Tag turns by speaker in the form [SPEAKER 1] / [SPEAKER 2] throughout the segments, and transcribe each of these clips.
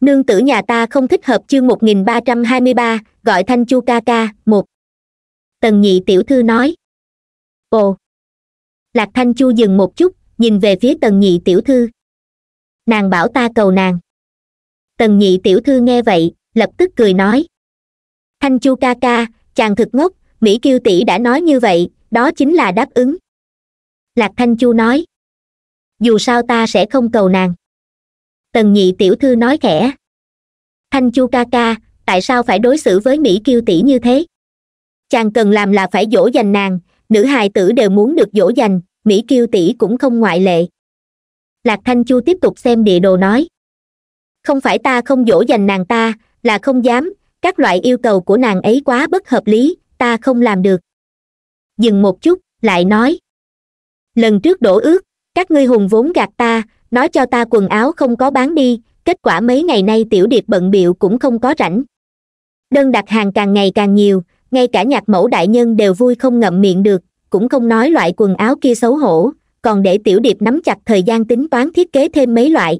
[SPEAKER 1] nương tử nhà ta không thích hợp chương một nghìn ba trăm hai mươi ba gọi thanh chu ca ca một
[SPEAKER 2] tần nhị tiểu thư nói ồ lạc thanh chu dừng một chút nhìn về phía tần nhị tiểu thư nàng bảo ta cầu nàng
[SPEAKER 1] tần nhị tiểu thư nghe vậy lập tức cười nói thanh chu ca ca chàng thực ngốc mỹ kiêu tỷ đã nói như vậy đó chính là đáp ứng lạc thanh chu nói dù sao ta sẽ không cầu nàng tần nhị tiểu thư nói khẽ thanh chu ca ca tại sao phải đối xử với mỹ kiêu tỷ như thế chàng cần làm là phải dỗ dành nàng nữ hài tử đều muốn được dỗ dành mỹ kiêu tỷ cũng không ngoại lệ lạc thanh chu tiếp tục xem địa đồ nói không phải ta không dỗ dành nàng ta là không dám các loại yêu cầu của nàng ấy quá bất hợp lý ta không làm được dừng một chút lại nói lần trước đổ ước các ngươi hùng vốn gạt ta nó cho ta quần áo không có bán đi kết quả mấy ngày nay tiểu điệp bận biệu cũng không có rảnh đơn đặt hàng càng ngày càng nhiều ngay cả nhạc mẫu đại nhân đều vui không ngậm miệng được cũng không nói loại quần áo kia xấu hổ còn để tiểu điệp nắm chặt thời gian tính toán thiết kế thêm mấy loại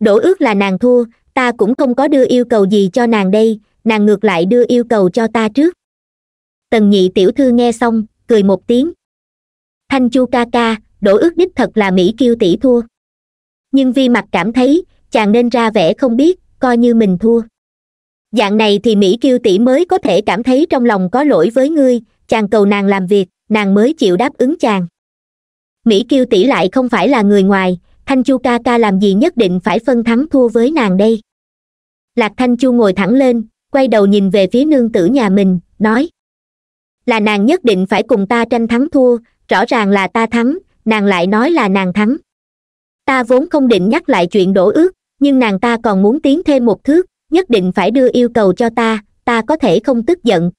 [SPEAKER 1] đổ ước là nàng thua ta cũng không có đưa yêu cầu gì cho nàng đây nàng ngược lại đưa yêu cầu cho ta trước tần nhị tiểu thư nghe xong cười một tiếng thanh chu ca ca đổ ước đích thật là mỹ kiêu tỷ thua nhưng vi mặt cảm thấy chàng nên ra vẻ không biết coi như mình thua dạng này thì mỹ kiêu tỷ mới có thể cảm thấy trong lòng có lỗi với ngươi chàng cầu nàng làm việc nàng mới chịu đáp ứng chàng mỹ kiêu tỷ lại không phải là người ngoài thanh chu ca ca làm gì nhất định phải phân thắng thua với nàng đây lạc thanh chu ngồi thẳng lên quay đầu nhìn về phía nương tử nhà mình nói là nàng nhất định phải cùng ta tranh thắng thua rõ ràng là ta thắng nàng lại nói là nàng thắng ta vốn không định nhắc lại chuyện đổ ước nhưng nàng ta còn muốn tiến thêm một thước nhất định phải đưa yêu cầu cho ta ta có thể không tức giận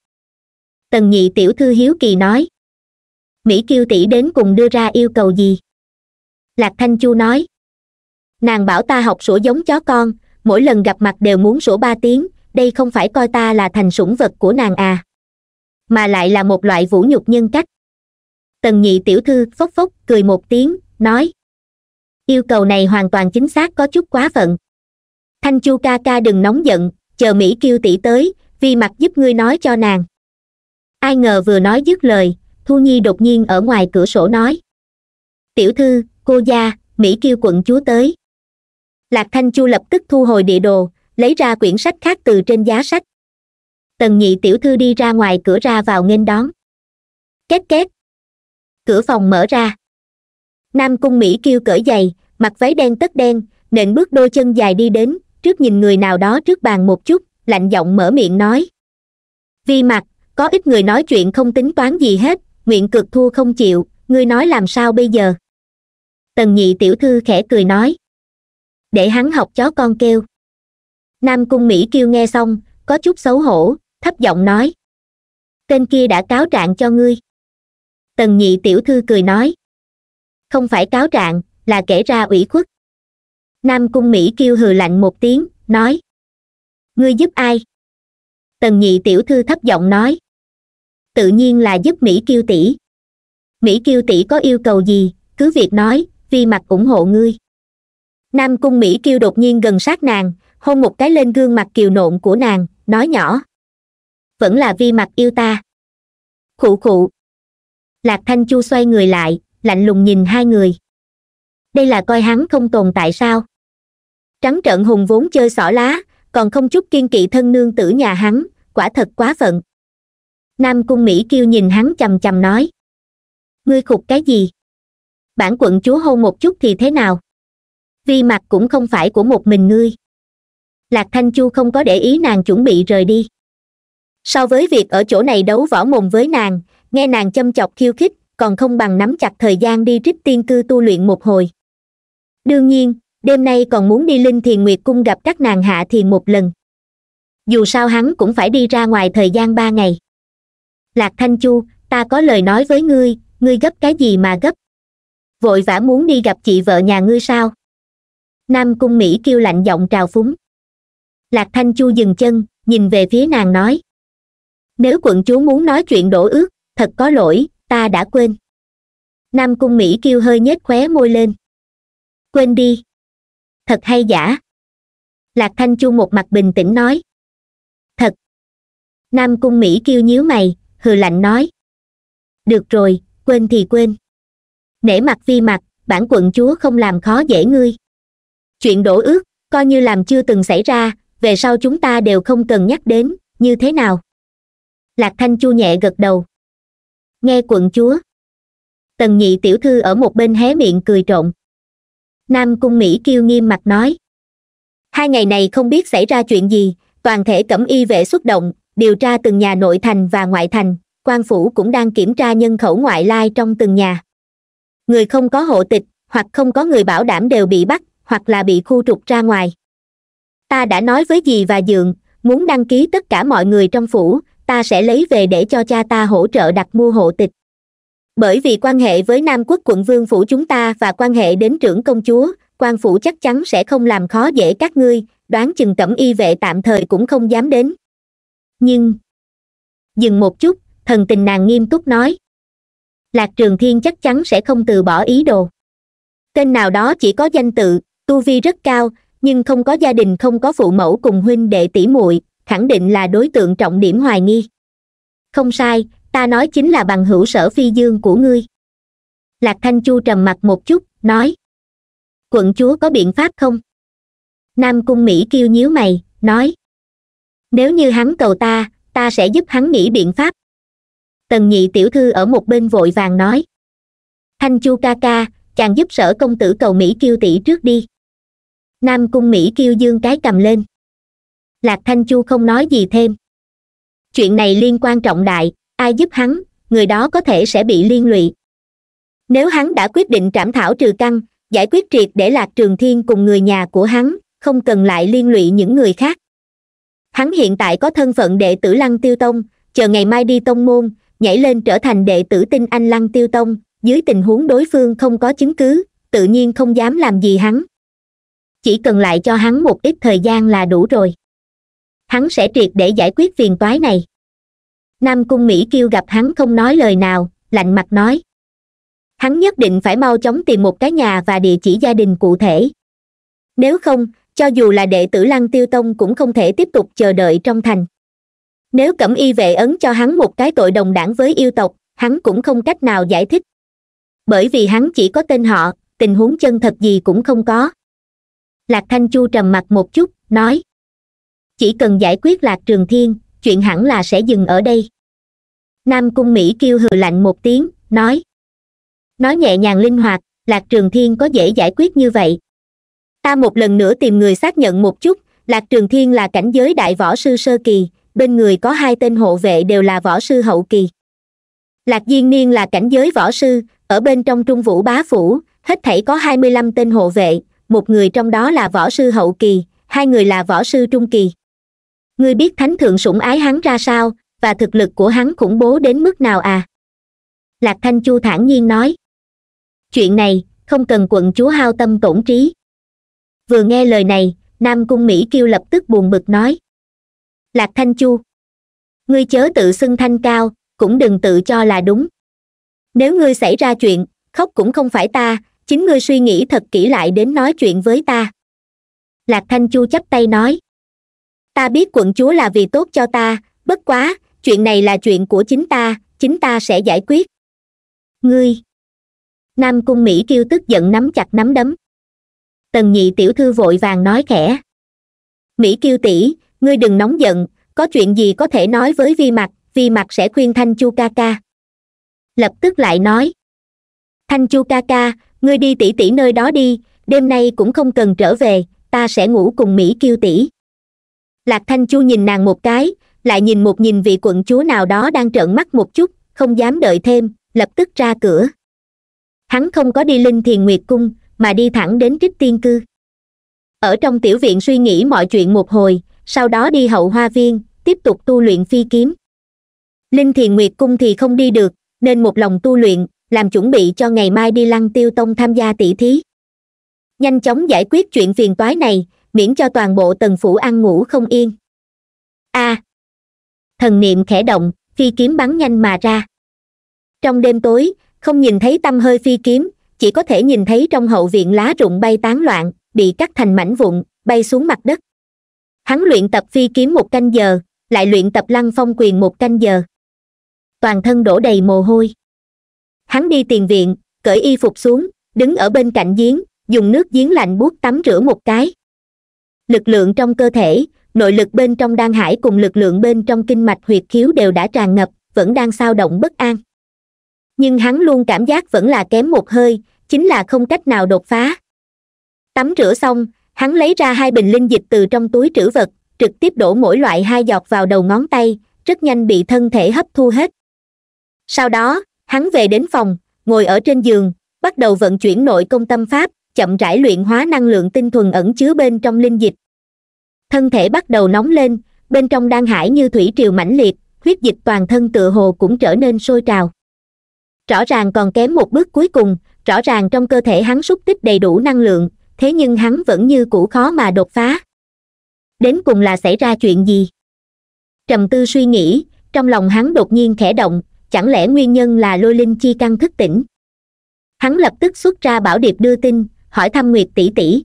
[SPEAKER 1] tần nhị tiểu thư hiếu kỳ nói mỹ kiêu tỷ đến cùng đưa ra yêu cầu gì lạc thanh chu nói nàng bảo ta học sủa giống chó con mỗi lần gặp mặt đều muốn sủa ba tiếng đây không phải coi ta là thành sủng vật của nàng à mà lại là một loại vũ nhục nhân cách tần nhị tiểu thư phốc phốc cười một tiếng nói yêu cầu này hoàn toàn chính xác có chút quá phận thanh chu ca ca đừng nóng giận chờ mỹ kiêu tỷ tới vi mặt giúp ngươi nói cho nàng ai ngờ vừa nói dứt lời thu nhi đột nhiên ở ngoài cửa sổ nói tiểu thư cô gia mỹ kiêu quận chúa tới lạc thanh chu lập tức thu hồi
[SPEAKER 2] địa đồ lấy ra quyển sách khác từ trên giá sách tần nhị tiểu thư đi ra ngoài cửa ra vào nghênh đón két két cửa phòng mở ra
[SPEAKER 1] nam cung mỹ kêu cởi giày mặc váy đen tất đen nện bước đôi chân dài đi đến trước nhìn người nào đó trước bàn một chút lạnh giọng mở miệng nói vi mặt có ít người nói chuyện không tính toán gì hết nguyện cực thua không chịu ngươi nói làm sao bây giờ
[SPEAKER 2] tần nhị tiểu thư khẽ cười nói để hắn học chó con kêu nam cung mỹ kêu nghe xong có chút xấu hổ thấp giọng nói tên kia đã cáo trạng cho ngươi tần nhị tiểu thư cười nói
[SPEAKER 1] không phải cáo trạng là kể ra ủy khuất nam cung mỹ kêu hừ lạnh một tiếng
[SPEAKER 2] nói ngươi giúp ai tần nhị tiểu thư thấp giọng nói tự nhiên là giúp mỹ kiêu tỷ mỹ kiêu tỷ có yêu cầu gì
[SPEAKER 1] cứ việc nói vi mặt ủng hộ ngươi nam cung mỹ kiêu đột nhiên gần sát nàng hôn một cái lên gương mặt kiều nộn của nàng nói nhỏ vẫn là vi mặt yêu
[SPEAKER 2] ta khụ khụ lạc thanh chu xoay người lại lạnh lùng nhìn hai người đây là coi hắn không tồn tại sao trắng trợn hùng vốn
[SPEAKER 1] chơi xỏ lá còn không chút kiên kỵ thân nương tử nhà hắn quả thật quá phận nam cung mỹ kêu nhìn hắn c h nói ngươi khục cái gì bản quận chúa hôn một chút thì thế nào vi mặt cũng không phải của một mình ngươi lạc thanh chu không có để ý nàng chuẩn bị rời đi so với việc ở chỗ này đấu võ mồm với nàng nghe nàng châm chọc khiêu khích còn không bằng nắm chặt thời gian đi trích tiên cư tu luyện một hồi đương nhiên đêm nay còn muốn đi linh thiền nguyệt cung gặp các nàng hạ thiền một lần dù sao hắn cũng phải đi ra ngoài thời gian ba ngày lạc thanh chu ta có lời nói với ngươi ngươi gấp cái gì mà gấp vội vã muốn đi gặp chị vợ nhà ngươi sao nam cung mỹ kêu lạnh giọng trào phúng lạc thanh chu dừng chân nhìn về phía nàng nói nếu quận chúa
[SPEAKER 2] muốn nói chuyện đổ ước thật có lỗi ta đã quên nam cung mỹ kêu hơi nhếch khóe môi lên quên đi thật hay giả lạc thanh chu một mặt bình tĩnh nói thật nam cung mỹ kêu nhíu mày hừ lạnh nói được rồi quên thì quên nể mặt vi
[SPEAKER 1] mặt bản quận chúa không làm khó dễ ngươi chuyện đổ ước coi như làm chưa từng xảy ra về sau chúng ta đều không cần nhắc đến như thế nào lạc thanh chu
[SPEAKER 2] nhẹ gật đầu nghe quận chúa tần nhị tiểu thư ở một bên hé miệng cười trộn nam cung mỹ kêu nghiêm mặt nói hai ngày này
[SPEAKER 1] không biết xảy ra chuyện gì toàn thể cẩm y vệ xuất động điều tra từng nhà nội thành và ngoại thành quan phủ cũng đang kiểm tra nhân khẩu ngoại lai trong từng nhà người không có hộ tịch hoặc không có người bảo đảm đều bị bắt hoặc là bị khu trục ra ngoài ta đã nói với dì và dượng muốn đăng ký tất cả mọi người trong phủ ta sẽ lấy về để cho cha ta hỗ trợ đặt mua hộ tịch bởi vì quan hệ với nam quốc quận vương phủ chúng ta và quan hệ đến trưởng công chúa quan phủ chắc chắn sẽ không làm khó dễ các ngươi đoán chừng cẩm y vệ tạm thời cũng không dám đến nhưng dừng một chút thần tình nàng nghiêm túc nói lạc trường thiên chắc chắn sẽ không từ bỏ ý đồ kênh nào đó chỉ có danh tự tu vi rất cao nhưng không có gia đình không có phụ mẫu cùng huynh đệ tỷ muội khẳng định là đối tượng trọng điểm hoài nghi không sai ta nói chính là bằng hữu sở phi dương của ngươi lạc thanh chu trầm mặt một chút nói quận chúa có biện pháp không nam cung mỹ kêu nhíu mày nói nếu như hắn cầu ta ta sẽ giúp hắn nghĩ biện pháp tần nhị tiểu thư ở một bên vội vàng nói thanh chu ca ca chàng giúp sở công tử cầu mỹ kêu tỷ trước đi nam cung mỹ kêu dương cái cầm lên lạc thanh chu không nói gì thêm chuyện này liên quan trọng đại ai giúp hắn người đó có thể sẽ bị liên lụy nếu hắn đã quyết định trảm thảo trừ căn giải quyết triệt để lạc trường thiên cùng người nhà của hắn không cần lại liên lụy những người khác hắn hiện tại có thân phận đệ tử lăng tiêu tông chờ ngày mai đi tông môn nhảy lên trở thành đệ tử tinh anh lăng tiêu tông dưới tình huống đối phương không có chứng cứ tự nhiên không dám làm gì hắn chỉ cần lại cho hắn một ít thời gian là đủ rồi hắn sẽ triệt để giải quyết phiền toái này nam cung mỹ kiêu gặp hắn không nói lời nào lạnh mặt nói hắn nhất định phải mau chóng tìm một cái nhà và địa chỉ gia đình cụ thể nếu không cho dù là đệ tử lăng tiêu tông cũng không thể tiếp tục chờ đợi trong thành nếu cẩm y vệ ấn cho hắn một cái tội đồng đảng với yêu tộc hắn cũng không cách nào giải thích bởi vì hắn chỉ có tên họ tình huống chân thật gì cũng không có lạc thanh chu trầm mặt một chút nói chỉ cần giải quyết lạc trường thiên chuyện hẳn là sẽ dừng ở đây nam cung mỹ kêu hừ lạnh một tiếng nói nói nhẹ nhàng linh hoạt lạc trường thiên có dễ giải quyết như vậy ta một lần nữa tìm người xác nhận một chút lạc trường thiên là cảnh giới đại võ sư sơ kỳ bên người có hai tên hộ vệ đều là võ sư hậu kỳ lạc diên niên là cảnh giới võ sư ở bên trong trung vũ bá phủ hết thảy có hai mươi lăm tên hộ vệ một người trong đó là võ sư hậu kỳ hai người là võ sư trung kỳ ngươi biết thánh thượng sủng ái hắn ra sao và thực lực của hắn khủng bố đến mức nào à lạc thanh chu thản nhiên nói chuyện này không cần quận chúa hao tâm tổn trí vừa nghe lời này nam cung mỹ kiêu lập tức buồn bực nói lạc thanh chu ngươi chớ tự xưng thanh cao cũng đừng tự cho là đúng nếu ngươi xảy ra chuyện khóc cũng không phải ta chính ngươi suy nghĩ thật kỹ lại đến nói chuyện với ta lạc thanh chu chắp tay nói ta biết quận chúa là vì tốt cho ta bất quá chuyện này là chuyện của
[SPEAKER 2] chính ta chính ta sẽ giải quyết ngươi nam cung mỹ kiêu tức giận nắm chặt nắm đấm tần nhị tiểu thư vội vàng nói khẽ
[SPEAKER 1] mỹ kiêu tỷ ngươi đừng nóng giận có chuyện gì có thể nói với vi mặt vi mặt sẽ khuyên thanh chu ca ca lập tức lại nói thanh chu ca ca ngươi đi tỷ tỷ nơi đó đi đêm nay cũng không cần trở về ta sẽ ngủ cùng mỹ kiêu tỷ lạc thanh chu nhìn nàng một cái lại nhìn một nhìn vị quận chúa nào đó đang trợn mắt một chút không dám đợi thêm lập tức ra cửa hắn không có đi linh thiền nguyệt cung mà đi thẳng đến trích tiên cư ở trong tiểu viện suy nghĩ mọi chuyện một hồi sau đó đi hậu hoa viên tiếp tục tu luyện phi kiếm linh thiền nguyệt cung thì không đi được nên một lòng tu luyện làm chuẩn bị cho ngày mai đi lăng tiêu tông tham gia tỷ thí nhanh chóng giải quyết chuyện phiền toái này miễn cho toàn bộ tần phủ ăn ngủ không yên a à, thần niệm khẽ động phi kiếm bắn nhanh mà ra trong đêm tối không nhìn thấy tâm hơi phi kiếm chỉ có thể nhìn thấy trong hậu viện lá rụng bay tán loạn bị cắt thành mảnh vụn bay xuống mặt đất hắn luyện tập phi kiếm một canh giờ lại luyện tập lăng phong quyền một canh giờ toàn thân đổ đầy mồ hôi hắn đi tiền viện cởi y phục xuống đứng ở bên cạnh giếng dùng nước giếng lạnh buốt tắm rửa một cái lực lượng trong cơ thể nội lực bên trong đan hải cùng lực lượng bên trong kinh mạch huyệt khiếu đều đã tràn ngập vẫn đang sao động bất an nhưng hắn luôn cảm giác vẫn là kém một hơi chính là không cách nào đột phá tắm rửa xong hắn lấy ra hai bình linh dịch từ trong túi trữ vật trực tiếp đổ mỗi loại hai giọt vào đầu ngón tay rất nhanh bị thân thể hấp thu hết sau đó hắn về đến phòng ngồi ở trên giường bắt đầu vận chuyển nội công tâm pháp chậm rãi luyện hóa năng lượng tinh thuần ẩn chứa bên trong linh dịch thân thể bắt đầu nóng lên bên trong đan hải như thủy triều mãnh liệt huyết dịch toàn thân tựa hồ cũng trở nên sôi trào rõ ràng còn kém một bước cuối cùng rõ ràng trong cơ thể hắn xúc tích đầy đủ năng lượng thế nhưng hắn vẫn như cũ khó mà đột phá đến cùng là xảy ra chuyện gì trầm tư suy nghĩ trong lòng hắn đột nhiên khẽ động chẳng lẽ nguyên nhân là lôi linh chi căn thức tỉnh hắn lập tức xuất ra bảo điệp đưa tin hỏi thăm nguyệt tỷ tỷ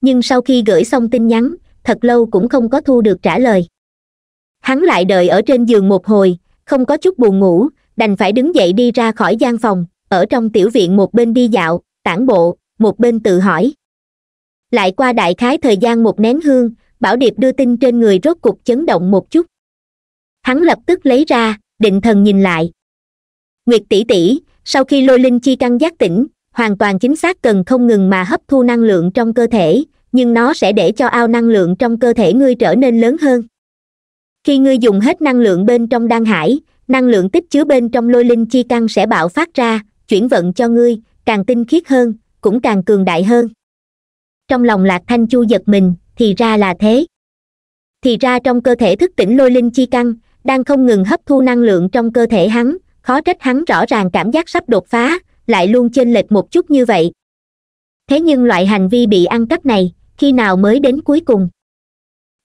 [SPEAKER 1] nhưng sau khi gửi xong tin nhắn thật lâu cũng không có thu được trả lời hắn lại đợi ở trên giường một hồi không có chút buồn ngủ đành phải đứng dậy đi ra khỏi gian phòng ở trong tiểu viện một bên đi dạo tản bộ một bên tự hỏi lại qua đại khái thời gian một nén hương bảo điệp đưa tin trên người rốt cục chấn động một chút hắn lập tức lấy ra định thần nhìn lại nguyệt tỷ tỷ sau khi lôi linh chi căn giác tỉnh hoàn toàn chính xác cần không ngừng mà hấp thu năng lượng trong cơ thể nhưng nó sẽ để cho ao năng lượng trong cơ thể ngươi trở nên lớn hơn khi ngươi dùng hết năng lượng bên trong đan hải năng lượng tích chứa bên trong lôi linh chi căn sẽ bạo phát ra chuyển vận cho ngươi càng tinh khiết hơn cũng càng cường đại hơn trong lòng lạc thanh chu giật mình thì ra là thế thì ra trong cơ thể thức tỉnh lôi linh chi căn đang không ngừng hấp thu năng lượng trong cơ thể hắn khó trách hắn rõ ràng cảm giác sắp đột phá lại luôn chênh lệch một chút như vậy thế nhưng loại hành vi bị ăn cắp này khi nào mới đến cuối cùng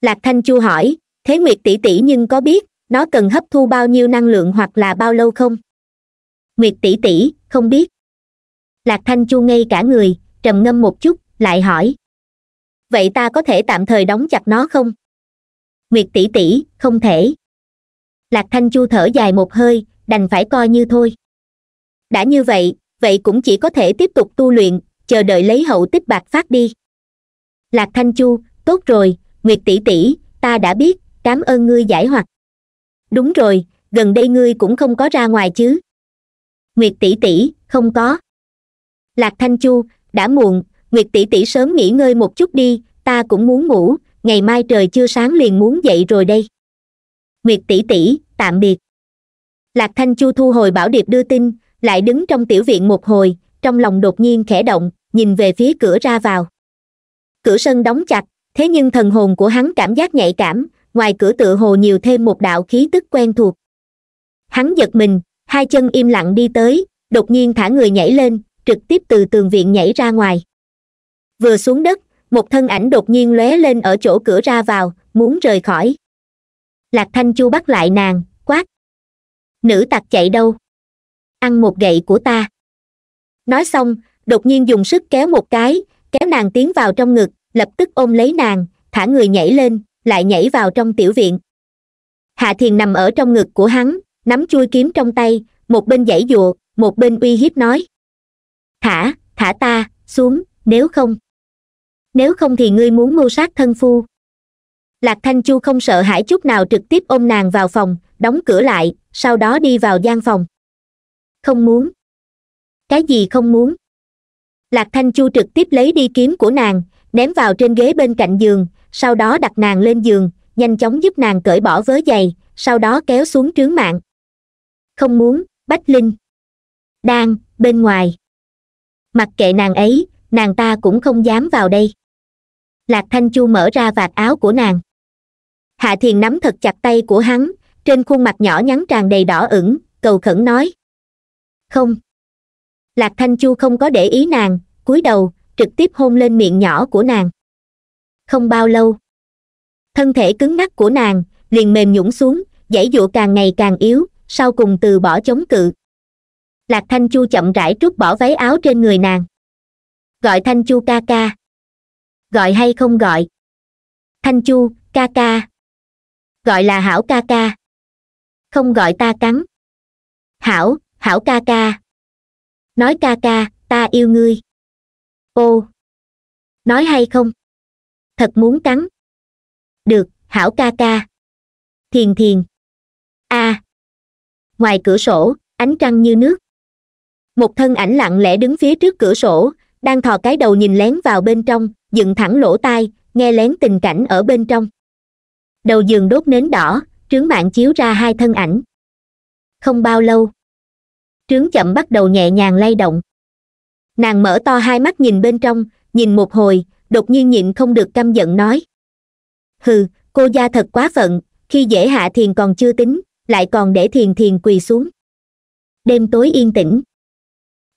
[SPEAKER 1] lạc thanh chu hỏi thế nguyệt tỷ tỷ nhưng có biết nó cần hấp thu bao nhiêu năng lượng hoặc là bao lâu không nguyệt tỷ tỷ không biết lạc thanh chu ngay cả người trầm ngâm một chút lại hỏi vậy ta có thể tạm thời đóng chặt nó không nguyệt tỷ tỷ không thể lạc thanh chu thở dài một hơi đành phải coi như thôi đã như vậy vậy cũng chỉ có thể tiếp tục tu luyện chờ đợi lấy hậu tích bạc phát đi lạc thanh chu tốt rồi nguyệt tỷ tỷ ta đã biết cảm ơn ngươi giải hoặc đúng rồi gần đây ngươi cũng không có ra ngoài chứ nguyệt tỷ tỷ không có lạc thanh chu đã muộn nguyệt tỷ tỷ sớm nghỉ ngơi một chút đi ta cũng muốn ngủ ngày mai trời chưa sáng liền muốn dậy rồi đây nguyệt tỷ tỷ tạm biệt lạc thanh chu thu hồi bảo điệp đưa tin lại đứng trong tiểu viện một hồi trong lòng đột nhiên khẽ động nhìn về phía cửa ra vào cửa sân đóng chặt thế nhưng thần hồn của hắn cảm giác nhạy cảm ngoài cửa tựa hồ nhiều thêm một đạo khí tức quen thuộc hắn giật mình hai chân im lặng đi tới đột nhiên thả người nhảy lên trực tiếp từ tường viện nhảy ra ngoài vừa xuống đất một thân ảnh đột nhiên lóe lên ở chỗ cửa
[SPEAKER 2] ra vào muốn rời khỏi lạc thanh chu bắt lại nàng quát nữ tặc chạy đâu ăn một gậy của ta nói xong đột
[SPEAKER 1] nhiên dùng sức kéo một cái kéo nàng tiến vào trong ngực lập tức ôm lấy nàng thả người nhảy lên lại nhảy vào trong tiểu viện hạ thiền nằm ở trong ngực của hắn nắm chui kiếm trong tay một bên giãy dụa một bên uy hiếp nói thả thả ta xuống nếu không nếu không thì ngươi muốn mưu sát thân phu lạc thanh chu không sợ hãi chút nào trực tiếp ôm nàng vào phòng đóng cửa lại sau đó đi vào gian phòng không muốn cái gì không muốn lạc thanh chu trực tiếp lấy đi kiếm của nàng ném vào trên ghế bên cạnh giường sau đó đặt nàng lên giường nhanh chóng giúp nàng cởi bỏ vớ giày sau đó kéo xuống trướng mạng
[SPEAKER 2] không muốn bách linh đang bên ngoài mặc kệ nàng ấy nàng ta cũng không dám vào đây lạc thanh chu mở ra vạt áo
[SPEAKER 1] của nàng hạ thiền nắm thật chặt tay của hắn trên khuôn mặt nhỏ nhắn tràn đầy đỏ ửng cầu khẩn nói không lạc thanh chu không có để ý nàng cúi đầu trực tiếp hôn lên miệng nhỏ của nàng không bao lâu thân thể cứng ngắc của nàng liền mềm nhũng xuống dãy dụa càng ngày càng yếu sau
[SPEAKER 2] cùng từ bỏ chống cự lạc thanh chu chậm rãi trút bỏ váy áo trên người nàng gọi thanh chu ca ca gọi hay không gọi thanh chu ca ca gọi là hảo ca ca không gọi ta cắn hảo hảo ca ca nói ca ca ta yêu ngươi ô nói hay không thật muốn cắn được hảo ca ca thiền thiền a à. ngoài cửa sổ ánh trăng như nước một thân ảnh lặng lẽ đứng phía trước cửa sổ
[SPEAKER 1] đang thò cái đầu nhìn lén vào bên trong dựng thẳng lỗ tai nghe lén tình cảnh ở bên
[SPEAKER 2] trong đầu giường đốt nến đỏ trướng mạng chiếu ra hai thân ảnh không bao lâu trướng chậm bắt đầu nhẹ nhàng lay động nàng mở
[SPEAKER 1] to hai mắt nhìn bên trong nhìn một hồi đột nhiên nhịn không được căm giận nói hừ cô gia thật quá phận khi dễ hạ thiền còn chưa tính lại còn để thiền thiền quỳ xuống đêm tối yên tĩnh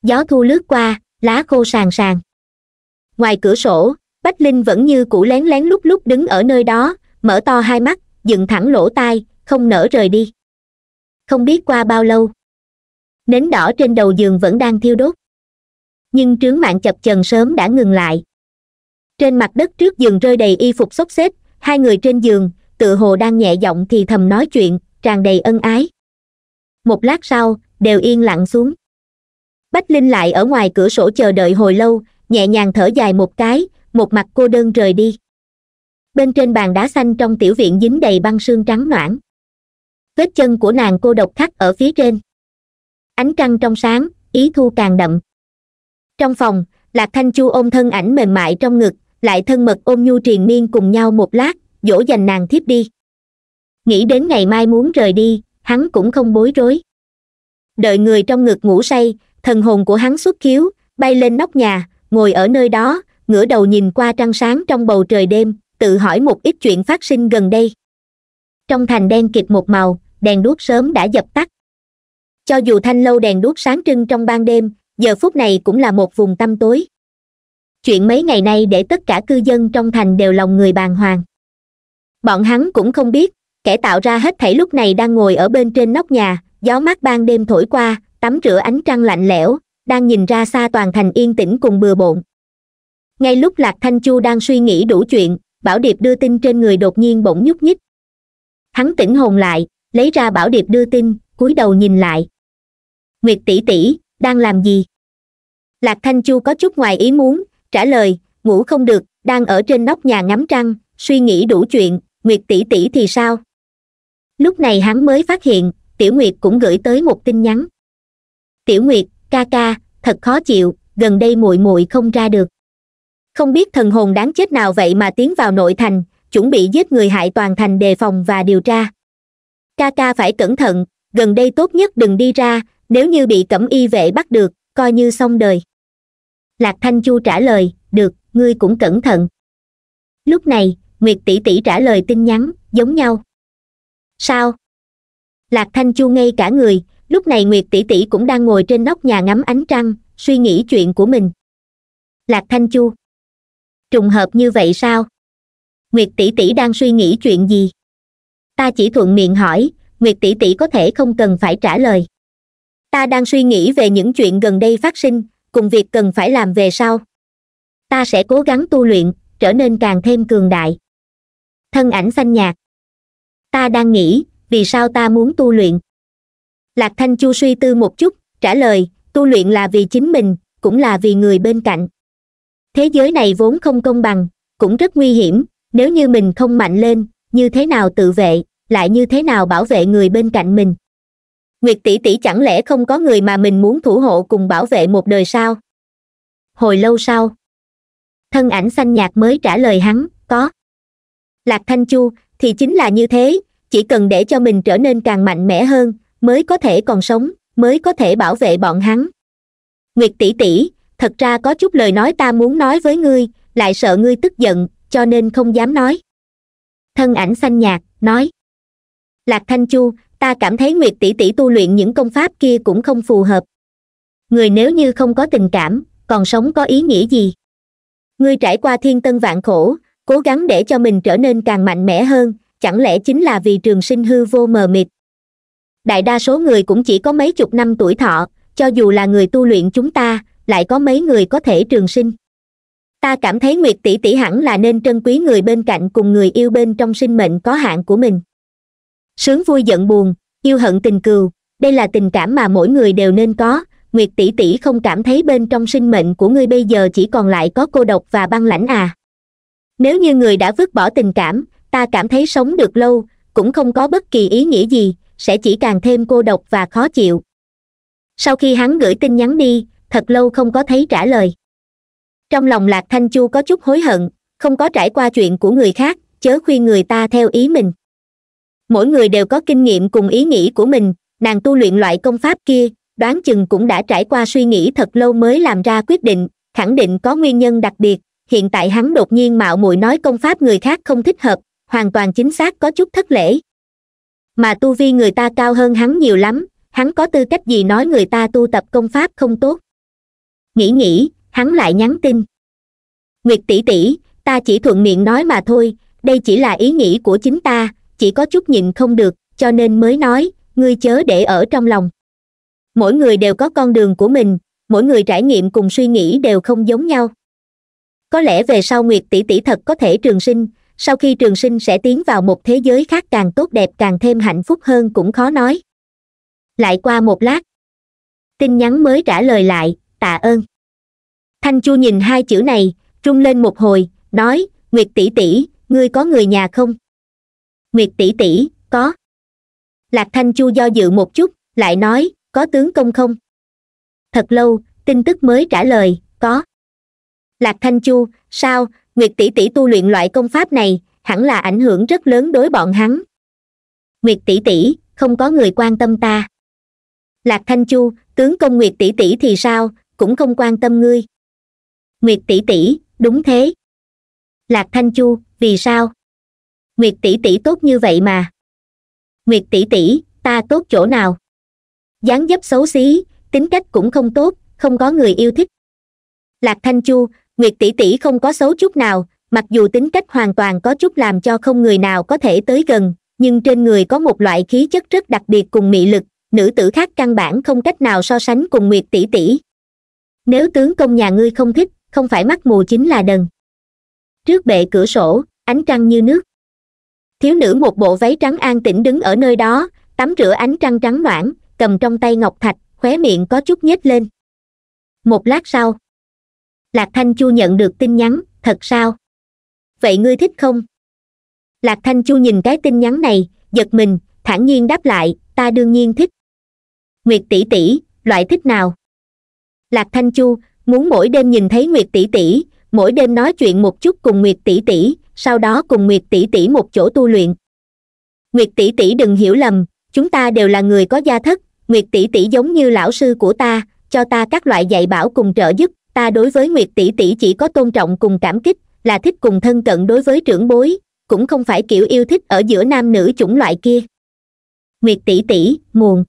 [SPEAKER 1] gió thu lướt qua lá khô sàn sàn ngoài cửa sổ bách linh vẫn như cũ lén lén lúc lúc đứng ở nơi đó mở to hai mắt dựng thẳng lỗ tai không nở rời đi không biết qua bao lâu nến đỏ trên đầu giường vẫn đang thiêu đốt nhưng trướng mạng chập chờn sớm đã ngừng lại trên mặt đất trước giường rơi đầy y phục xốc xếp hai người trên giường tự hồ đang nhẹ giọng thì thầm nói chuyện tràn đầy ân ái một lát sau đều yên lặng xuống bách linh lại ở ngoài cửa sổ chờ đợi hồi lâu nhẹ nhàng thở dài một cái một mặt cô đơn rời đi bên trên bàn đá xanh trong tiểu viện dính đầy băng sương trắng noãn vết chân của nàng cô độc khắc ở phía trên ánh trăng trong sáng ý thu càng đậm trong phòng lạc thanh chu ôm thân ảnh mềm mại trong ngực lại thân mật ôm nhu triền miên cùng nhau một lát dỗ dành nàng thiếp đi nghĩ đến ngày mai muốn rời đi hắn cũng không bối rối đợi người trong ngực ngủ say thần hồn của hắn xuất khiếu bay lên nóc nhà ngồi ở nơi đó ngửa đầu nhìn qua trăng sáng trong bầu trời đêm tự hỏi một ít chuyện phát sinh gần đây trong thành đen kịt một màu đèn đuốc sớm đã dập tắt cho dù thanh lâu đèn đuốc sáng trưng trong ban đêm giờ phút này cũng là một vùng tăm tối chuyện mấy ngày nay để tất cả cư dân trong thành đều lòng người bàng hoàng bọn hắn cũng không biết kẻ tạo ra hết thảy lúc này đang ngồi ở bên trên nóc nhà gió mát ban đêm thổi qua tắm rửa ánh trăng lạnh lẽo đang nhìn ra xa toàn thành yên tĩnh cùng bừa bộn ngay lúc lạc thanh chu đang suy nghĩ đủ chuyện bảo điệp đưa tin trên người đột nhiên bỗng nhúc nhích hắn tỉnh hồn lại lấy ra bảo điệp đưa tin cúi đầu nhìn lại nguyệt tỷ tỷ đang làm gì lạc thanh chu có chút ngoài ý muốn trả lời ngủ không được đang ở trên nóc nhà ngắm trăng suy nghĩ đủ chuyện nguyệt tỷ tỷ thì sao lúc này hắn mới phát hiện tiểu nguyệt cũng gửi tới một tin nhắn tiểu nguyệt ca ca thật khó chịu gần đây muội muội không ra được không biết thần hồn đáng chết nào vậy mà tiến vào nội thành chuẩn bị giết người hại toàn thành đề phòng và điều tra ca ca phải cẩn thận gần đây tốt nhất đừng đi ra nếu như bị cẩm y vệ bắt được coi như xong đời lạc thanh chu trả lời được ngươi cũng cẩn thận lúc này nguyệt tỷ tỷ trả lời tin nhắn giống nhau sao lạc thanh chu ngay cả người lúc này nguyệt tỷ tỷ cũng đang ngồi trên nóc nhà ngắm ánh trăng suy nghĩ chuyện của mình lạc thanh chu trùng hợp như vậy sao nguyệt tỷ tỷ đang suy nghĩ chuyện gì ta chỉ thuận miệng hỏi nguyệt tỷ tỷ có thể không cần phải trả lời ta đang suy nghĩ về những chuyện gần đây phát sinh cùng việc cần phải làm về
[SPEAKER 2] sau ta sẽ cố gắng tu luyện trở nên càng thêm cường đại thân ảnh xanh nhạt ta đang nghĩ vì sao ta muốn tu luyện
[SPEAKER 1] lạc thanh chu suy tư một chút trả lời tu luyện là vì chính mình cũng là vì người bên cạnh thế giới này vốn không công bằng cũng rất nguy hiểm nếu như mình không mạnh lên như thế nào tự vệ lại như thế nào bảo vệ người bên cạnh mình nguyệt tỷ tỷ chẳng lẽ không có người mà mình muốn thủ hộ cùng bảo vệ một đời sao hồi lâu sau thân ảnh xanh nhạt mới trả lời hắn có lạc thanh chu thì chính là như thế chỉ cần để cho mình trở nên càng mạnh mẽ hơn mới có thể còn sống mới có thể bảo vệ bọn hắn nguyệt tỷ tỷ thật ra có chút lời nói ta muốn nói với ngươi lại sợ ngươi tức giận cho nên không dám nói thân ảnh xanh nhạt nói lạc thanh chu ta cảm thấy nguyệt tỷ tỷ tu luyện những công pháp kia cũng không phù hợp người nếu như không có tình cảm còn sống có ý nghĩa gì ngươi trải qua thiên tân vạn khổ cố gắng để cho mình trở nên càng mạnh mẽ hơn chẳng lẽ chính là vì trường sinh hư vô mờ mịt đại đa số người cũng chỉ có mấy chục năm tuổi thọ cho dù là người tu luyện chúng ta lại có mấy người có thể trường sinh ta cảm thấy nguyệt tỷ tỷ hẳn là nên trân quý người bên cạnh cùng người yêu bên trong sinh mệnh có hạn của mình sướng vui giận buồn yêu hận tình cừu đây là tình cảm mà mỗi người đều nên có nguyệt tỷ tỷ không cảm thấy bên trong sinh mệnh của ngươi bây giờ chỉ còn lại có cô độc và băng lãnh à nếu như người đã vứt bỏ tình cảm ta cảm thấy sống được lâu cũng không có bất kỳ ý nghĩa gì sẽ chỉ càng thêm cô độc và khó chịu sau khi hắn gửi tin nhắn đi thật lâu không có thấy trả lời trong lòng lạc thanh chu có chút hối hận không có trải qua chuyện của người khác chớ khuyên người ta theo ý mình mỗi người đều có kinh nghiệm cùng ý nghĩ của mình nàng tu luyện loại công pháp kia đoán chừng cũng đã trải qua suy nghĩ thật lâu mới làm ra quyết định khẳng định có nguyên nhân đặc biệt hiện tại hắn đột nhiên mạo muội nói công pháp người khác không thích hợp hoàn toàn chính xác có chút thất lễ mà tu vi người ta cao hơn hắn nhiều lắm hắn có tư cách gì nói người ta tu tập công pháp không tốt nghĩ nghĩ hắn lại nhắn tin nguyệt tỷ tỷ ta chỉ thuận miệng nói mà thôi đây chỉ là ý nghĩ của chính ta chỉ có chút nhịn không được cho nên mới nói ngươi chớ để ở trong lòng mỗi người đều có con đường của mình mỗi người trải nghiệm cùng suy nghĩ đều không giống nhau có lẽ về sau nguyệt tỷ tỷ thật có thể trường sinh sau khi trường sinh sẽ tiến vào một thế giới khác càng tốt đẹp càng thêm hạnh phúc hơn cũng khó nói lại qua một lát tin nhắn mới trả lời lại tạ ơn thanh chu nhìn hai chữ này trung lên một hồi nói nguyệt tỷ tỷ ngươi có người nhà không nguyệt tỷ tỷ có lạc thanh chu do dự một chút lại nói có tướng công không thật lâu tin tức mới trả lời có lạc thanh chu sao nguyệt tỷ tỷ tu luyện loại công pháp này hẳn là ảnh hưởng rất lớn đối bọn hắn nguyệt tỷ tỷ không có người quan tâm ta lạc thanh chu tướng công nguyệt tỷ tỷ thì sao cũng không quan tâm ngươi
[SPEAKER 2] nguyệt tỷ tỷ đúng thế lạc thanh chu vì sao nguyệt tỷ tỷ tốt như vậy mà nguyệt tỷ tỷ ta tốt chỗ nào
[SPEAKER 1] dáng dấp xấu xí tính cách cũng không tốt không có người yêu thích lạc thanh chu nguyệt tỷ tỷ không có xấu chút nào mặc dù tính cách hoàn toàn có chút làm cho không người nào có thể tới gần nhưng trên người có một loại khí chất rất đặc biệt cùng mị lực nữ tử khác căn bản không cách nào so sánh cùng nguyệt tỷ tỷ nếu tướng công nhà ngươi không thích không phải mắt mù chính là đần trước bệ cửa sổ ánh trăng như nước thiếu nữ một bộ váy trắng an tĩnh đứng ở nơi đó tắm rửa ánh trăng trắng loãng
[SPEAKER 2] cầm trong tay ngọc thạch khóe miệng có chút nhếch lên một lát sau lạc thanh chu nhận được tin nhắn thật sao vậy ngươi thích không
[SPEAKER 1] lạc thanh chu nhìn cái tin nhắn này giật mình thản nhiên đáp lại ta đương nhiên thích nguyệt tỷ tỷ loại thích nào lạc thanh chu muốn mỗi đêm nhìn thấy nguyệt tỷ tỷ mỗi đêm nói chuyện một chút cùng nguyệt tỷ tỷ sau đó cùng nguyệt tỷ tỷ một chỗ tu luyện nguyệt tỷ tỷ đừng hiểu lầm chúng ta đều là người có gia thất nguyệt tỷ tỷ giống như lão sư của ta cho ta các loại dạy bảo cùng trợ giúp ta đối với nguyệt tỷ tỷ chỉ có tôn trọng cùng cảm kích là thích cùng thân cận đối với trưởng bối cũng không phải kiểu yêu thích ở giữa nam nữ chủng loại kia nguyệt tỷ tỷ nguồn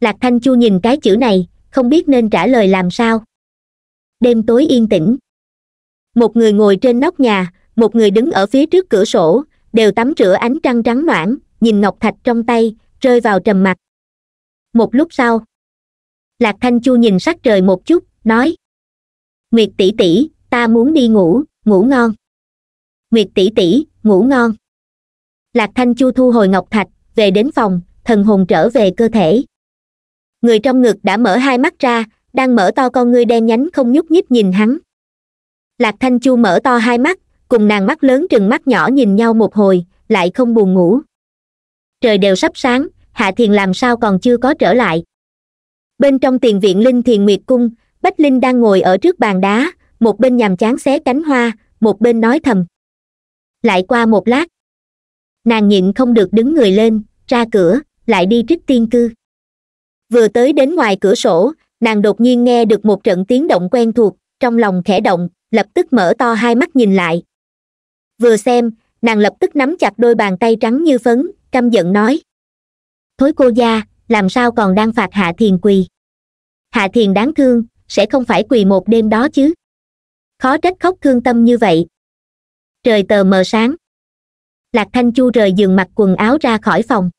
[SPEAKER 1] lạc thanh chu nhìn cái chữ này không biết nên trả lời làm sao đêm tối yên tĩnh một người ngồi trên nóc nhà một người đứng ở phía trước cửa sổ đều tắm rửa ánh trăng trắng noãn nhìn ngọc thạch trong tay rơi vào trầm mặc một lúc sau lạc thanh chu nhìn sắc trời một chút nói nguyệt tỷ tỷ ta muốn đi ngủ ngủ ngon nguyệt tỷ tỷ ngủ ngon lạc thanh chu thu hồi ngọc thạch về đến phòng thần hồn trở về cơ thể người trong ngực đã mở hai mắt ra đang mở to con ngươi đen nhánh không nhúc nhích nhìn hắn lạc thanh chu mở to hai mắt cùng nàng mắt lớn trừng mắt nhỏ nhìn nhau một hồi lại không buồn ngủ trời đều sắp sáng hạ thiền làm sao còn chưa có trở lại bên trong tiền viện linh thiền nguyệt cung bách linh đang ngồi ở trước bàn đá một bên nhằm chán xé cánh hoa một bên nói thầm lại qua một lát nàng nhịn không được đứng người lên ra cửa lại đi trích tiên cư vừa tới đến ngoài cửa sổ nàng đột nhiên nghe được một trận tiếng động quen thuộc trong lòng khẽ động lập tức mở to hai mắt nhìn lại vừa xem nàng lập tức nắm chặt đôi bàn tay trắng như phấn căm giận nói thối cô gia làm sao còn
[SPEAKER 2] đang phạt hạ thiền quỳ hạ thiền đáng thương sẽ không phải quỳ một đêm đó chứ khó trách khóc thương tâm như vậy trời tờ mờ sáng lạc thanh chu rời giường mặc quần áo ra khỏi phòng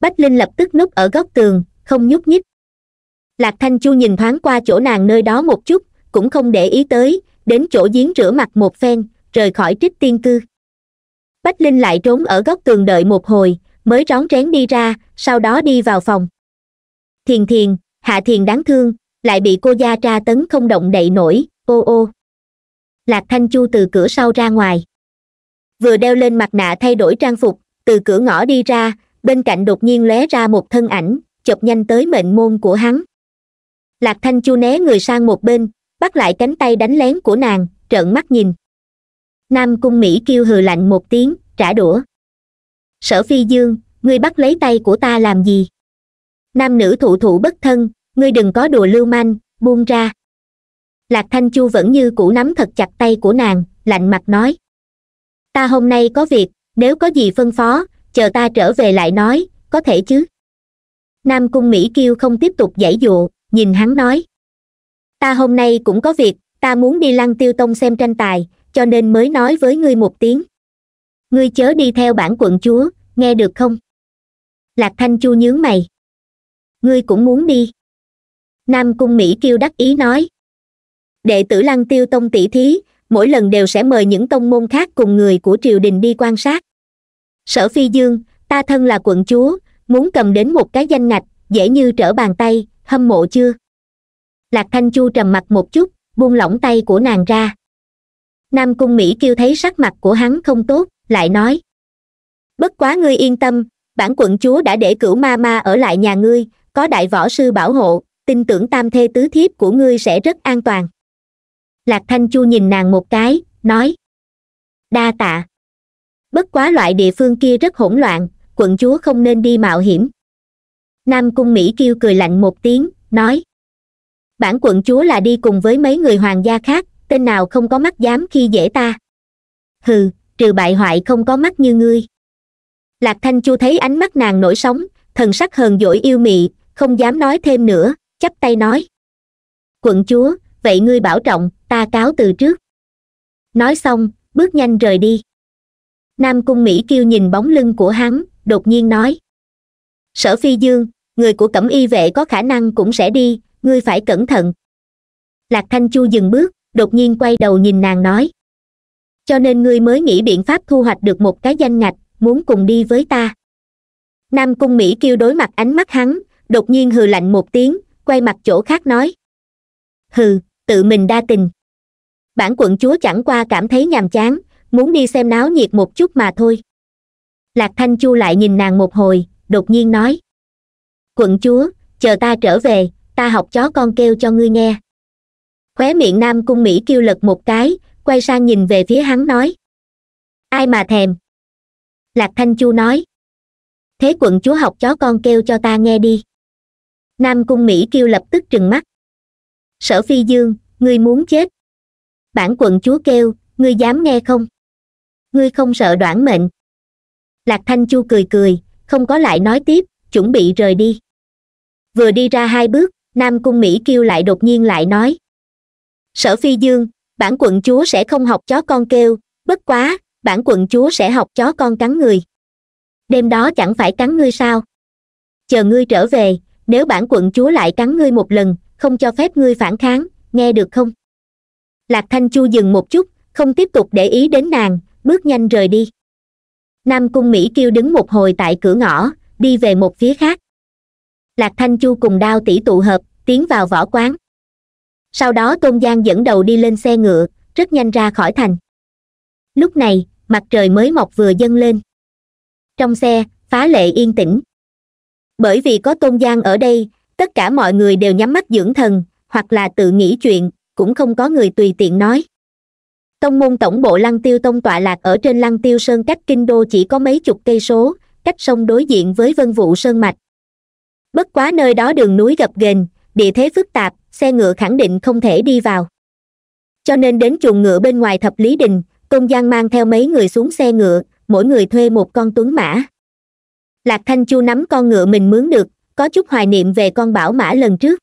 [SPEAKER 2] bách linh lập tức núp ở góc tường
[SPEAKER 1] không nhúc nhích lạc thanh chu nhìn thoáng qua chỗ nàng nơi đó một chút cũng không để ý tới đến chỗ giếng rửa mặt một phen rời khỏi trích tiên cư bách linh lại trốn ở góc tường đợi một hồi mới rón rén đi ra sau đó đi vào phòng thiền thiền hạ thiền đáng thương lại bị cô gia tra tấn không động đậy nổi ô ô lạc thanh chu từ cửa sau ra ngoài vừa đeo lên mặt nạ thay đổi trang phục từ cửa ngõ đi ra bên cạnh đột nhiên lóe ra một thân ảnh chụp nhanh tới mệnh môn của hắn lạc thanh chu né người sang một bên bắt lại cánh tay đánh lén của nàng trợn mắt nhìn nam cung mỹ kêu hừ lạnh một tiếng trả đũa sở phi dương ngươi bắt lấy tay của ta làm gì nam nữ thụ thụ bất thân ngươi đừng có đùa lưu manh buông ra lạc thanh chu vẫn như cũ nắm thật chặt tay của nàng lạnh mặt nói ta hôm nay có việc nếu có gì phân phó chờ ta trở về lại nói có thể chứ nam cung mỹ kêu không tiếp tục giải dụ, nhìn hắn nói ta hôm nay cũng có việc ta muốn đi lăng tiêu tông xem tranh tài cho nên mới nói với ngươi một tiếng ngươi
[SPEAKER 2] chớ đi theo bản quận chúa nghe được không lạc thanh chu nhướng mày ngươi cũng muốn đi nam cung mỹ kiêu đắc ý nói đệ
[SPEAKER 1] tử lăng tiêu tông tỷ thí mỗi lần đều sẽ mời những tông môn khác cùng người của triều đình đi quan sát sở phi dương ta thân là quận chúa muốn cầm đến một cái danh ngạch dễ như trở bàn tay hâm mộ chưa lạc thanh chu trầm mặt một chút buông lỏng tay của nàng ra nam cung mỹ kêu thấy sắc mặt của hắn không tốt lại nói bất quá ngươi yên tâm bản quận chúa đã để cửu ma ma ở lại nhà ngươi có đại võ sư bảo hộ tin tưởng tam thê tứ thiếp của ngươi sẽ rất an toàn lạc thanh chu nhìn nàng một cái nói đa tạ bất quá loại địa phương kia rất hỗn loạn quận chúa không nên đi mạo hiểm nam cung mỹ kêu cười lạnh một tiếng nói bản quận chúa là đi cùng với mấy người hoàng gia khác tên nào không có mắt dám khi dễ ta hừ trừ bại hoại không có mắt như ngươi lạc thanh chu thấy ánh mắt nàng nổi sóng thần sắc hờn dỗi yêu mị không dám nói thêm nữa chắp tay nói quận chúa vậy ngươi bảo trọng ta cáo từ trước nói xong bước nhanh rời đi nam cung mỹ kêu nhìn bóng lưng của hắn đột nhiên nói sở phi dương người của cẩm y vệ có khả năng cũng sẽ đi ngươi phải cẩn thận lạc thanh chu dừng bước đột nhiên quay đầu nhìn nàng nói cho nên ngươi mới nghĩ biện pháp thu hoạch được một cái danh ngạch muốn cùng đi với ta nam cung mỹ kêu đối mặt ánh mắt hắn đột nhiên hừ lạnh một tiếng quay mặt chỗ khác nói hừ tự mình đa tình bản quận chúa chẳng qua cảm thấy nhàm chán muốn đi xem náo nhiệt một chút mà thôi lạc thanh chu lại nhìn nàng một hồi đột nhiên nói quận chúa chờ ta trở về ta học chó con kêu cho ngươi nghe khóe miệng nam cung mỹ kêu lật một cái quay sang nhìn về phía hắn nói ai mà thèm
[SPEAKER 2] lạc thanh chu nói thế quận chúa học chó con kêu cho ta nghe đi nam cung mỹ kêu lập tức trừng mắt sở phi dương ngươi muốn chết bản quận chúa kêu ngươi dám nghe không ngươi không sợ đoản mệnh
[SPEAKER 1] lạc thanh chu cười cười không có lại nói tiếp chuẩn bị rời đi vừa đi ra hai bước nam cung mỹ kêu lại đột nhiên lại nói sở phi dương bản quận chúa sẽ không học chó con kêu bất quá bản quận chúa sẽ học chó con cắn người đêm đó chẳng phải cắn ngươi sao chờ ngươi trở về nếu bản quận chúa lại cắn ngươi một lần không cho phép ngươi phản kháng nghe được không lạc thanh chu dừng một chút không tiếp tục để ý đến nàng bước nhanh rời đi nam cung mỹ kêu đứng một hồi tại cửa ngõ đi về một phía khác lạc thanh chu cùng đao tỷ tụ hợp tiến vào võ quán sau đó tôn giang dẫn đầu đi lên xe ngựa rất nhanh ra khỏi thành lúc này mặt trời mới mọc vừa dâng lên trong xe phá lệ yên tĩnh bởi vì có tôn giang ở đây tất cả mọi người đều nhắm mắt dưỡng thần hoặc là tự nghĩ chuyện cũng không có người tùy tiện nói tông môn tổng bộ lăng tiêu tông tọa lạc ở trên lăng tiêu sơn cách kinh đô chỉ có mấy chục cây số cách sông đối diện với vân vũ sơn mạch bất quá nơi đó đường núi gập ghềnh địa thế phức tạp xe ngựa khẳng định không thể đi vào cho nên đến chuồng ngựa bên ngoài thập lý đình công giang mang theo mấy người xuống xe ngựa mỗi người thuê một con tuấn mã lạc thanh chu nắm con ngựa mình mướn được có chút hoài niệm về con bảo mã lần trước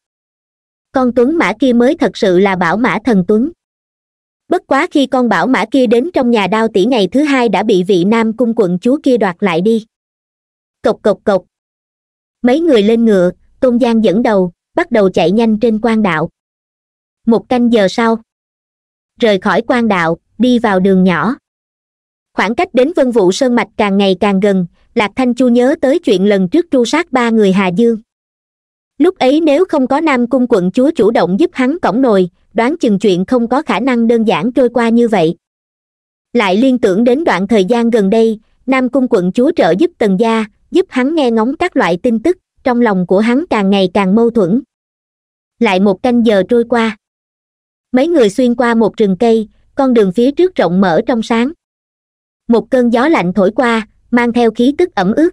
[SPEAKER 1] con tuấn mã kia mới thật sự là bảo mã thần tuấn bất quá khi con bảo mã kia đến trong nhà đao tỷ ngày thứ hai đã bị vị nam cung quận chúa kia đoạt lại đi cộc cộc cộc mấy người lên ngựa tôn giang dẫn đầu bắt đầu chạy nhanh trên quan đạo một canh giờ sau rời khỏi quan đạo đi vào đường nhỏ khoảng cách đến vân vụ sơn mạch càng ngày càng gần lạc thanh chu nhớ tới chuyện lần trước tru sát ba người hà dương lúc ấy nếu không có nam cung quận chúa chủ động giúp hắn cổng nồi đoán chừng chuyện không có khả năng đơn giản trôi qua như vậy lại liên tưởng đến đoạn thời gian gần đây nam cung quận chúa trợ giúp tần gia giúp hắn nghe ngóng các loại tin tức trong lòng của hắn càng ngày càng mâu thuẫn lại một canh giờ trôi qua mấy người xuyên qua một rừng cây con đường phía trước rộng mở trong sáng một cơn gió lạnh thổi qua mang theo khí tức ẩm ướt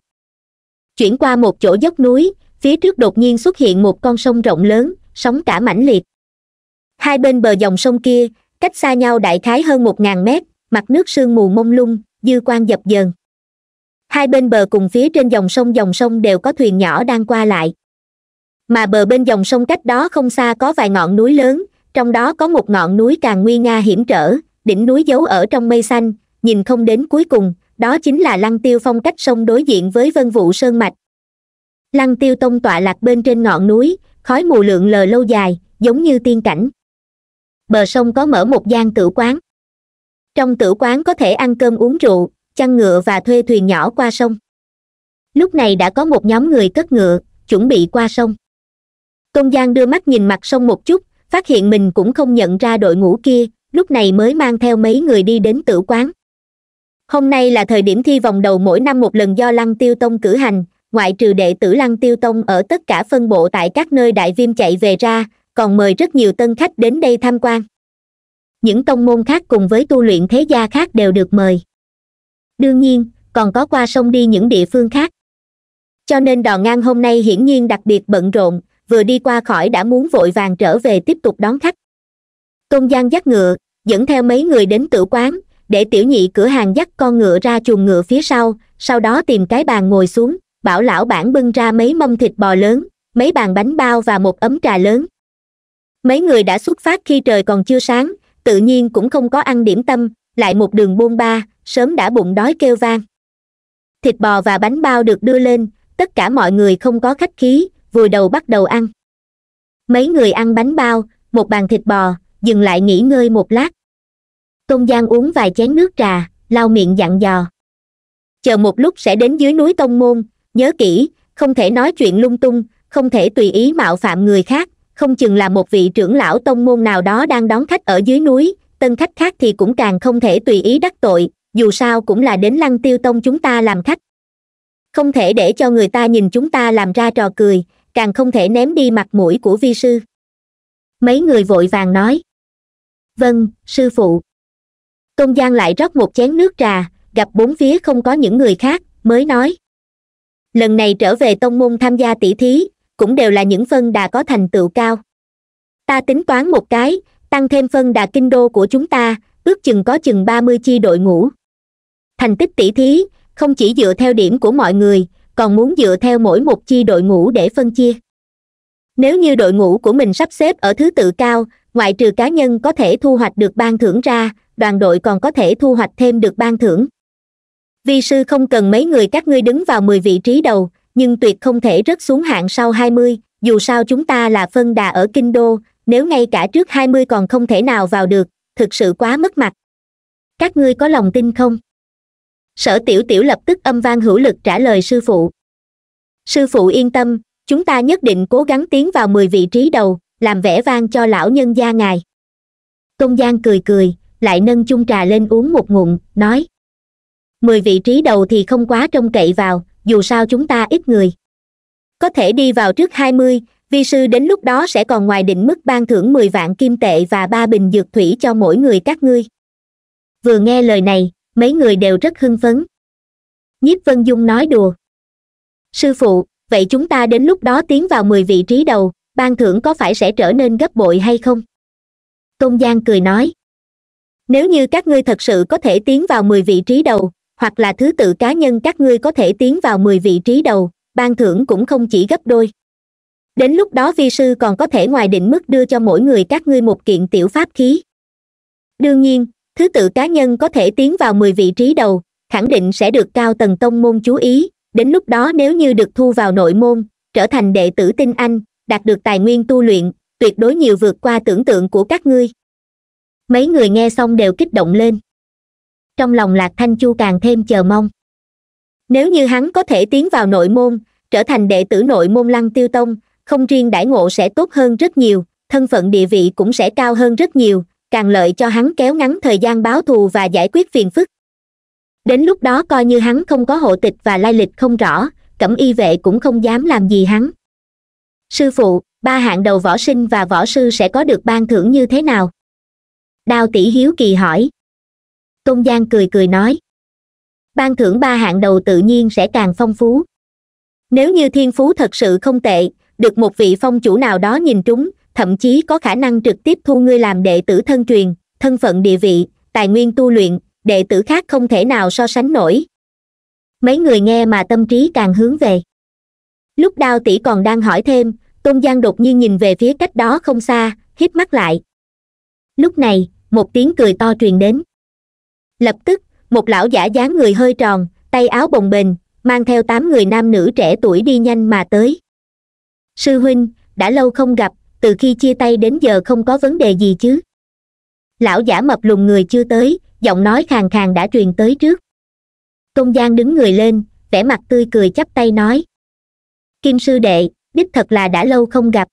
[SPEAKER 1] chuyển qua một chỗ dốc núi phía trước đột nhiên xuất hiện một con sông rộng lớn sóng cả mãnh liệt hai bên bờ dòng sông kia cách xa nhau đại khái hơn một ngàn mét mặt nước sương mù mông lung dư quan dập dờn hai bên bờ cùng phía trên dòng sông dòng sông đều có thuyền nhỏ đang qua lại mà bờ bên dòng sông cách đó không xa có vài ngọn núi lớn trong đó có một ngọn núi càng nguy nga hiểm trở đỉnh núi giấu ở trong mây xanh nhìn không đến cuối cùng đó chính là lăng tiêu phong cách sông đối diện với vân vụ sơn mạch lăng tiêu tông tọa lạc bên trên ngọn núi khói mù lượn lờ lâu dài giống như tiên cảnh bờ sông có mở một gian tử quán trong tử quán có thể ăn cơm uống rượu chăn ngựa và thuê thuyền nhỏ qua sông lúc này đã có một nhóm người cất ngựa chuẩn bị qua sông công giang đưa mắt nhìn mặt sông một chút phát hiện mình cũng không nhận ra đội ngũ kia lúc này mới mang theo mấy người đi đến tử quán hôm nay là thời điểm thi vòng đầu mỗi năm một lần do lăng tiêu tông cử hành ngoại trừ đệ tử lăng tiêu tông ở tất cả phân bộ tại các nơi đại viêm chạy về ra còn mời rất nhiều tân khách đến đây tham quan những tông môn khác cùng với tu luyện thế gia khác đều được mời đương nhiên còn có qua sông đi những địa phương khác cho nên đò ngang hôm nay hiển nhiên đặc biệt bận rộn vừa đi qua khỏi đã muốn vội vàng trở về tiếp tục đón khách tôn giang dắt ngựa dẫn theo mấy người đến tử quán để tiểu nhị cửa hàng dắt con ngựa ra chuồng ngựa phía sau sau đó tìm cái bàn ngồi xuống bảo lão bản bưng ra mấy mâm thịt bò lớn mấy bàn bánh bao và một ấm trà lớn mấy người đã xuất phát khi trời còn chưa sáng tự nhiên cũng không có ăn điểm tâm lại một đường buôn ba sớm đã bụng đói kêu vang thịt bò và bánh bao được đưa lên tất cả mọi người không có khách khí vùi đầu bắt đầu ăn mấy người ăn bánh bao một bàn thịt bò dừng lại nghỉ ngơi một lát tôn giang uống vài chén nước trà lau miệng dặn dò chờ một lúc sẽ đến dưới núi tông môn nhớ kỹ không thể nói chuyện lung tung không thể tùy ý mạo phạm người khác không chừng là một vị trưởng lão tông môn nào đó đang đón khách ở dưới núi tân khách khác thì cũng càng không thể tùy ý đắc tội dù sao cũng là đến lăng tiêu tông chúng ta làm khách không thể để cho người ta nhìn chúng ta làm ra trò cười càng không thể ném đi mặt mũi của vi sư mấy người vội vàng nói vâng sư phụ tôn giang lại rót một chén nước trà gặp bốn phía không có những người khác mới nói lần này trở về tông môn tham gia tỷ thí cũng đều là những phân đà có thành tựu cao ta tính toán một cái tăng thêm phân đà kinh đô của chúng ta ước chừng có chừng ba mươi chi đội ngũ thành tích tỷ thí không chỉ dựa theo điểm của mọi người còn muốn dựa theo mỗi một chi đội ngũ để phân chia nếu như đội ngũ của mình sắp xếp ở thứ tự cao ngoại trừ cá nhân có thể thu hoạch được ban thưởng ra đoàn đội còn có thể thu hoạch thêm được ban thưởng vi sư không cần mấy người các ngươi đứng vào mười vị trí đầu nhưng tuyệt không thể rớt xuống hạng sau hai mươi dù sao chúng ta là phân đà ở kinh đô nếu ngay cả trước hai mươi còn không thể nào vào được thực sự quá mất mặt các ngươi có lòng tin không sở tiểu tiểu lập tức âm vang hữu lực trả lời sư phụ sư phụ yên tâm chúng ta nhất định cố gắng tiến vào mười vị trí đầu làm vẻ vang cho lão nhân gia ngài tôn giang cười cười lại nâng chung trà lên uống một ngụm nói mười vị trí đầu thì không quá trông cậy vào dù sao chúng ta ít người có thể đi vào trước hai mươi vi sư đến lúc đó sẽ còn ngoài định mức ban thưởng mười vạn kim tệ và ba bình dược thủy cho mỗi người các ngươi vừa nghe lời này mấy người đều rất hưng phấn nhiếp vân dung nói đùa sư phụ vậy chúng ta đến lúc đó tiến vào mười vị trí đầu ban thưởng có phải sẽ trở nên gấp bội hay không tôn giang cười nói nếu như các ngươi thật sự có thể tiến vào mười vị trí đầu hoặc là thứ tự cá nhân các ngươi có thể tiến vào mười vị trí đầu ban thưởng cũng không chỉ gấp đôi đến lúc đó vi sư còn có thể ngoài định mức đưa cho mỗi người các ngươi một kiện tiểu pháp khí đương nhiên thứ tự cá nhân có thể tiến vào mười vị trí đầu khẳng định sẽ được cao tầng tông môn chú ý đến lúc đó nếu như được thu vào nội môn trở thành đệ tử tinh anh đạt được tài nguyên tu luyện tuyệt đối nhiều vượt qua tưởng tượng của các ngươi mấy người nghe xong đều kích động lên trong lòng lạc thanh chu càng thêm chờ mong nếu như hắn có thể tiến vào nội môn trở thành đệ tử nội môn lăng tiêu tông không riêng đãi ngộ sẽ tốt hơn rất nhiều thân phận địa vị cũng sẽ cao hơn rất nhiều càng lợi cho hắn kéo ngắn thời gian báo thù và giải quyết phiền phức đến lúc đó coi như hắn không có hộ tịch và lai lịch không rõ cẩm y vệ cũng không dám làm gì hắn sư phụ ba hạng đầu võ sinh và võ sư sẽ có được ban thưởng như thế nào đào tỷ hiếu kỳ hỏi tôn giang cười cười nói ban thưởng ba hạng đầu tự nhiên sẽ càng phong phú nếu như thiên phú thật sự không tệ được một vị phong chủ nào đó nhìn trúng thậm chí có khả năng trực tiếp thu ngươi làm đệ tử thân truyền thân phận địa vị tài nguyên tu luyện đệ tử khác không thể nào so sánh nổi mấy người nghe mà tâm trí càng hướng về lúc đao tỷ còn đang hỏi thêm tôn giang đột nhiên nhìn về phía cách đó không xa hít mắt lại lúc này một tiếng cười to truyền đến lập tức một lão giả dáng người hơi tròn tay áo bồng bềnh mang theo tám người nam nữ trẻ tuổi đi nhanh mà tới sư huynh đã lâu không gặp từ khi chia tay đến giờ không có vấn đề gì chứ lão giả mập lùn người chưa tới giọng nói khàn khàn đã truyền tới trước công giang đứng người lên vẻ mặt tươi cười chắp tay nói kim sư đệ đích thật là đã lâu không gặp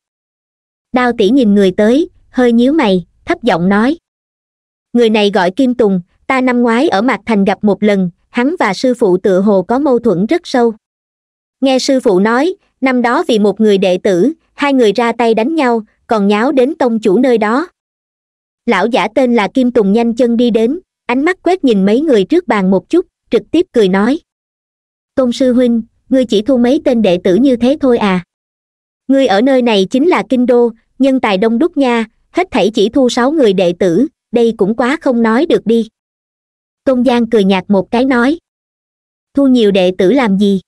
[SPEAKER 1] đao Tỉ nhìn người tới hơi nhíu mày thấp giọng nói người này gọi kim tùng ta năm ngoái ở mạc thành gặp một lần hắn và sư phụ tự hồ có mâu thuẫn rất sâu nghe sư phụ nói năm đó vì một người đệ tử hai người ra tay đánh nhau còn nháo đến tông chủ nơi đó lão giả tên là kim tùng nhanh chân đi đến ánh mắt quét nhìn mấy người trước bàn một chút trực tiếp cười nói tôn sư huynh ngươi chỉ thu mấy tên đệ tử như thế thôi à ngươi ở nơi này chính là kinh đô nhân tài đông đúc nha hết thảy chỉ thu sáu người đệ tử đây cũng quá không nói được đi tôn giang cười nhạt một cái nói thu nhiều đệ tử làm gì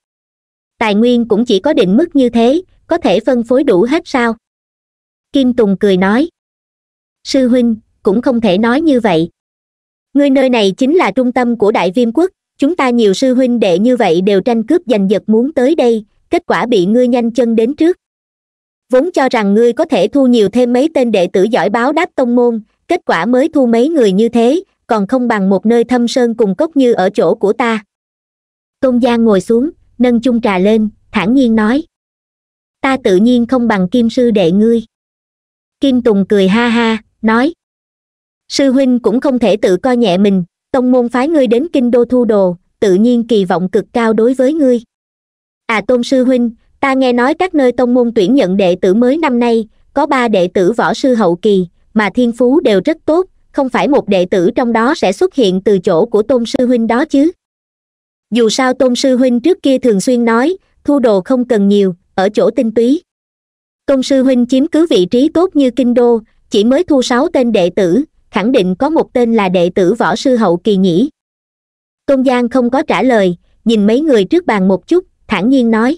[SPEAKER 1] tài nguyên cũng chỉ có định mức như thế có thể phân phối đủ hết sao kim tùng cười nói sư huynh cũng không thể nói như vậy ngươi nơi này chính là trung tâm của đại viêm quốc chúng ta nhiều sư huynh đệ như vậy đều tranh cướp giành giật muốn tới đây kết quả bị ngươi nhanh chân đến trước vốn cho rằng ngươi có thể thu nhiều thêm mấy tên đệ tử giỏi báo đáp tông môn kết quả mới thu mấy người như thế còn không bằng một nơi thâm sơn cùng cốc như ở chỗ của ta tôn giang ngồi xuống nâng chung trà lên thản nhiên nói ta tự nhiên không bằng kim sư đệ ngươi kim tùng cười ha ha nói sư huynh cũng không thể tự coi nhẹ mình tông môn phái ngươi đến kinh đô thu đồ tự nhiên kỳ vọng cực cao đối với ngươi à tôn sư huynh ta nghe nói các nơi tông môn tuyển nhận đệ tử mới năm nay có ba đệ tử võ sư hậu kỳ mà thiên phú đều rất tốt không phải một đệ tử trong đó sẽ xuất hiện từ chỗ của tôn sư huynh đó chứ dù sao tôn sư huynh trước kia thường xuyên nói thu đồ không cần nhiều ở chỗ tinh túy tôn sư huynh chiếm cứ vị trí tốt như kinh đô chỉ mới thu sáu tên đệ tử khẳng định có một tên là đệ tử võ sư hậu kỳ nhĩ tôn giang không có trả lời nhìn mấy người trước bàn một chút thản nhiên nói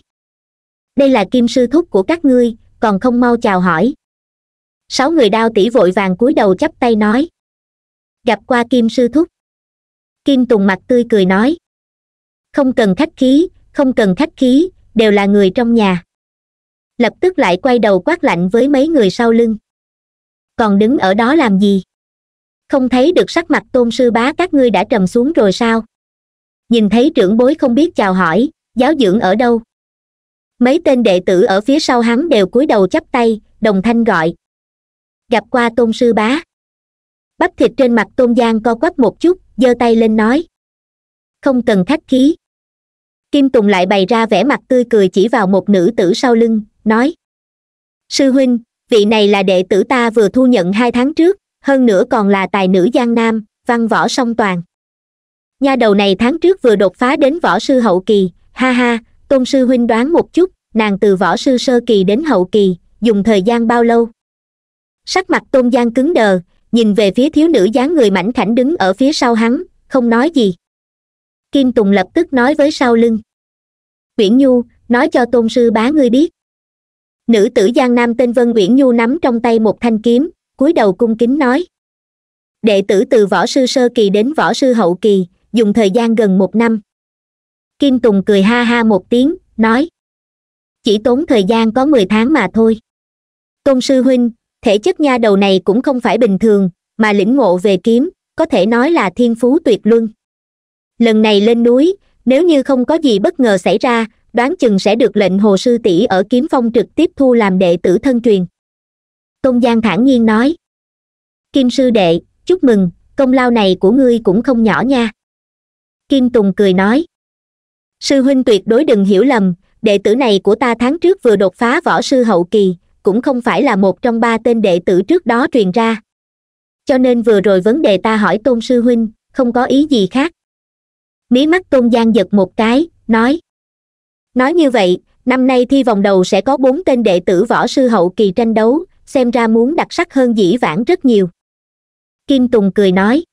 [SPEAKER 1] đây là kim sư thúc của các ngươi
[SPEAKER 2] còn không mau chào hỏi sáu người đao tỷ vội vàng cúi đầu chắp tay nói gặp qua kim sư thúc kim tùng mặt tươi cười nói
[SPEAKER 1] không cần khách khí không cần khách khí đều là người trong nhà lập tức lại quay đầu quát lạnh với mấy người sau lưng còn đứng ở đó làm gì không thấy được sắc mặt tôn sư bá các ngươi đã trầm xuống rồi sao nhìn thấy trưởng bối không biết chào hỏi giáo dưỡng ở đâu mấy tên đệ tử ở phía sau hắn đều cúi đầu chắp tay đồng thanh gọi gặp qua tôn sư bá bắp thịt trên mặt tôn giang co quắp một chút giơ tay lên nói không cần khách khí kim tùng lại bày ra vẻ mặt tươi cười chỉ vào một nữ tử sau lưng nói sư huynh vị này là đệ tử ta vừa thu nhận hai tháng trước hơn nữa còn là tài nữ giang nam văn võ song toàn nha đầu này tháng trước vừa đột phá đến võ sư hậu kỳ ha ha tôn sư huynh đoán một chút nàng từ võ sư sơ kỳ đến hậu kỳ dùng thời gian bao lâu sắc mặt tôn giang cứng đờ nhìn về phía thiếu nữ dáng người mảnh khảnh đứng ở phía sau hắn không nói gì kim tùng lập tức nói với sau lưng uyển nhu nói cho tôn sư bá ngươi biết nữ tử giang nam tên vân uyển nhu nắm trong tay một thanh kiếm cúi đầu cung kính nói đệ tử từ võ sư sơ kỳ đến võ sư hậu kỳ dùng thời gian gần một năm kim tùng cười ha ha một tiếng nói chỉ tốn thời gian có mười tháng mà thôi tôn sư huynh thể chất nha đầu này cũng không phải bình thường mà lĩnh ngộ về kiếm có thể nói là thiên phú tuyệt luân lần này lên núi nếu như không có gì bất ngờ xảy ra đoán chừng sẽ được lệnh hồ sư tỷ ở kiếm phong trực tiếp thu làm
[SPEAKER 2] đệ tử thân truyền công giang thản nhiên nói kim sư đệ chúc mừng công lao này của ngươi cũng không nhỏ nha kim tùng cười nói
[SPEAKER 1] sư huynh tuyệt đối đừng hiểu lầm đệ tử này của ta tháng trước vừa đột phá võ sư hậu kỳ cũng không phải là một trong ba tên đệ tử trước đó truyền ra cho nên vừa rồi vấn đề ta hỏi tôn sư huynh không có ý gì khác mí mắt tôn giang giật một cái nói nói như vậy năm nay thi vòng đầu sẽ có bốn tên đệ tử võ sư hậu kỳ tranh đấu xem ra muốn đặc sắc hơn dĩ vãng rất nhiều kim tùng cười nói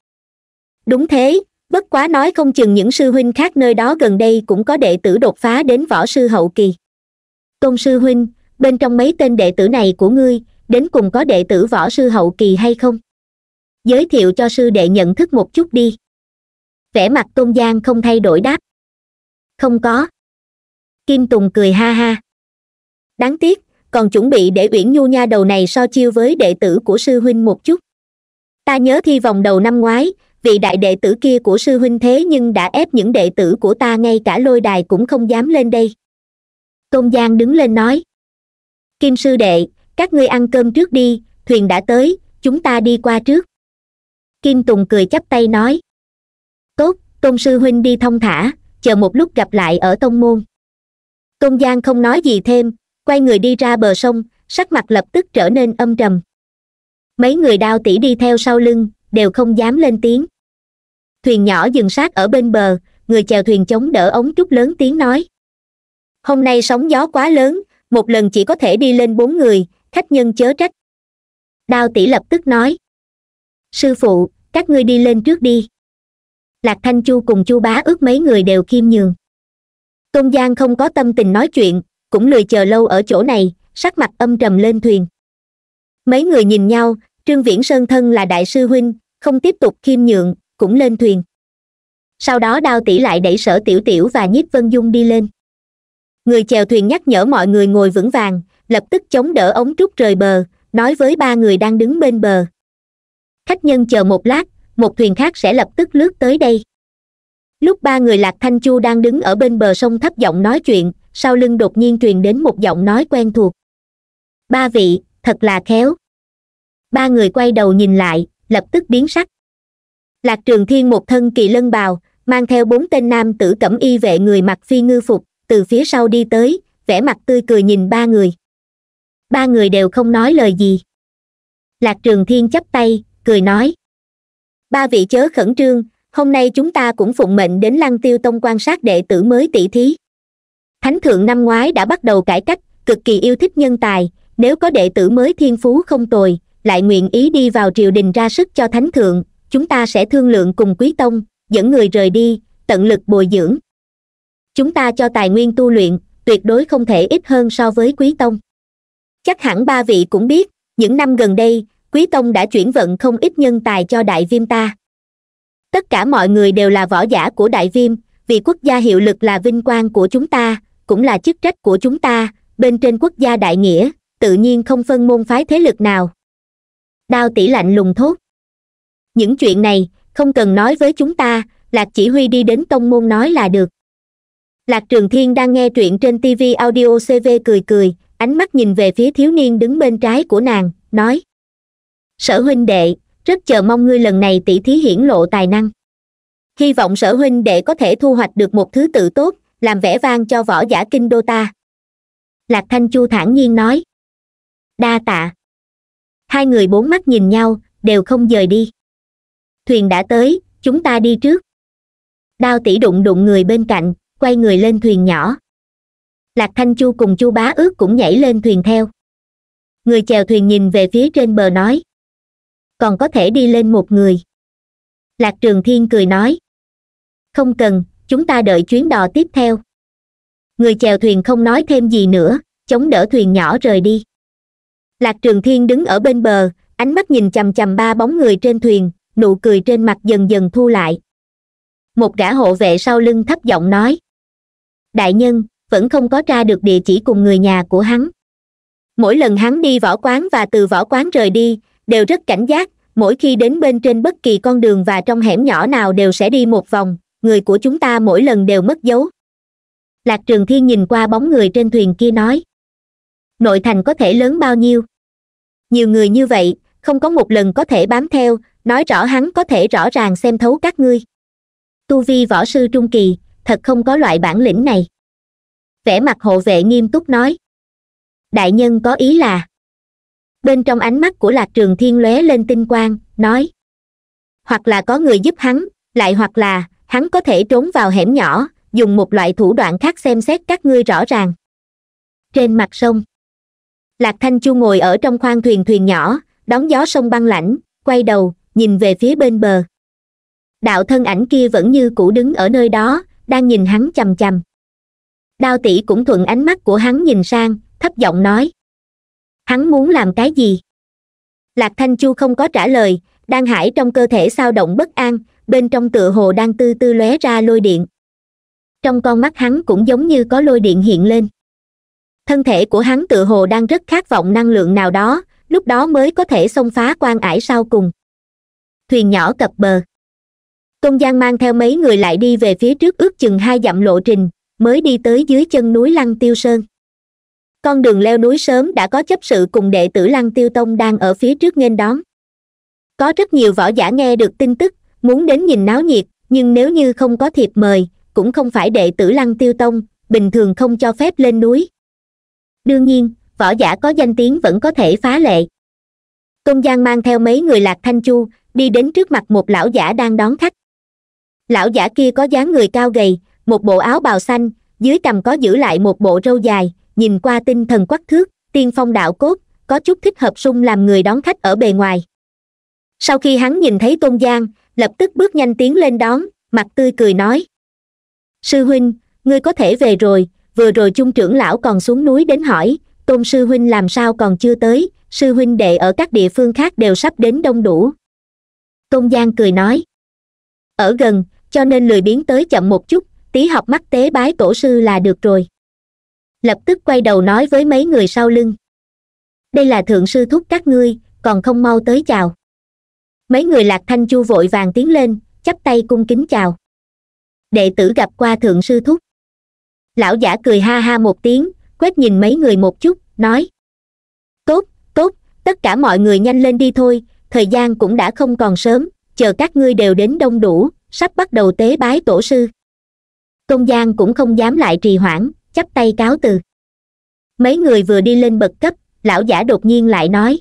[SPEAKER 1] đúng thế bất quá nói không chừng những sư huynh khác nơi đó gần đây cũng có đệ tử đột phá đến võ sư hậu kỳ tôn sư huynh bên trong mấy tên đệ tử này của ngươi đến cùng có đệ tử võ sư hậu kỳ hay không giới thiệu
[SPEAKER 2] cho sư đệ nhận thức một chút đi vẻ mặt tôn giang không thay đổi đáp không có kim tùng cười ha ha đáng tiếc còn chuẩn
[SPEAKER 1] bị để uyển nhu nha đầu này so chiêu với đệ tử của sư huynh một chút ta nhớ thi vòng đầu năm ngoái vị đại đệ tử kia của sư huynh thế nhưng đã ép những đệ tử của ta ngay cả lôi đài cũng không dám lên đây tôn giang đứng lên nói kim sư đệ các ngươi ăn cơm trước đi thuyền đã tới chúng ta đi qua trước kim tùng cười chắp tay nói tốt tôn sư huynh đi thông thả chờ một lúc gặp lại ở tông môn tôn giang không nói gì thêm quay người đi ra bờ sông sắc mặt lập tức trở nên âm trầm mấy người đao tỉ đi theo sau lưng đều không dám lên tiếng thuyền nhỏ dừng sát ở bên bờ người chèo thuyền chống đỡ ống trúc lớn tiếng nói hôm nay sóng gió quá lớn một lần chỉ có thể đi lên bốn người khách nhân chớ trách đao tỷ lập tức nói sư phụ các ngươi đi lên trước đi lạc thanh chu cùng chu bá ước mấy người đều khiêm nhường tôn giang không có tâm tình nói chuyện cũng lười chờ lâu ở chỗ này sắc mặt âm trầm lên thuyền mấy người nhìn nhau trương viễn sơn thân là đại sư huynh không tiếp tục khiêm nhượng cũng lên thuyền sau đó đao tỷ lại đẩy sở tiểu tiểu và nhiếp vân dung đi lên người chèo thuyền nhắc nhở mọi người ngồi vững vàng lập tức chống đỡ ống trúc rời bờ nói với ba người đang đứng bên bờ khách nhân chờ một lát một thuyền khác sẽ lập tức lướt tới đây lúc ba người lạc thanh chu đang đứng ở bên bờ sông thấp giọng nói chuyện sau lưng đột nhiên truyền đến một giọng nói quen thuộc ba vị thật là khéo ba người quay đầu nhìn lại lập tức biến sắc lạc trường thiên một thân kỳ lân bào mang theo bốn tên nam tử cẩm y vệ người mặc phi ngư phục từ phía sau đi tới vẻ mặt tươi cười nhìn ba người ba người đều không nói lời gì lạc trường thiên chắp tay cười nói ba vị chớ khẩn trương hôm nay chúng ta cũng phụng mệnh đến lăng tiêu tông quan sát đệ tử mới tỷ thí thánh thượng năm ngoái đã bắt đầu cải cách cực kỳ yêu thích nhân tài nếu có đệ tử mới thiên phú không tồi lại nguyện ý đi vào triều đình ra sức cho thánh thượng chúng ta sẽ thương lượng cùng quý tông dẫn người rời đi tận lực bồi dưỡng chúng ta cho tài nguyên tu luyện tuyệt đối không thể ít hơn so với quý tông chắc hẳn ba vị cũng biết những năm gần đây quý tông đã chuyển vận không ít nhân tài cho đại viêm ta tất cả mọi người đều là võ giả của đại viêm vì quốc gia hiệu lực là vinh quang của chúng ta cũng là chức trách của chúng ta bên trên quốc gia đại nghĩa tự nhiên không phân môn phái thế lực nào đao tỷ lạnh lùng thốt những chuyện này không cần nói với chúng ta lạc chỉ huy đi đến tông môn nói là được lạc trường thiên đang nghe chuyện trên tv audio cv cười cười ánh mắt nhìn về phía thiếu niên đứng bên trái của nàng nói sở huynh đệ rất chờ mong ngươi lần này tỷ thí hiển lộ tài năng hy vọng sở huynh đệ có thể thu hoạch được một thứ tự tốt
[SPEAKER 2] làm vẻ vang cho võ giả kinh đô ta lạc thanh chu thản nhiên nói đa tạ hai người bốn mắt nhìn nhau đều không dời đi thuyền đã tới chúng ta đi trước đao tỷ đụng đụng người bên cạnh
[SPEAKER 1] quay người lên thuyền nhỏ lạc thanh chu cùng chu bá ước cũng nhảy lên thuyền theo
[SPEAKER 2] người chèo thuyền nhìn về phía trên bờ nói còn có thể đi lên một người lạc trường thiên cười nói không cần chúng ta đợi chuyến đò tiếp
[SPEAKER 1] theo người chèo thuyền không nói thêm gì nữa chống đỡ thuyền nhỏ rời đi lạc trường thiên đứng ở bên bờ ánh mắt nhìn chằm chằm ba bóng người trên thuyền nụ cười trên mặt dần dần thu lại một gã hộ vệ sau lưng thấp giọng nói đại nhân vẫn không có tra được địa chỉ cùng người nhà của hắn mỗi lần hắn đi võ quán và từ võ quán rời đi đều rất cảnh giác mỗi khi đến bên trên bất kỳ con đường và trong hẻm nhỏ nào đều sẽ đi một vòng người của chúng ta mỗi lần đều mất dấu lạc trường thiên nhìn qua bóng người trên thuyền kia nói nội thành có thể lớn bao nhiêu nhiều người như vậy không có một lần có thể bám theo nói rõ hắn có thể rõ ràng xem thấu các ngươi tu vi võ sư trung kỳ thật không có loại bản
[SPEAKER 2] lĩnh này vẻ mặt hộ vệ nghiêm túc nói đại nhân có ý là bên trong ánh mắt của lạc trường thiên lóe lên tinh quang nói
[SPEAKER 1] hoặc là có người giúp hắn lại hoặc là hắn có thể trốn vào hẻm nhỏ dùng một loại thủ đoạn khác xem xét các ngươi rõ ràng trên mặt sông lạc thanh chu ngồi ở trong khoang thuyền thuyền nhỏ đón gió sông băng lãnh quay đầu nhìn về phía bên bờ đạo thân ảnh kia vẫn như cũ đứng ở nơi đó đang nhìn hắn chằm chằm đao tỷ cũng thuận ánh mắt của hắn nhìn sang thấp giọng nói hắn muốn làm cái gì lạc thanh chu không có trả lời đan hải trong cơ thể sao động bất an bên trong tựa hồ đang tư tư lóe ra lôi điện trong con mắt hắn cũng giống như có lôi điện hiện lên thân thể của hắn tựa hồ đang rất khát vọng năng lượng nào đó lúc đó mới có thể xông phá quan ải sau cùng thuyền nhỏ cập bờ công giang mang theo mấy người lại đi về phía trước ước chừng hai dặm lộ trình mới đi tới dưới chân núi lăng tiêu sơn con đường leo núi sớm đã có chấp sự cùng đệ tử lăng tiêu tông đang ở phía trước nghênh đón có rất nhiều võ giả nghe được tin tức muốn đến nhìn náo nhiệt nhưng nếu như không có thiệp mời cũng không phải đệ tử lăng tiêu tông bình thường không cho phép lên núi đương nhiên võ giả có danh tiếng vẫn có thể phá lệ công giang mang theo mấy người lạc thanh chu đi đến trước mặt một lão giả đang đón khách lão giả kia có dáng người cao gầy một bộ áo bào xanh dưới cầm có giữ lại một bộ râu dài nhìn qua tinh thần quắc thước tiên phong đạo cốt có chút thích hợp sung làm người đón khách ở bề ngoài sau khi hắn nhìn thấy tôn giang lập tức bước nhanh tiến lên đón mặt tươi cười nói sư huynh ngươi có thể về rồi vừa rồi chung trưởng lão còn xuống núi đến hỏi tôn sư huynh làm sao còn chưa tới sư huynh đệ ở các địa phương khác đều sắp đến đông đủ tôn giang cười nói ở gần cho nên lười biến tới chậm một chút tí học mắt tế bái tổ sư là được rồi lập tức quay đầu nói với mấy người sau lưng đây là thượng sư thúc các ngươi còn không mau tới chào mấy người lạc thanh chu vội vàng tiến lên chắp tay cung kính chào đệ tử gặp qua thượng sư thúc lão giả cười ha ha một tiếng quét nhìn mấy người một chút nói tốt tốt tất cả mọi người nhanh lên đi thôi thời gian cũng đã không còn sớm chờ các ngươi đều đến đông đủ sắp bắt đầu tế bái tổ sư công giang cũng không dám lại trì hoãn chắp tay cáo từ mấy người vừa đi lên bậc cấp lão giả đột nhiên lại nói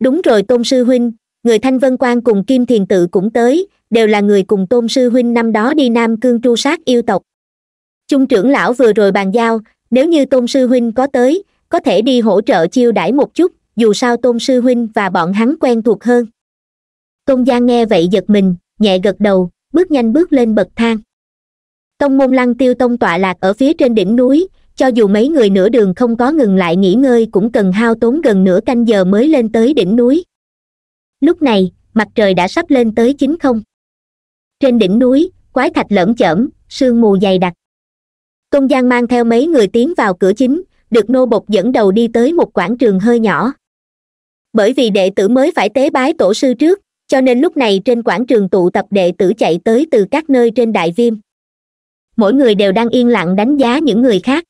[SPEAKER 1] đúng rồi tôn sư huynh người thanh vân quan cùng kim thiền tự cũng tới đều là người cùng tôn sư huynh năm đó đi nam cương tru sát yêu tộc trung trưởng lão vừa rồi bàn giao nếu như tôn sư huynh có tới có thể đi hỗ trợ chiêu đãi một chút dù sao tôn sư huynh và bọn hắn quen thuộc hơn tôn giang nghe vậy giật mình nhẹ gật đầu bước nhanh bước lên bậc thang tông môn lăng tiêu tông tọa lạc ở phía trên đỉnh núi cho dù mấy người nửa đường không có ngừng lại nghỉ ngơi cũng cần hao tốn gần nửa canh giờ mới lên tới đỉnh núi lúc này mặt trời đã sắp lên tới chín không trên đỉnh núi quái thạch lởm chởm sương mù dày đặc công giang mang theo mấy người tiến vào cửa chính được nô bột dẫn đầu đi tới một quảng trường hơi nhỏ bởi vì đệ tử mới phải tế bái tổ sư trước cho nên lúc này trên quảng trường tụ tập đệ tử chạy tới từ các nơi trên đại viêm mỗi người đều đang yên lặng đánh giá những người khác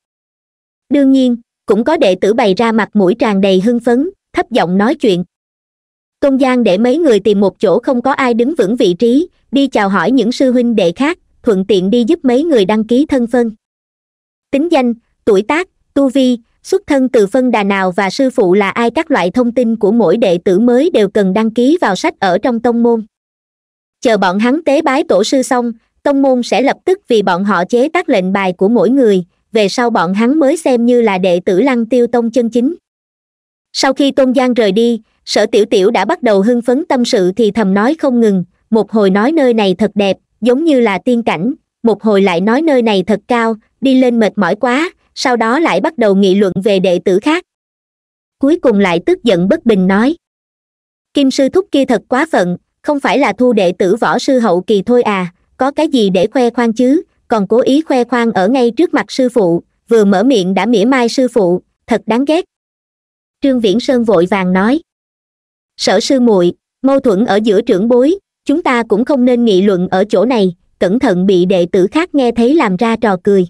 [SPEAKER 1] đương nhiên cũng có đệ tử bày ra mặt mũi tràn đầy hưng phấn thấp giọng nói chuyện công gian để mấy người tìm một chỗ không có ai đứng vững vị trí đi chào hỏi những sư huynh đệ khác thuận tiện đi giúp mấy người đăng ký thân phân tính danh tuổi tác tu vi xuất thân từ phân đà nào và sư phụ là ai các loại thông tin của mỗi đệ tử mới đều cần đăng ký vào sách ở trong tông môn chờ bọn hắn tế bái tổ sư xong tông môn sẽ lập tức vì bọn họ chế tác lệnh bài của mỗi người về sau bọn hắn mới xem như là đệ tử lăng tiêu tông chân chính sau khi tôn giang rời đi sở tiểu tiểu đã bắt đầu hưng phấn tâm sự thì thầm nói không ngừng một hồi nói nơi này thật đẹp giống như là tiên cảnh một hồi lại nói nơi này thật cao đi lên mệt mỏi quá sau đó lại bắt đầu nghị luận về đệ tử khác cuối cùng lại tức giận bất bình nói kim sư thúc kia thật quá phận không phải là thu đệ tử võ sư hậu kỳ thôi à có cái gì để khoe khoang chứ còn cố ý khoe khoang ở ngay trước mặt sư phụ vừa mở miệng đã mỉa mai sư phụ thật đáng ghét trương viễn sơn vội vàng nói sở sư muội mâu thuẫn ở giữa trưởng bối chúng ta cũng không nên nghị luận ở chỗ này cẩn thận bị đệ tử khác nghe thấy làm ra trò cười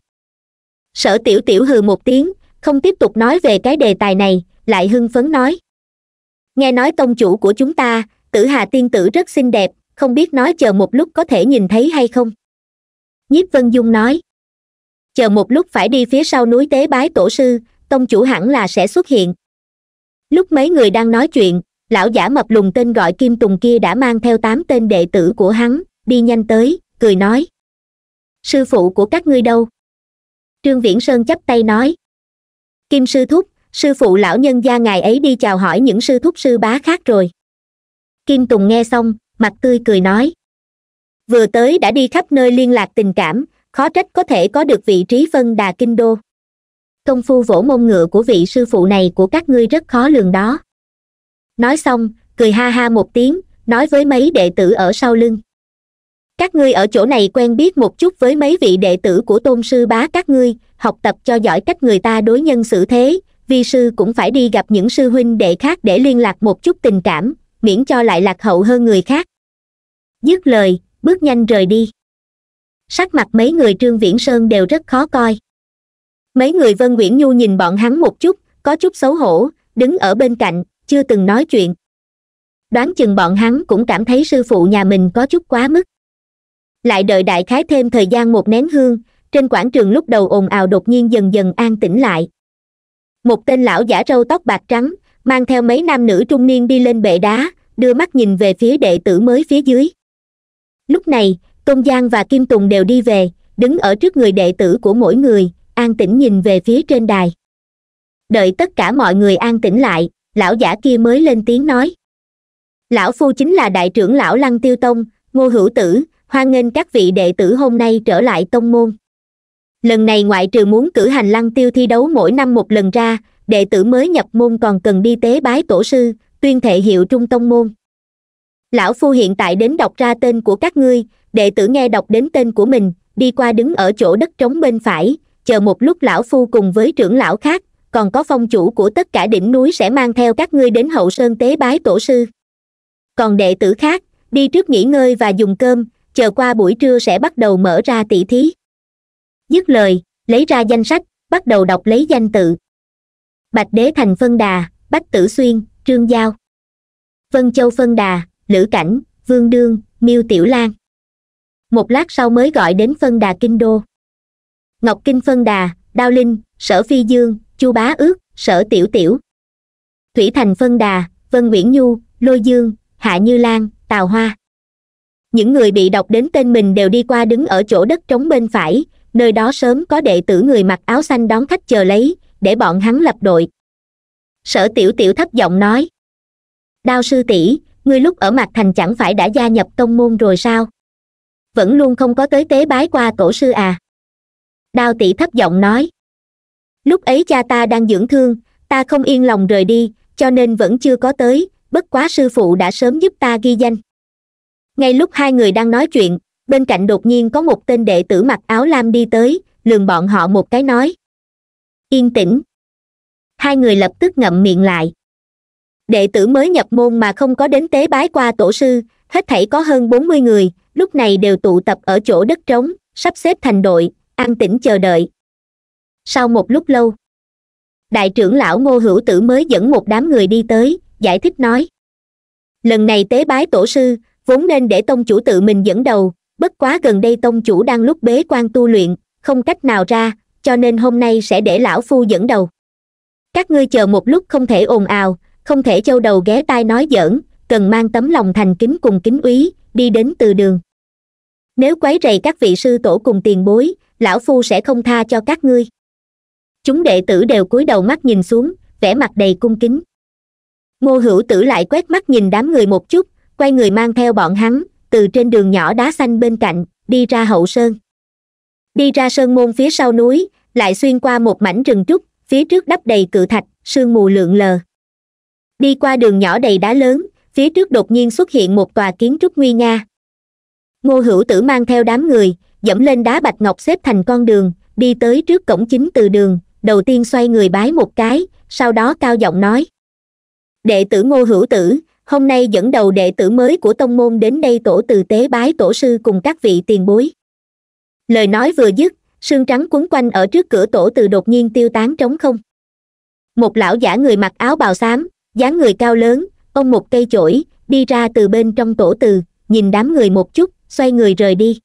[SPEAKER 1] sở tiểu tiểu hừ một tiếng không tiếp tục nói về cái đề tài này lại hưng phấn nói nghe nói tông chủ của chúng ta tử hà tiên tử rất xinh đẹp không biết nói chờ một lúc có thể nhìn thấy hay không nhiếp vân dung nói chờ một lúc phải đi phía sau núi tế bái tổ sư tông chủ hẳn là sẽ xuất hiện lúc mấy người đang nói chuyện lão giả mập lùng tên gọi kim tùng kia đã mang theo tám tên đệ tử của hắn đi nhanh tới cười nói sư phụ của các ngươi đâu trương viễn sơn chắp tay nói kim sư thúc sư phụ lão nhân gia ngài ấy đi chào hỏi những sư thúc sư bá khác rồi kim tùng nghe xong mặt tươi cười nói vừa tới đã đi khắp nơi liên lạc tình cảm khó trách có thể có được vị trí phân đà kinh đô công phu vỗ môn ngựa của vị sư phụ này của các ngươi rất khó lường đó nói xong cười ha ha một tiếng nói với mấy đệ tử ở sau lưng các ngươi ở chỗ này quen biết một chút với mấy vị đệ tử của tôn sư bá các ngươi học tập cho giỏi cách người ta đối nhân xử thế vi sư cũng phải đi gặp những sư huynh đệ khác để liên lạc một chút tình cảm miễn cho lại lạc hậu hơn người khác dứt lời bước nhanh rời đi sắc mặt mấy người trương viễn sơn đều rất khó coi mấy người vân nguyễn nhu nhìn bọn hắn một chút có chút xấu hổ đứng ở bên cạnh chưa từng nói chuyện đoán chừng bọn hắn cũng cảm thấy sư phụ nhà mình có chút quá mức lại đợi đại khái thêm thời gian một nén hương trên quảng trường lúc đầu ồn ào đột nhiên dần dần an tĩnh lại một tên lão giả râu tóc bạc trắng mang theo mấy nam nữ trung niên đi lên bệ đá đưa mắt nhìn về phía đệ tử mới phía dưới lúc này tôn giang và kim tùng đều đi về đứng ở trước người đệ tử của mỗi người an tĩnh nhìn về phía trên đài đợi tất cả mọi người an tĩnh lại lão giả kia mới lên tiếng nói lão phu chính là đại trưởng lão lăng tiêu tông ngô hữu tử hoan nghênh các vị đệ tử hôm nay trở lại tông môn lần này ngoại trừ muốn cử hành lăng tiêu thi đấu mỗi năm một lần ra đệ tử mới nhập môn còn cần đi tế bái tổ sư tuyên thệ hiệu trung tông môn lão phu hiện tại đến đọc ra tên của các ngươi đệ tử nghe đọc đến tên của mình đi qua đứng ở chỗ đất trống bên phải chờ một lúc lão phu cùng với trưởng lão khác còn có phong chủ của tất cả đỉnh núi sẽ mang theo các ngươi đến hậu sơn tế bái tổ sư còn đệ tử khác đi trước nghỉ ngơi và dùng cơm chờ qua buổi trưa sẽ bắt đầu mở ra tỷ thí dứt lời lấy ra danh sách bắt đầu đọc lấy danh tự bạch đế thành phân đà bách tử xuyên trương giao vân châu phân đà lữ cảnh vương đương miêu tiểu lan một lát sau mới gọi đến phân đà kinh đô ngọc kinh phân đà đao linh sở phi dương chu bá ước sở tiểu tiểu thủy thành phân đà vân nguyễn nhu lôi dương hạ như lan tào hoa những người bị đọc đến tên mình đều đi qua đứng ở chỗ đất trống bên phải nơi đó sớm có đệ tử người mặc áo xanh đón khách chờ lấy để bọn hắn lập đội sở tiểu tiểu thấp giọng nói đao sư tỷ ngươi lúc ở mặt thành chẳng phải đã gia nhập tông môn rồi sao vẫn luôn không có tới tế bái qua tổ sư à đao tỷ thấp giọng nói lúc ấy cha ta đang dưỡng thương ta không yên lòng rời đi cho nên vẫn chưa có tới bất quá sư phụ đã sớm giúp ta ghi danh ngay lúc hai người đang nói chuyện bên cạnh đột nhiên có một tên đệ tử mặc áo lam đi tới lườm bọn họ một cái nói yên tĩnh hai người lập tức ngậm miệng lại đệ tử mới nhập môn mà không có đến tế bái qua tổ sư hết thảy có hơn bốn mươi người lúc này đều tụ tập ở chỗ đất trống sắp xếp thành đội an tĩnh chờ đợi sau một lúc lâu đại trưởng lão ngô hữu tử mới dẫn một đám người đi tới giải thích nói lần này tế bái tổ sư vốn nên để tông chủ tự mình dẫn đầu bất quá gần đây tông chủ đang lúc bế quan tu luyện không cách nào ra cho nên hôm nay sẽ để lão phu dẫn đầu các ngươi chờ một lúc không thể ồn ào không thể châu đầu ghé tai nói giỡn cần mang tấm lòng thành kính cùng kính úy đi đến từ đường nếu quấy rầy các vị sư tổ cùng tiền bối lão phu sẽ không tha cho các ngươi chúng đệ tử đều cúi đầu mắt nhìn xuống vẻ mặt đầy cung kính ngô hữu tử lại quét mắt nhìn đám người một chút quay người mang theo bọn hắn từ trên đường nhỏ đá xanh bên cạnh đi ra hậu sơn đi ra sơn môn phía sau núi lại xuyên qua một mảnh rừng trúc phía trước đắp đầy cự thạch sương mù lượn lờ đi qua đường nhỏ đầy đá lớn phía trước đột nhiên xuất hiện một tòa kiến trúc nguy nga ngô hữu tử mang theo đám người dẫm lên đá bạch ngọc xếp thành con đường đi tới trước cổng chính từ đường đầu tiên xoay người bái một cái sau đó cao giọng nói đệ tử ngô hữu tử hôm nay dẫn đầu đệ tử mới của tông môn đến đây tổ từ tế bái tổ sư cùng các vị tiền bối lời nói vừa dứt sương trắng quấn quanh ở trước cửa tổ từ đột nhiên tiêu tán trống không một lão giả người mặc áo bào xám dáng người cao lớn ông một cây chổi đi ra từ bên trong tổ từ nhìn đám người một chút xoay người rời đi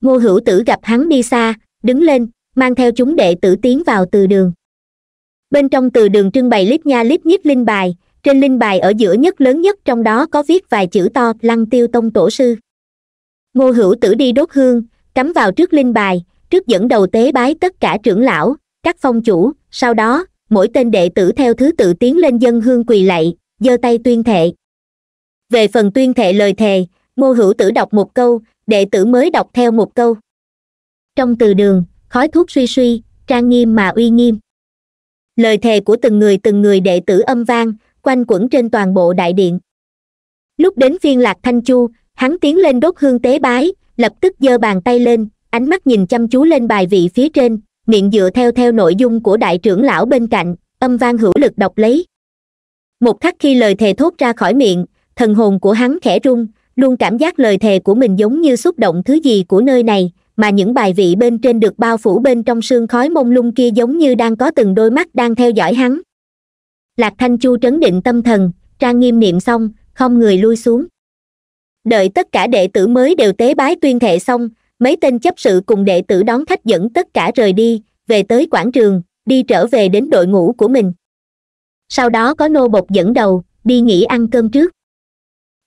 [SPEAKER 1] ngô hữu tử gặp hắn đi xa đứng lên mang theo chúng đệ tử tiến vào từ đường bên trong từ đường trưng bày lít nha lít nhít linh bài trên linh bài ở giữa nhất lớn nhất trong đó có viết vài chữ to lăng tiêu tông tổ sư ngô hữu tử đi đốt hương cắm vào trước linh bài trước dẫn đầu tế bái tất cả trưởng lão các phong chủ sau đó mỗi tên đệ tử theo thứ tự tiến lên dân hương quỳ lạy giơ tay tuyên thệ về phần tuyên thệ lời thề mô hữu tử đọc một câu đệ tử mới đọc theo một câu trong từ đường khói thuốc suy suy trang nghiêm mà uy nghiêm lời thề của từng người từng người đệ tử âm vang quanh quẩn trên toàn bộ đại điện lúc đến phiên lạc thanh chu hắn tiến lên đốt hương tế bái lập tức giơ bàn tay lên ánh mắt nhìn chăm chú lên bài vị phía trên miệng dựa theo theo nội dung của đại trưởng lão bên cạnh âm vang hữu lực đọc lấy một khắc khi lời thề thốt ra khỏi miệng thần hồn của hắn khẽ rung luôn cảm giác lời thề của mình giống như xúc động thứ gì của nơi này mà những bài vị bên trên được bao phủ bên trong sương khói mông lung kia giống như đang có từng đôi mắt đang theo dõi hắn lạc thanh chu trấn định tâm thần trang nghiêm niệm xong không người lui xuống đợi tất cả đệ tử mới đều tế bái tuyên thệ xong mấy tên chấp sự cùng đệ tử đón khách dẫn tất cả rời đi về tới quảng trường đi trở về đến đội ngũ của mình sau đó có nô bột dẫn đầu đi nghỉ ăn cơm trước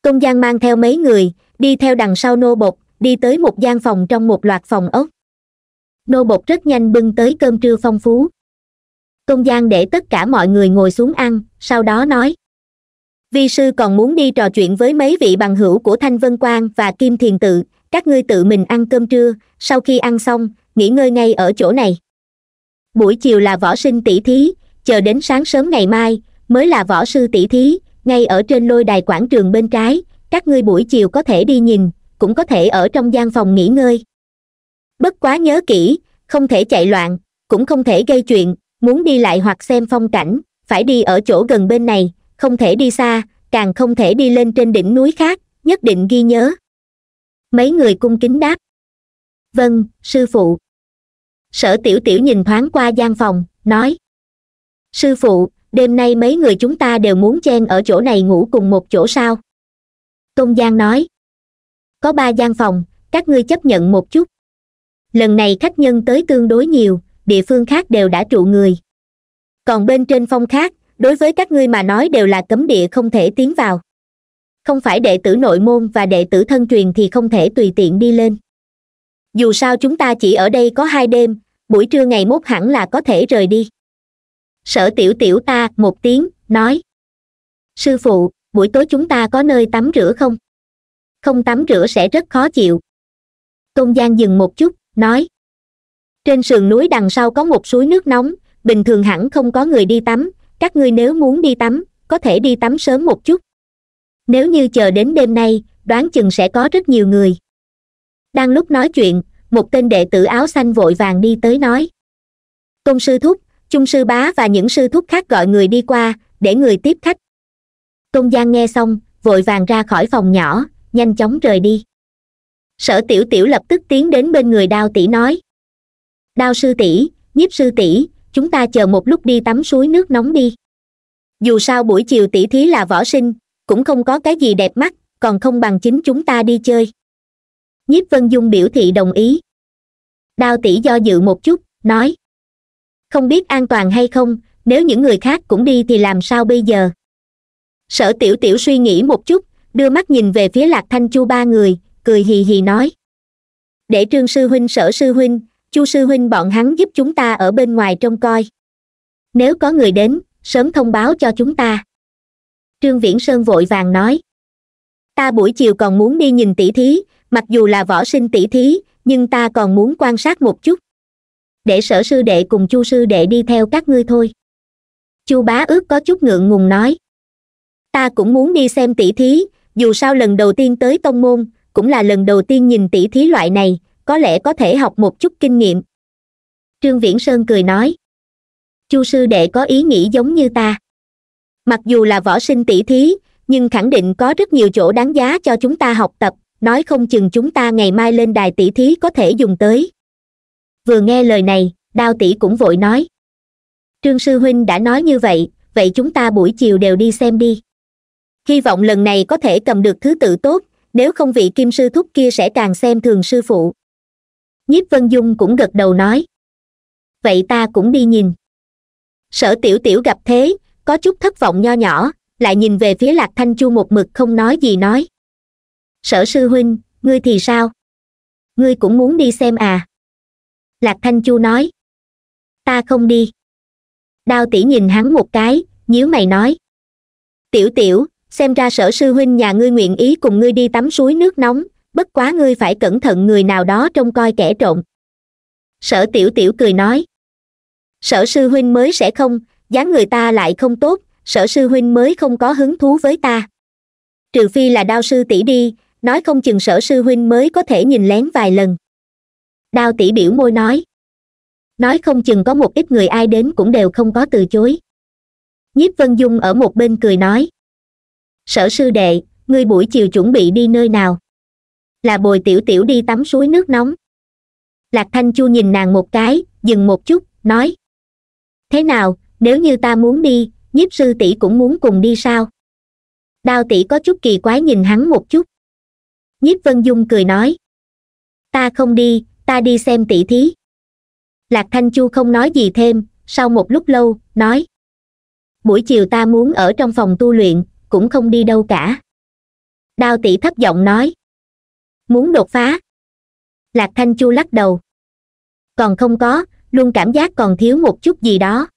[SPEAKER 1] công giang mang theo mấy người đi theo đằng sau nô bột đi tới một gian phòng trong một loạt phòng ốc nô bột rất nhanh bưng tới cơm trưa phong phú công giang để tất cả mọi người ngồi xuống ăn sau đó nói vi sư còn muốn đi trò chuyện với mấy vị bằng hữu của thanh vân quang và kim thiền tự các ngươi tự mình ăn cơm trưa sau khi ăn xong nghỉ ngơi ngay ở chỗ này buổi chiều là võ sinh tỷ thí chờ đến sáng sớm ngày mai mới là võ sư tỷ thí ngay ở trên lôi đài quảng trường bên trái các ngươi buổi chiều có thể đi nhìn cũng có thể ở trong gian phòng nghỉ ngơi bất quá nhớ kỹ không thể chạy loạn cũng không thể gây chuyện muốn đi lại hoặc xem phong cảnh phải đi ở chỗ gần bên này không thể đi xa càng không thể đi lên trên đỉnh núi khác nhất định ghi nhớ
[SPEAKER 2] mấy người cung kính đáp vâng sư phụ sở tiểu tiểu nhìn thoáng qua gian phòng nói sư phụ đêm nay mấy người chúng
[SPEAKER 1] ta đều muốn chen ở chỗ này ngủ cùng một chỗ sao tôn giang nói có ba gian phòng các ngươi chấp nhận một chút lần này khách nhân tới tương đối nhiều địa phương khác đều đã trụ người còn bên trên phong khác đối với các ngươi mà nói đều là cấm địa không thể tiến vào không phải đệ tử nội môn và đệ tử thân truyền thì không thể tùy tiện đi lên dù sao chúng ta chỉ ở đây có hai đêm buổi trưa ngày mốt hẳn là có thể rời đi sở tiểu tiểu ta một tiếng nói
[SPEAKER 2] sư phụ buổi tối chúng ta có nơi tắm rửa không không tắm rửa sẽ rất khó chịu tôn giang dừng một chút nói trên sườn
[SPEAKER 1] núi đằng sau có một suối nước nóng bình thường hẳn không có người đi tắm các ngươi nếu muốn đi tắm có thể đi tắm sớm một chút nếu như chờ đến đêm nay đoán chừng sẽ có rất nhiều người đang lúc nói chuyện một tên đệ tử áo xanh vội vàng đi tới nói tôn sư thúc chung sư bá và những sư thúc khác gọi người đi qua để người tiếp khách tôn giang nghe xong vội vàng ra khỏi phòng nhỏ nhanh chóng rời đi sở tiểu tiểu lập tức tiến đến bên người đao tỷ nói đao sư tỷ nhiếp sư tỷ chúng ta chờ một lúc đi tắm suối nước nóng đi dù sao buổi chiều tỷ thí là võ sinh cũng không có cái gì đẹp mắt còn không bằng chính chúng ta đi chơi nhiếp vân dung biểu thị đồng ý đao tỷ do dự một chút nói không biết an toàn hay không nếu những người khác cũng đi thì làm sao bây giờ sở tiểu tiểu suy nghĩ một chút đưa mắt nhìn về phía lạc thanh chu ba người cười hì hì nói để trương sư huynh sở sư huynh chu sư huynh bọn hắn giúp chúng ta ở bên ngoài trông coi nếu có người đến sớm thông báo cho chúng ta trương viễn sơn vội vàng nói ta buổi chiều còn muốn đi nhìn tỷ thí mặc dù là võ sinh tỷ thí nhưng ta còn muốn quan sát một chút để sở sư đệ cùng chu sư đệ đi theo các ngươi thôi chu bá ước có chút ngượng ngùng nói ta cũng muốn đi xem tỷ thí dù sao lần đầu tiên tới tông môn cũng là lần đầu tiên nhìn tỷ thí loại này có lẽ có thể học một chút kinh nghiệm trương viễn sơn cười nói chu sư đệ có ý nghĩ giống như ta mặc dù là võ sinh tỷ thí nhưng khẳng định có rất nhiều chỗ đáng giá cho chúng ta học tập nói không chừng chúng ta ngày mai lên đài tỷ thí có thể dùng tới vừa nghe lời này đao tỷ cũng vội nói trương sư huynh đã nói như vậy vậy chúng ta buổi chiều đều đi xem đi hy vọng lần này có thể cầm được thứ tự tốt nếu không vị kim sư thúc kia sẽ càng xem thường sư phụ nhiếp vân dung cũng gật đầu nói vậy ta cũng đi nhìn sở tiểu tiểu gặp thế có chút thất vọng nho nhỏ lại nhìn về phía lạc thanh chu một mực không nói gì nói sở sư huynh
[SPEAKER 2] ngươi thì sao ngươi cũng muốn đi xem à lạc thanh chu nói ta không đi đao tỷ nhìn hắn một cái nhíu mày nói
[SPEAKER 1] tiểu tiểu xem ra sở sư huynh nhà ngươi nguyện ý cùng ngươi đi tắm suối nước nóng bất quá ngươi phải cẩn thận người nào đó trông coi kẻ trộm sở tiểu tiểu cười nói sở sư huynh mới sẽ không dáng người ta lại không tốt sở sư huynh mới không có hứng thú với ta trừ phi là đao sư tỷ đi nói không chừng sở sư huynh mới có thể nhìn lén vài lần đao tỷ biểu môi nói nói không chừng có một ít người ai đến cũng đều không có từ chối nhiếp vân dung ở một bên cười nói sở sư đệ ngươi buổi chiều chuẩn bị đi nơi nào là bồi tiểu tiểu đi tắm suối nước nóng lạc thanh chu nhìn nàng một cái dừng một chút nói thế nào nếu như ta muốn đi nhiếp sư tỷ cũng muốn
[SPEAKER 2] cùng đi sao đao tỷ có chút kỳ quái nhìn hắn một chút nhiếp vân dung cười nói ta không đi ta đi xem tỷ thí lạc
[SPEAKER 1] thanh chu không nói gì thêm sau một lúc lâu nói buổi chiều ta muốn ở
[SPEAKER 2] trong phòng tu luyện cũng không đi đâu cả đao tỷ thấp giọng nói muốn đột phá lạc thanh chu lắc đầu còn không có
[SPEAKER 1] luôn cảm giác còn thiếu một chút gì đó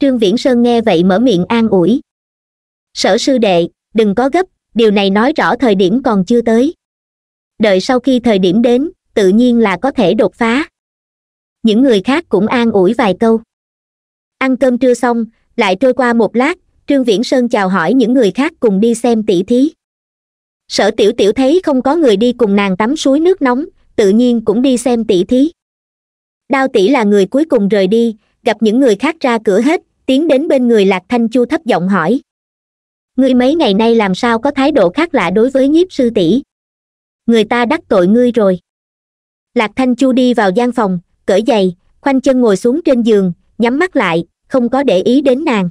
[SPEAKER 1] trương viễn sơn nghe vậy mở miệng an ủi sở sư đệ đừng có gấp điều này nói rõ thời điểm còn chưa tới đợi sau khi thời điểm đến tự nhiên là có thể đột phá những người khác cũng an ủi vài câu ăn cơm trưa xong lại trôi qua một lát trương viễn sơn chào hỏi những người khác cùng đi xem tỷ thí sở tiểu tiểu thấy không có người đi cùng nàng tắm suối nước nóng tự nhiên cũng đi xem tỷ thí đao tỷ là người cuối cùng rời đi gặp những người khác ra cửa hết tiến đến bên người lạc thanh chu thấp giọng hỏi ngươi mấy ngày nay làm sao có thái độ khác lạ đối với nhiếp sư tỷ người ta đắc tội ngươi rồi lạc thanh chu đi vào gian phòng cởi giày khoanh chân ngồi xuống trên giường nhắm mắt lại không có để ý đến nàng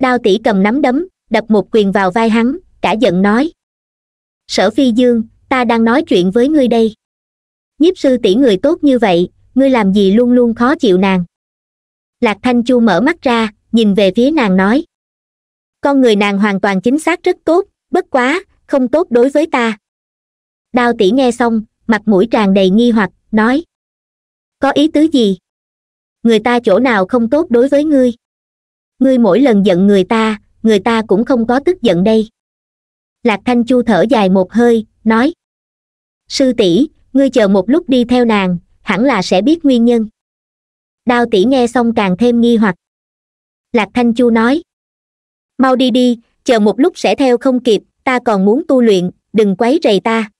[SPEAKER 1] đao tỷ cầm nắm đấm đập một quyền vào vai hắn cả giận nói sở phi dương ta đang nói chuyện với ngươi đây nhiếp sư tỷ người tốt như vậy ngươi làm gì luôn luôn khó chịu nàng lạc thanh chu mở mắt ra nhìn về phía nàng nói con người nàng hoàn toàn chính xác rất tốt bất quá không tốt đối với ta đao tỷ nghe xong mặt mũi tràn đầy nghi hoặc nói có ý tứ gì người ta chỗ nào không tốt đối với ngươi ngươi mỗi lần giận người ta người ta cũng không có tức giận đây lạc thanh chu thở dài một hơi nói
[SPEAKER 2] sư tỷ ngươi chờ một lúc đi theo nàng hẳn là sẽ biết nguyên nhân đao tỷ nghe xong càng thêm nghi hoặc lạc thanh chu nói
[SPEAKER 1] mau đi đi chờ một lúc sẽ theo không kịp ta còn muốn tu luyện đừng quấy rầy ta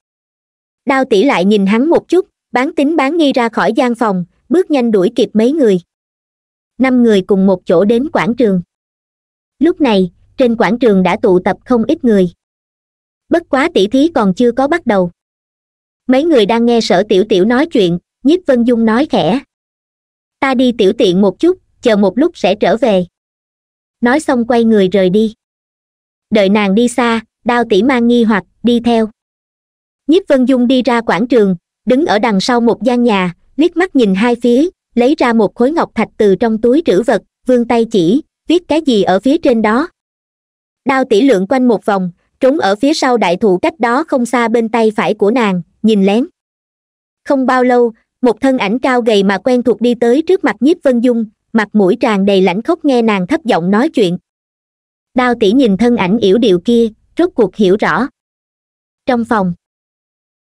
[SPEAKER 1] đao tỷ lại nhìn hắn một chút bán tính bán nghi ra khỏi gian phòng bước nhanh đuổi kịp mấy người năm người cùng một chỗ đến quảng trường lúc này trên quảng trường đã tụ tập không ít người bất quá tỷ thí còn chưa có bắt đầu mấy người đang nghe sở tiểu tiểu nói chuyện nhiếp vân dung nói khẽ ta đi tiểu tiện một chút chờ một lúc sẽ trở về nói xong quay người rời đi đợi nàng đi xa đao tỉ mang nghi hoặc đi theo Nhíp vân dung đi ra quảng trường đứng ở đằng sau một gian nhà liếc mắt nhìn hai phía lấy ra một khối ngọc thạch từ trong túi trữ vật vươn tay chỉ viết cái gì ở phía trên đó đao tỉ lượn quanh một vòng trốn ở phía sau đại thụ cách đó không xa bên tay phải của nàng nhìn lén không bao lâu một thân ảnh cao gầy mà quen thuộc đi tới trước mặt nhiếp vân dung mặt mũi tràn đầy lãnh khốc nghe nàng thấp giọng nói chuyện đao tỉ nhìn thân ảnh yểu điệu kia rốt cuộc hiểu rõ trong phòng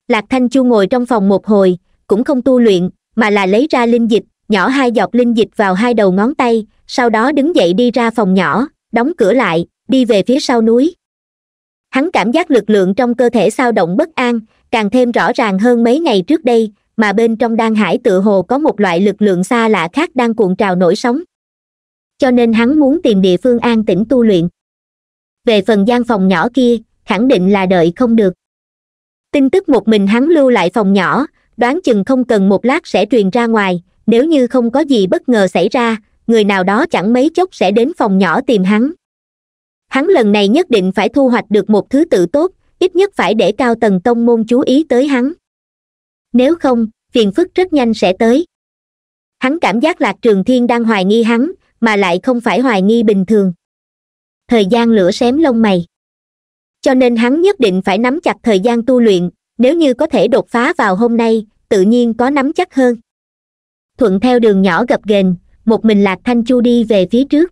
[SPEAKER 1] lạc thanh chu ngồi trong phòng một hồi cũng không tu luyện mà là lấy ra linh dịch nhỏ hai giọt linh dịch vào hai đầu ngón tay sau đó đứng dậy đi ra phòng nhỏ đóng cửa lại đi về phía sau núi hắn cảm giác lực lượng trong cơ thể sao động bất an càng thêm rõ ràng hơn mấy ngày trước đây mà bên trong đan hải tựa hồ có một loại lực lượng xa lạ khác đang cuộn trào nổi sóng cho nên hắn muốn tìm địa phương an tĩnh tu luyện về phần gian phòng nhỏ kia khẳng định là đợi không được tin tức một mình hắn lưu lại phòng nhỏ đoán chừng không cần một lát sẽ truyền ra ngoài nếu như không có gì bất ngờ xảy ra người nào đó chẳng mấy chốc sẽ đến phòng nhỏ tìm hắn hắn lần này nhất định phải thu hoạch được một thứ tự tốt ít nhất phải để cao tầng tông môn chú ý tới hắn nếu không phiền phức rất nhanh sẽ tới hắn cảm giác lạc trường thiên đang hoài nghi hắn mà lại không phải hoài nghi bình thường thời gian lửa xém lông mày cho nên hắn nhất định phải nắm chặt thời gian tu luyện nếu như có thể đột phá vào hôm nay tự nhiên có nắm chắc hơn thuận theo đường nhỏ gập ghềnh một mình lạc thanh chu đi về phía trước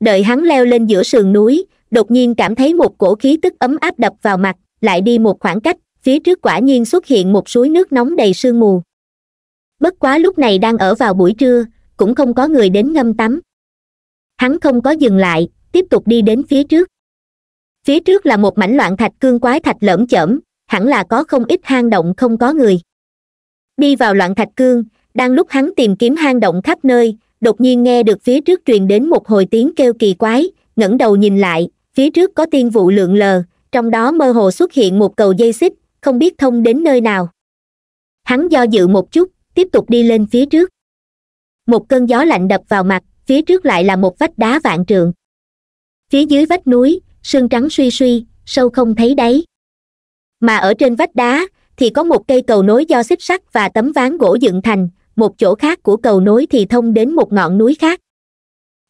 [SPEAKER 1] đợi hắn leo lên giữa sườn núi đột nhiên cảm thấy một cổ khí tức ấm áp đập vào mặt lại đi một khoảng cách phía trước quả nhiên xuất hiện một suối nước nóng đầy sương mù bất quá lúc này đang ở vào buổi trưa cũng không có người đến ngâm tắm hắn không có dừng lại tiếp tục đi đến phía trước phía trước là một mảnh loạn thạch cương quái thạch lởm chởm hẳn là có không ít hang động không có người đi vào loạn thạch cương đang lúc hắn tìm kiếm hang động khắp nơi đột nhiên nghe được phía trước truyền đến một hồi tiếng kêu kỳ quái ngẩng đầu nhìn lại phía trước có tiên vụ lượn lờ trong đó mơ hồ xuất hiện một cầu dây xích không biết thông đến nơi nào hắn do dự một chút tiếp tục đi lên phía trước một cơn gió lạnh đập vào mặt phía trước lại là một vách đá vạn trượng phía dưới vách núi sương trắng suy suy sâu không thấy đáy mà ở trên vách đá thì có một cây cầu nối do xích sắt và tấm ván gỗ dựng thành một chỗ khác của cầu nối thì thông đến một ngọn núi khác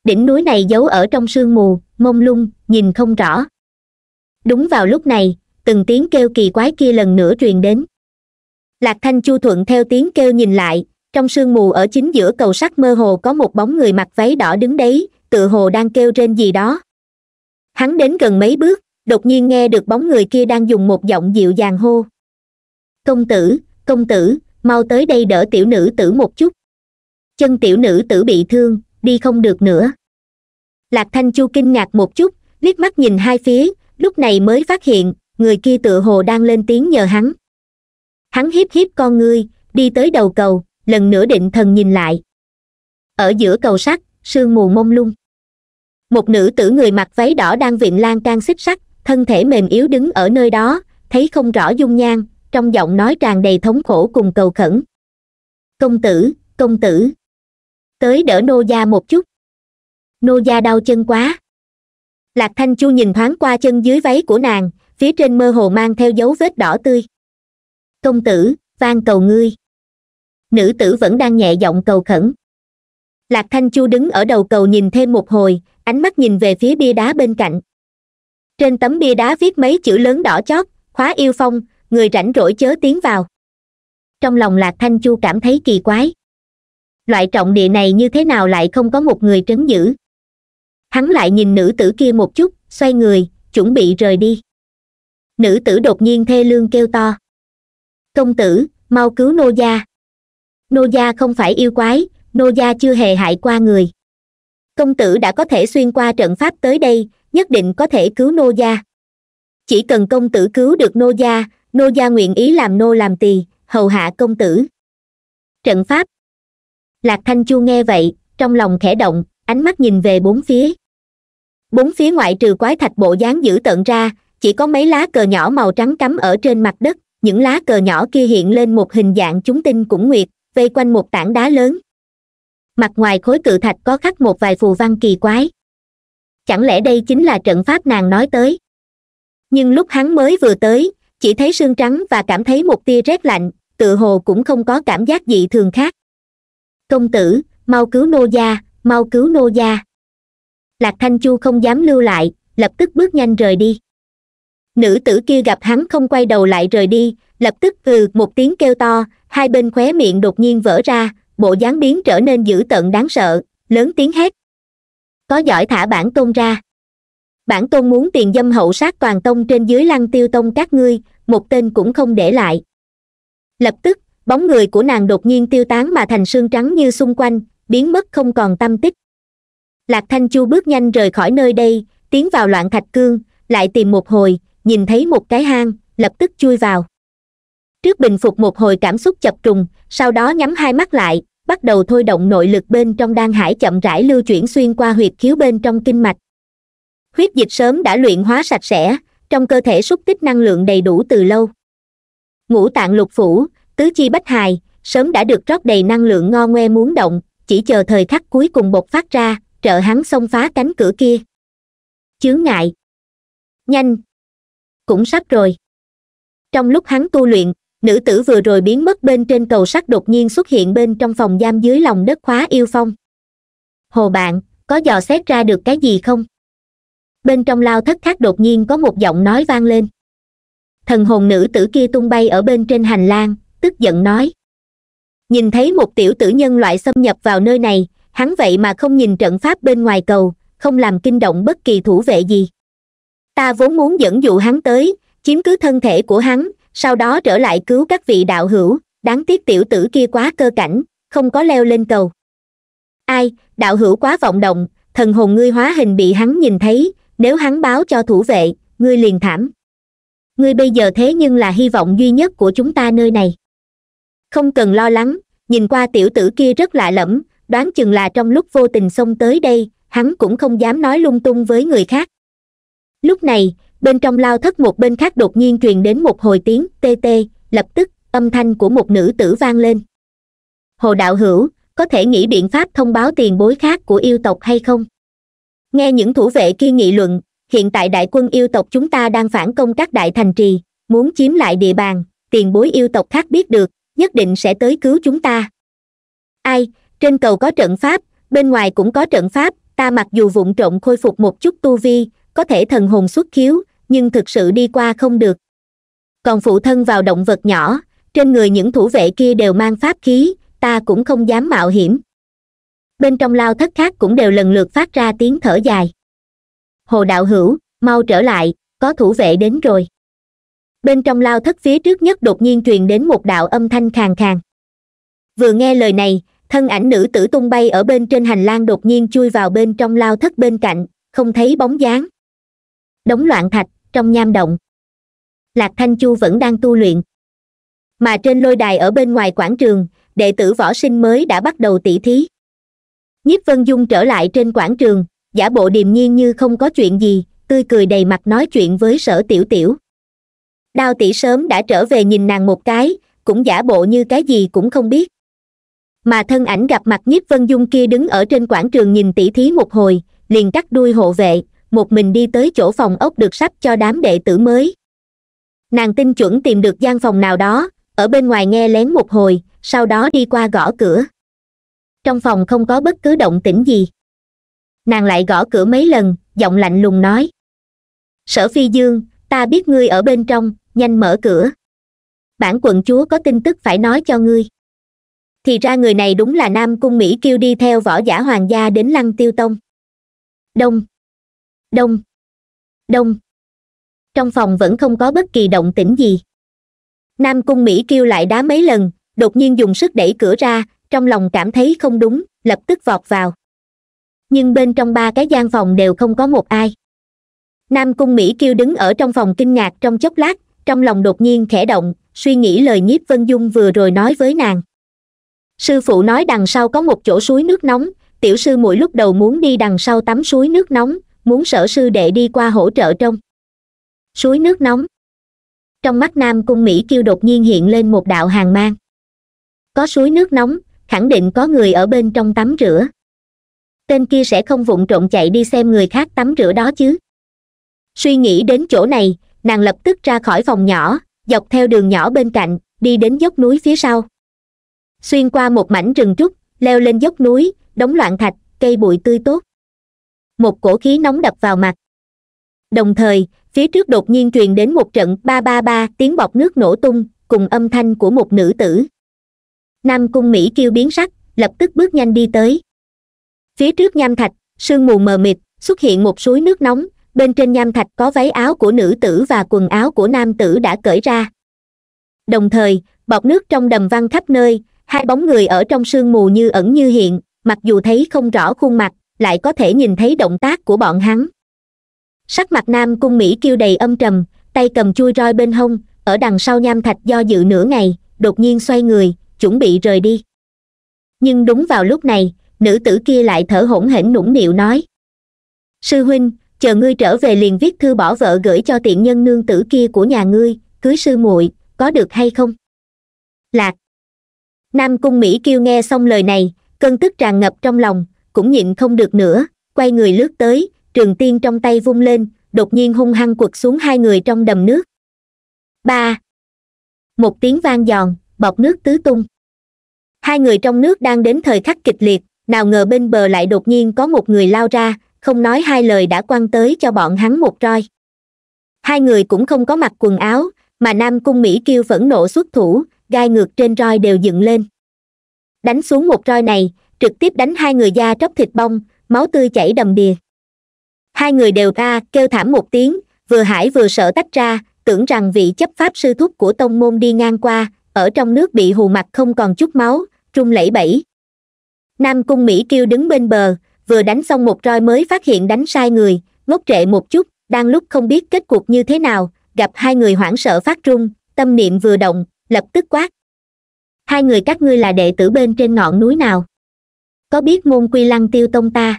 [SPEAKER 1] đỉnh núi này giấu ở trong sương mù mông lung nhìn không rõ đúng vào lúc này từng tiếng kêu kỳ quái kia lần nữa truyền đến lạc thanh chu thuận theo tiếng kêu nhìn lại trong sương mù ở chính giữa cầu sắt mơ hồ có một bóng người mặc váy đỏ đứng đấy tự hồ đang kêu trên gì đó hắn đến gần mấy bước đột nhiên nghe được bóng người kia đang dùng một giọng dịu dàng hô công tử công tử mau tới đây đỡ tiểu nữ tử một chút chân tiểu nữ tử bị thương đi không được nữa lạc thanh chu kinh ngạc một chút liếc mắt nhìn hai phía lúc này mới phát hiện người kia tựa hồ đang lên tiếng nhờ hắn hắn hiếp hiếp con ngươi đi tới đầu cầu lần nữa định thần nhìn lại ở giữa cầu sắt sương mù mông lung một nữ tử người mặc váy đỏ đang viện lan can xích sắt thân thể mềm yếu đứng ở nơi đó thấy không rõ dung nhan trong giọng nói tràn đầy thống khổ cùng cầu khẩn công tử công tử tới đỡ nô gia một chút nô gia đau chân quá lạc thanh chu nhìn thoáng qua chân dưới váy của nàng phía trên mơ hồ mang theo dấu vết đỏ tươi công tử vang cầu ngươi nữ tử vẫn đang nhẹ giọng cầu khẩn lạc thanh chu đứng ở đầu cầu nhìn thêm một hồi ánh mắt nhìn về phía bia đá bên cạnh trên tấm bia đá viết mấy chữ lớn đỏ chót khóa yêu phong người rảnh rỗi chớ tiến vào trong lòng lạc thanh chu cảm thấy kỳ quái loại trọng địa này như thế nào lại không có một người trấn giữ hắn lại nhìn nữ tử kia một chút xoay người chuẩn bị rời đi nữ tử đột nhiên thê lương kêu to công tử mau cứu nô gia nô gia không phải yêu quái nô gia chưa hề hại qua người công tử đã có thể xuyên qua trận pháp tới đây nhất định có thể cứu nô gia chỉ cần công tử cứu được nô gia nô gia nguyện ý làm nô làm tỳ hầu hạ công tử trận pháp lạc thanh chu nghe vậy trong lòng khẽ động ánh mắt nhìn về bốn phía bốn phía ngoại trừ quái thạch bộ dáng dữ tợn ra chỉ có mấy lá cờ nhỏ màu trắng cắm ở trên mặt đất những lá cờ nhỏ kia hiện lên một hình dạng chúng tinh cũng nguyệt vây quanh một tảng đá lớn mặt ngoài khối cự thạch có khắc một vài phù văn kỳ quái chẳng lẽ đây chính là trận pháp nàng nói tới nhưng lúc hắn mới vừa tới chỉ thấy sương trắng và cảm thấy một tia rét lạnh tự hồ cũng không có cảm giác gì thường khác công tử mau cứu nô gia mau cứu nô gia lạc thanh chu không dám lưu lại lập tức bước nhanh rời đi nữ tử kia gặp hắn không quay đầu lại rời đi lập tức ừ một tiếng kêu to hai bên khóe miệng đột nhiên vỡ ra bộ dáng biến trở nên dữ tợn đáng sợ lớn tiếng hét có giỏi thả bản tôn ra bản tôn muốn tiền dâm hậu sát toàn tông trên dưới lăng tiêu tông các ngươi một tên cũng không để lại lập tức bóng người của nàng đột nhiên tiêu tán mà thành sương trắng như xung quanh biến mất không còn tâm tích lạc thanh chu bước nhanh rời khỏi nơi đây tiến vào loạn thạch cương lại tìm một hồi nhìn thấy một cái hang lập tức chui vào trước bình phục một hồi cảm xúc chập trùng sau đó nhắm hai mắt lại bắt đầu thôi động nội lực bên trong đan hải chậm rãi lưu chuyển xuyên qua huyệt khiếu bên trong kinh mạch huyết dịch sớm đã luyện hóa sạch sẽ trong cơ thể xúc tích năng lượng đầy đủ từ lâu ngũ tạng lục phủ tứ chi bách hài sớm đã được rót đầy năng lượng ngo ngoe muốn động
[SPEAKER 2] chỉ chờ thời khắc cuối cùng bộc phát ra trợ hắn xông phá cánh cửa kia chướng ngại nhanh cũng sắp rồi trong lúc hắn
[SPEAKER 1] tu luyện nữ tử vừa rồi biến mất bên trên cầu sắt đột nhiên xuất hiện bên trong phòng giam dưới lòng đất khóa yêu phong hồ bạn có dò xét ra được cái gì không bên trong lao thất khác đột nhiên có một giọng nói vang lên thần hồn nữ tử kia tung bay ở bên trên hành lang tức giận nói nhìn thấy một tiểu tử nhân loại xâm nhập vào nơi này hắn vậy mà không nhìn trận pháp bên ngoài cầu không làm kinh động bất kỳ thủ vệ gì ta vốn muốn dẫn dụ hắn tới chiếm cứ thân thể của hắn sau đó trở lại cứu các vị đạo hữu đáng tiếc tiểu tử kia quá cơ cảnh không có leo lên cầu ai đạo hữu quá vọng động thần hồn ngươi hóa hình bị hắn nhìn thấy nếu hắn báo cho thủ vệ ngươi liền thảm ngươi bây giờ thế nhưng là hy vọng duy nhất của chúng ta nơi này không cần lo lắng nhìn qua tiểu tử kia rất lạ lẫm đoán chừng là trong lúc vô tình xông tới đây hắn cũng không dám nói lung tung với người khác lúc này bên trong lao thất một bên khác đột nhiên truyền đến một hồi tiếng tê tê lập tức âm thanh của một nữ tử vang lên hồ đạo hữu có thể nghĩ biện pháp thông báo tiền bối khác của yêu tộc hay không nghe những thủ vệ kia nghị luận hiện tại đại quân yêu tộc chúng ta đang phản công các đại thành trì muốn chiếm lại địa bàn tiền bối yêu tộc khác biết được nhất định sẽ tới cứu chúng ta ai trên cầu có trận pháp bên ngoài cũng có trận pháp ta mặc dù vụng trộn khôi phục một chút tu vi có thể thần hồn xuất khiếu nhưng thực sự đi qua không được còn phụ thân vào động vật nhỏ trên người những thủ vệ kia đều mang pháp khí ta cũng không dám mạo hiểm bên trong lao thất khác cũng đều lần lượt phát ra tiếng thở dài hồ đạo hữu mau trở lại có thủ vệ đến rồi bên trong lao thất phía trước nhất đột nhiên truyền đến một đạo âm thanh khàn khàn vừa nghe lời này thân ảnh nữ tử tung bay ở bên trên hành lang đột nhiên chui vào bên trong lao thất bên cạnh không thấy bóng dáng đống loạn thạch trong nham động lạc thanh chu vẫn đang tu luyện mà trên lôi đài ở bên ngoài quảng trường đệ tử võ sinh mới đã bắt đầu tỉ thí nhiếp vân dung trở lại trên quảng trường giả bộ điềm nhiên như không có chuyện gì tươi cười đầy mặt nói chuyện với sở tiểu tiểu đao tỷ sớm đã trở về nhìn nàng một cái cũng giả bộ như cái gì cũng không biết mà thân ảnh gặp mặt nhiếp vân dung kia đứng ở trên quảng trường nhìn tỉ thí một hồi liền cắt đuôi hộ vệ một mình đi tới chỗ phòng ốc được sắp cho đám đệ tử mới nàng tin chuẩn tìm được gian phòng nào đó ở bên ngoài nghe lén một hồi sau đó đi qua gõ cửa trong phòng không có bất cứ động tĩnh gì nàng lại gõ cửa mấy lần giọng lạnh lùng nói sở phi dương ta biết ngươi ở bên trong nhanh mở cửa bản quận chúa có tin tức phải nói cho ngươi thì ra người này đúng là nam cung mỹ
[SPEAKER 2] kêu đi theo võ giả hoàng gia đến lăng tiêu tông đông đông đông trong phòng vẫn không có bất kỳ động tĩnh gì
[SPEAKER 1] nam cung mỹ kêu lại đá mấy lần đột nhiên dùng sức đẩy cửa ra trong lòng cảm thấy không đúng lập tức vọt vào nhưng bên trong ba cái gian phòng đều không có một ai nam cung mỹ kêu đứng ở trong phòng kinh ngạc trong chốc lát trong lòng đột nhiên khẽ động suy nghĩ lời nhiếp vân dung vừa rồi nói với nàng sư phụ nói đằng sau có một chỗ suối nước nóng tiểu sư mỗi lúc đầu muốn đi đằng sau tắm suối nước nóng muốn sở sư đệ đi qua hỗ trợ trong suối nước nóng trong mắt nam cung mỹ kiêu đột nhiên hiện lên một đạo hàng mang có suối nước nóng khẳng định có người ở bên trong tắm rửa tên kia sẽ không vụng trộn chạy đi xem người khác tắm rửa đó chứ suy nghĩ đến chỗ này nàng lập tức ra khỏi phòng nhỏ dọc theo đường nhỏ bên cạnh đi đến dốc núi phía sau xuyên qua một mảnh rừng trúc leo lên dốc núi đống loạn thạch cây bụi tươi tốt một cổ khí nóng đập vào mặt đồng thời phía trước đột nhiên truyền đến một trận ba ba ba tiếng bọt nước nổ tung cùng âm thanh của một nữ tử nam cung mỹ kêu biến sắc lập tức bước nhanh đi tới phía trước nham thạch sương mù mờ mịt xuất hiện một suối nước nóng bên trên nham thạch có váy áo của nữ tử và quần áo của nam tử đã cởi ra đồng thời bọt nước trong đầm văng khắp nơi hai bóng người ở trong sương mù như ẩn như hiện mặc dù thấy không rõ khuôn mặt lại có thể nhìn thấy động tác của bọn hắn sắc mặt nam cung mỹ kêu đầy âm trầm tay cầm chui roi bên hông ở đằng sau nham thạch do dự nửa ngày đột nhiên xoay người chuẩn bị rời đi nhưng đúng vào lúc này nữ tử kia lại thở hổn hển nũng nịu nói sư huynh chờ ngươi trở về liền viết thư bỏ vợ gửi cho tiện nhân nương tử kia của nhà ngươi cưới sư muội có được hay không lạc nam cung mỹ kêu nghe xong lời này cơn tức tràn ngập trong lòng cũng nhịn không được nữa quay người lướt tới trường tiên trong tay vung lên đột nhiên hung hăng quật xuống hai người trong đầm nước ba một tiếng vang giòn bọc nước tứ tung hai người trong nước đang đến thời khắc kịch liệt nào ngờ bên bờ lại đột nhiên có một người lao ra không nói hai lời đã quăng tới cho bọn hắn một roi hai người cũng không có mặc quần áo mà nam cung mỹ kêu phẫn nộ xuất thủ gai ngược trên roi đều dựng lên đánh xuống một roi này trực tiếp đánh hai người da tróc thịt bong máu tươi chảy đầm đìa hai người đều ra kêu thảm một tiếng vừa hải vừa sợ tách ra tưởng rằng vị chấp pháp sư thúc của tông môn đi ngang qua ở trong nước bị hù mặt không còn chút máu trung lẫy bẫy nam cung mỹ kêu đứng bên bờ vừa đánh xong một roi mới phát hiện đánh sai người ngốc trệ một chút đang lúc không biết kết cục như thế nào gặp hai người hoảng sợ phát trung tâm niệm vừa động lập tức quát hai người các ngươi là đệ tử bên trên ngọn núi nào có biết môn quy lăng tiêu tông ta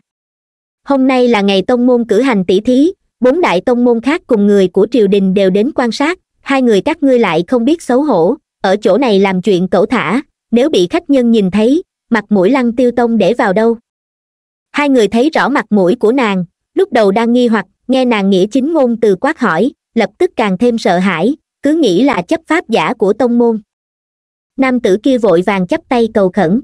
[SPEAKER 1] hôm nay là ngày tông môn cử hành tỷ thí bốn đại tông môn khác cùng người của triều đình đều đến quan sát hai người các ngươi lại không biết xấu hổ ở chỗ này làm chuyện cẩu thả nếu bị khách nhân nhìn thấy mặt mũi lăng tiêu tông để vào đâu hai người thấy rõ mặt mũi của nàng lúc đầu đang nghi hoặc nghe nàng nghĩa chính ngôn từ quát hỏi lập tức càng thêm sợ hãi cứ nghĩ là chấp pháp giả của tông môn nam tử kia vội vàng chấp tay cầu khẩn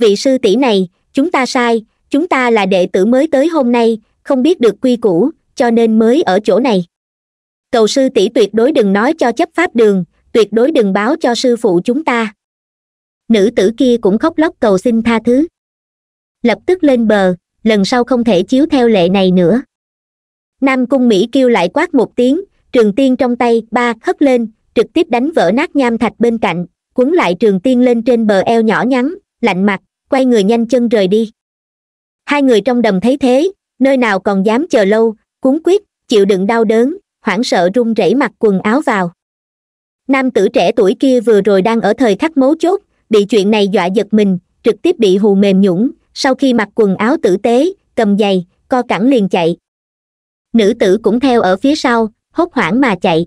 [SPEAKER 1] vị sư tỷ này chúng ta sai chúng ta là đệ tử mới tới hôm nay không biết được quy củ cho nên mới ở chỗ này cầu sư tỷ tuyệt đối đừng nói cho chấp pháp đường tuyệt đối đừng báo cho sư phụ chúng ta nữ tử kia cũng khóc lóc cầu xin tha thứ lập tức lên bờ lần sau không thể chiếu theo lệ này nữa nam cung mỹ kêu lại quát một tiếng trường tiên trong tay ba hất lên trực tiếp đánh vỡ nát nham thạch bên cạnh cuốn lại trường tiên lên trên bờ eo nhỏ nhắn lạnh mặt quay người nhanh chân rời đi hai người trong đầm thấy thế nơi nào còn dám chờ lâu cuốn quyết chịu đựng đau đớn hoảng sợ run rẩy mặc quần áo vào nam tử trẻ tuổi kia vừa rồi đang ở thời khắc mấu chốt bị chuyện này dọa giật mình trực tiếp bị hù mềm nhũng sau khi mặc quần áo tử tế cầm giày co cẳng liền chạy nữ tử cũng theo ở phía sau hốt hoảng mà chạy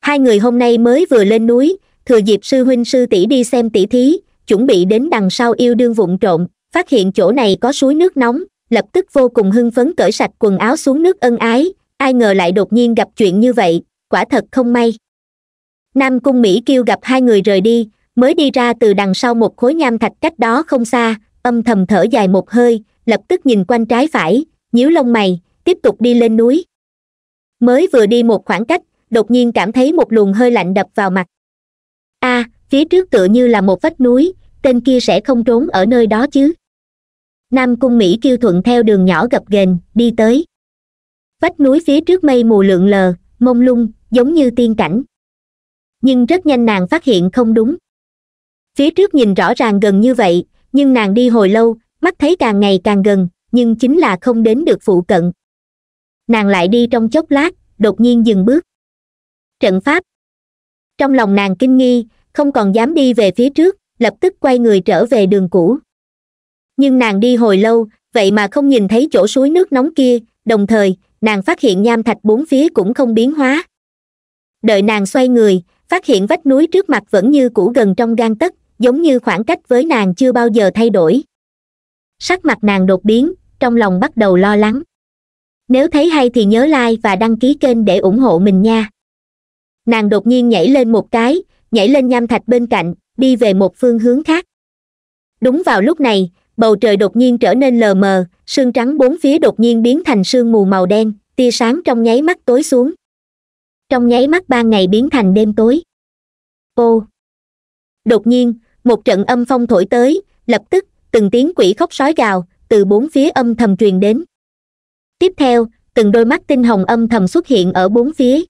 [SPEAKER 1] hai người hôm nay mới vừa lên núi thừa dịp sư huynh sư tỷ đi xem tỷ thí chuẩn bị đến đằng sau yêu đương vụng trộn phát hiện chỗ này có suối nước nóng lập tức vô cùng hưng phấn cởi sạch quần áo xuống nước ân ái ai ngờ lại đột nhiên gặp chuyện như vậy quả thật không may nam cung mỹ kêu gặp hai người rời đi mới đi ra từ đằng sau một khối nham thạch cách đó không xa âm thầm thở dài một hơi lập tức nhìn quanh trái phải nhíu lông mày tiếp tục đi lên núi mới vừa đi một khoảng cách đột nhiên cảm thấy một luồng hơi lạnh đập vào mặt a à, phía trước tựa như là một vách núi tên kia sẽ không trốn ở nơi đó chứ nam cung mỹ kêu thuận theo đường nhỏ gập ghềnh đi tới vách núi phía trước mây mù lượn lờ mông lung giống như tiên cảnh nhưng rất nhanh nàng phát hiện không đúng phía trước nhìn rõ ràng gần như vậy nhưng nàng đi hồi lâu mắt thấy càng ngày càng gần nhưng chính là không đến được phụ cận nàng lại đi trong chốc lát đột nhiên dừng bước trận pháp trong lòng nàng kinh nghi không còn dám đi về phía trước lập tức quay người trở về đường cũ nhưng nàng đi hồi lâu vậy mà không nhìn thấy chỗ suối nước nóng kia đồng thời nàng phát hiện nham thạch bốn phía cũng không biến hóa đợi nàng xoay người phát hiện vách núi trước mặt vẫn như cũ gần trong gang tấc giống như khoảng cách với nàng chưa bao giờ thay đổi sắc mặt nàng đột biến trong lòng bắt đầu lo lắng nếu thấy hay thì nhớ like và đăng ký kênh để ủng hộ mình nha nàng đột nhiên nhảy lên một cái nhảy lên nham thạch bên cạnh đi về một phương hướng khác đúng vào lúc này bầu trời đột nhiên trở nên lờ mờ sương trắng bốn phía đột nhiên biến thành sương mù màu đen tia sáng trong nháy mắt tối xuống trong nháy mắt ba ngày biến thành đêm tối ô đột nhiên một trận âm phong thổi tới lập tức từng tiếng quỷ khóc sói gào từ bốn phía âm thầm truyền đến tiếp theo từng đôi mắt tinh hồng âm thầm xuất hiện ở bốn phía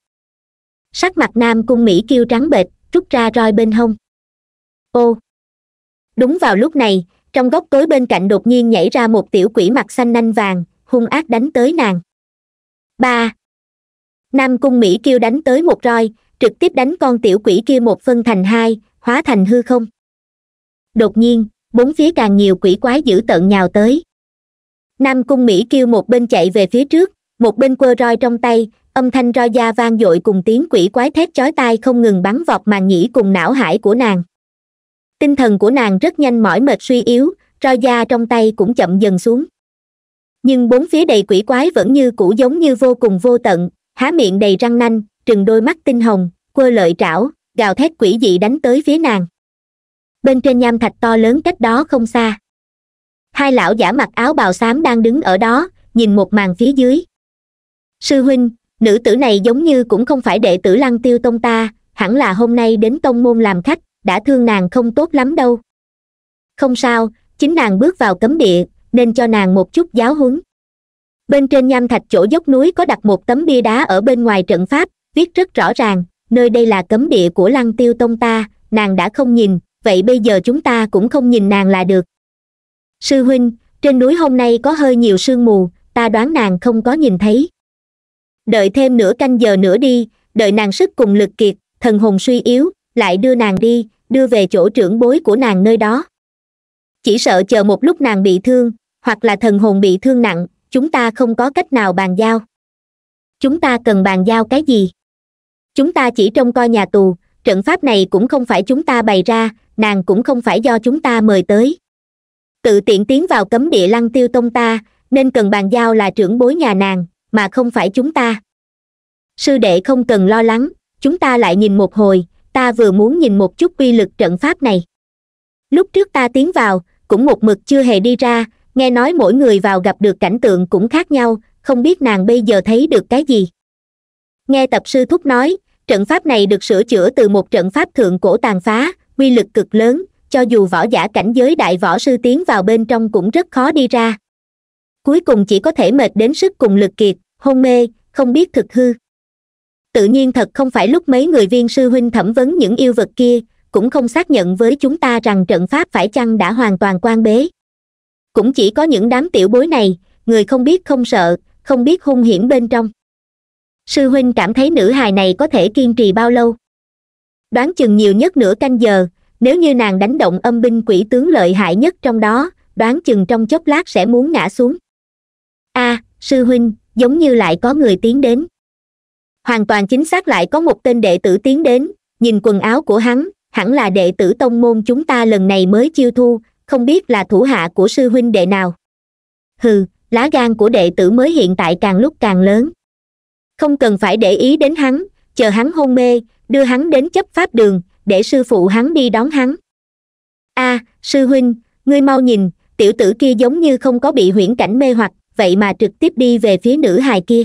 [SPEAKER 1] sắc mặt nam cung mỹ kêu trắng bệch rút ra roi bên hông ô đúng vào lúc này trong góc tối bên cạnh đột nhiên nhảy ra một tiểu quỷ mặt xanh nanh vàng hung ác đánh tới nàng ba nam cung mỹ kêu đánh tới một roi trực tiếp đánh con tiểu quỷ kia một phân thành hai hóa thành hư không đột nhiên bốn phía càng nhiều quỷ quái dữ tợn nhào tới nam cung mỹ kêu một bên chạy về phía trước một bên quơ roi trong tay âm thanh roi da vang dội cùng tiếng quỷ quái thét chói tai không ngừng bắn vọt màng nhĩ cùng não hải của nàng tinh thần của nàng rất nhanh mỏi mệt suy yếu roi da trong tay cũng chậm dần xuống nhưng bốn phía đầy quỷ quái vẫn như cũ giống như vô cùng vô tận há miệng đầy răng nanh trừng đôi mắt tinh hồng quơ lợi trảo gào thét quỷ dị đánh tới phía nàng bên trên nham thạch to lớn cách đó không xa hai lão giả mặc áo bào xám đang đứng ở đó nhìn một màn phía dưới sư huynh nữ tử này giống như cũng không phải đệ tử lăng tiêu tông ta hẳn là hôm nay đến tông môn làm khách đã thương nàng không tốt lắm đâu không sao chính nàng bước vào cấm địa nên cho nàng một chút giáo huấn bên trên nham thạch chỗ dốc núi có đặt một tấm bia đá ở bên ngoài trận pháp viết rất rõ ràng nơi đây là cấm địa của lăng tiêu tông ta nàng đã không nhìn vậy bây giờ chúng ta cũng không nhìn nàng là được sư huynh trên núi hôm nay có hơi nhiều sương mù ta đoán nàng không có nhìn thấy đợi thêm nửa canh giờ nữa đi đợi nàng sức cùng lực kiệt thần hồn suy yếu lại đưa nàng đi đưa về chỗ trưởng bối của nàng nơi đó chỉ sợ chờ một lúc nàng bị thương hoặc là thần hồn bị thương nặng chúng ta không có cách nào bàn giao chúng ta cần bàn giao cái gì chúng ta chỉ trông coi nhà tù trận pháp này cũng không phải chúng ta bày ra nàng cũng không phải do chúng ta mời tới tự tiện tiến vào cấm địa lăng tiêu tông ta nên cần bàn giao là trưởng bối nhà nàng mà không phải chúng ta sư đệ không cần lo lắng chúng ta lại nhìn một hồi ta vừa muốn nhìn một chút uy lực trận pháp này lúc trước ta tiến vào cũng một mực chưa hề đi ra nghe nói mỗi người vào gặp được cảnh tượng cũng khác nhau không biết nàng bây giờ thấy được cái gì nghe tập sư thúc nói trận pháp này được sửa chữa từ một trận pháp thượng cổ tàn phá uy lực cực lớn cho dù võ giả cảnh giới đại võ sư tiến vào bên trong cũng rất khó đi ra cuối cùng chỉ có thể mệt đến sức cùng lực kiệt hôn mê không biết thực hư tự nhiên thật không phải lúc mấy người viên sư huynh thẩm vấn những yêu vật kia cũng không xác nhận với chúng ta rằng trận pháp phải chăng đã hoàn toàn quan bế cũng chỉ có những đám tiểu bối này người không biết không sợ không biết hung hiểm bên trong sư huynh cảm thấy nữ hài này có thể kiên trì bao lâu đoán chừng nhiều nhất nửa canh giờ nếu như nàng đánh động âm binh quỷ tướng lợi hại nhất trong đó đoán chừng trong chốc lát sẽ muốn ngã xuống a à, sư huynh giống như lại có người tiến đến hoàn toàn chính xác lại có một tên đệ tử tiến đến nhìn quần áo của hắn hẳn là đệ tử tông môn chúng ta lần này mới chiêu thu không biết là thủ hạ của sư huynh đệ nào hừ lá gan của đệ tử mới hiện tại càng lúc càng lớn không cần phải để ý đến hắn chờ hắn hôn mê đưa hắn đến chấp pháp đường để sư phụ hắn đi đón hắn a à, sư huynh ngươi mau nhìn tiểu tử kia giống như không có bị huyễn cảnh mê hoặc vậy mà trực tiếp đi về phía nữ hài kia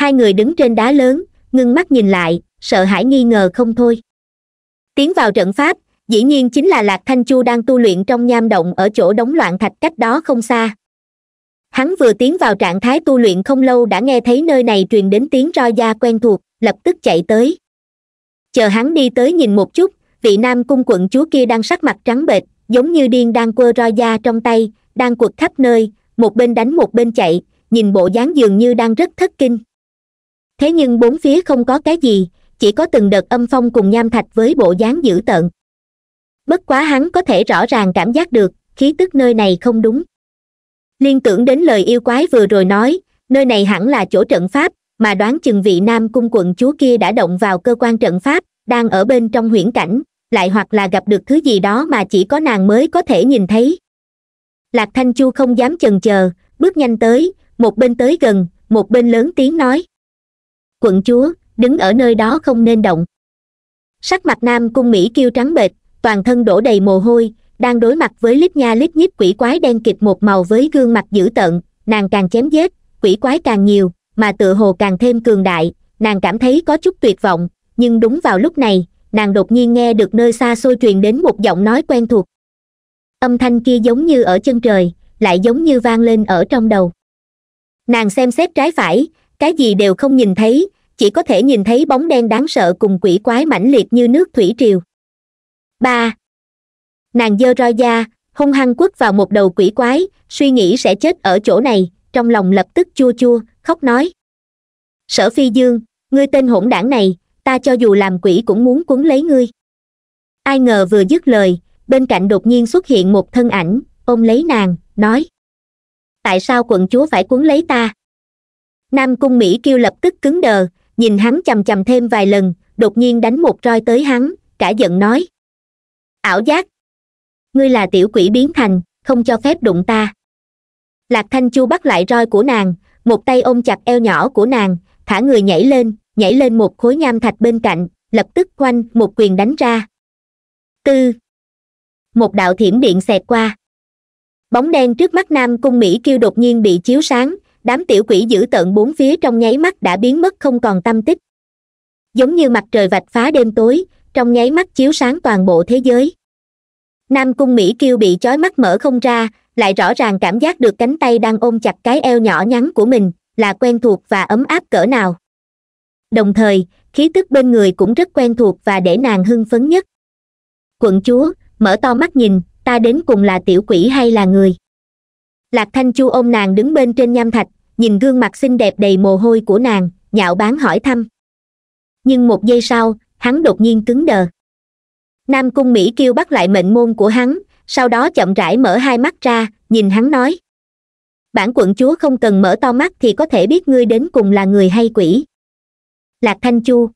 [SPEAKER 1] hai người đứng trên đá lớn ngưng mắt nhìn lại sợ hãi nghi ngờ không thôi tiến vào trận pháp dĩ nhiên chính là lạc thanh chu đang tu luyện trong nham động ở chỗ đống loạn thạch cách đó không xa hắn vừa tiến vào trạng thái tu luyện không lâu đã nghe thấy nơi này truyền đến tiếng roi da quen thuộc lập tức chạy tới chờ hắn đi tới nhìn một chút vị nam cung quận chúa kia đang sắc mặt trắng bệch giống như điên đang quơ roi da trong tay đang quật khắp nơi một bên đánh một bên chạy nhìn bộ dáng dường như đang rất thất kinh thế nhưng bốn phía không có cái gì chỉ có từng đợt âm phong cùng nham thạch với bộ dáng dữ tợn bất quá hắn có thể rõ ràng cảm giác được khí tức nơi này không đúng liên tưởng đến lời yêu quái vừa rồi nói nơi này hẳn là chỗ trận pháp mà đoán chừng vị nam cung quận chúa kia đã động vào cơ quan trận pháp đang ở bên trong huyễn cảnh lại hoặc là gặp được thứ gì đó mà chỉ có nàng mới có thể nhìn thấy lạc thanh chu không dám chần chờ bước nhanh tới một bên tới gần một bên lớn tiếng nói quận chúa đứng ở nơi đó không nên động sắc mặt nam cung mỹ kêu trắng bệch toàn thân đổ đầy mồ hôi đang đối mặt với lít nha lít nhíp quỷ quái đen kịt một màu với gương mặt dữ tợn nàng càng chém giết quỷ quái càng nhiều mà tựa hồ càng thêm cường đại nàng cảm thấy có chút tuyệt vọng nhưng đúng vào lúc này nàng đột nhiên nghe được nơi xa xôi truyền đến một giọng nói quen thuộc âm thanh kia giống như ở chân trời lại giống như vang lên ở trong đầu nàng xem xét trái phải cái gì đều không nhìn thấy chỉ có thể nhìn thấy bóng đen đáng sợ cùng quỷ quái mãnh liệt như nước thủy triều ba nàng dơ roi da hung hăng quất vào một đầu quỷ quái suy nghĩ sẽ chết ở chỗ này trong lòng lập tức chua chua khóc nói sở phi dương ngươi tên hỗn đảng này ta cho dù làm quỷ cũng muốn cuốn lấy ngươi ai ngờ vừa dứt lời bên cạnh đột nhiên xuất hiện một thân ảnh ôm lấy nàng nói tại sao quận chúa phải cuốn lấy ta nam cung mỹ kêu lập tức cứng đờ nhìn hắn chầm chầm thêm vài lần đột nhiên đánh một roi tới hắn cả giận nói ảo giác ngươi là tiểu quỷ biến thành không cho phép đụng ta lạc thanh chu bắt lại roi của nàng một tay ôm chặt eo nhỏ của nàng thả người nhảy lên nhảy lên một khối nham thạch bên cạnh lập tức quanh một quyền đánh ra tư một đạo thiểm điện xẹt qua bóng đen trước mắt nam cung mỹ kêu đột nhiên bị chiếu sáng đám tiểu quỷ dữ tận bốn phía trong nháy mắt đã biến mất không còn tâm tích giống như mặt trời vạch phá đêm tối trong nháy mắt chiếu sáng toàn bộ thế giới nam cung mỹ kêu bị chói mắt mở không ra lại rõ ràng cảm giác được cánh tay đang ôm chặt cái eo nhỏ nhắn của mình là quen thuộc và ấm áp cỡ nào đồng thời khí tức bên người cũng rất quen thuộc và để nàng hưng phấn nhất quận chúa mở to mắt nhìn ta đến cùng là tiểu quỷ hay là người lạc thanh chu ôm nàng đứng bên trên nham thạch nhìn gương mặt xinh đẹp đầy mồ hôi của nàng nhạo báng hỏi thăm nhưng một giây sau hắn đột nhiên cứng đờ nam cung mỹ kêu bắt lại mệnh môn của hắn sau đó chậm rãi mở hai mắt ra nhìn hắn nói bản quận chúa không cần mở to mắt thì có thể biết ngươi đến cùng là người hay quỷ lạc thanh chu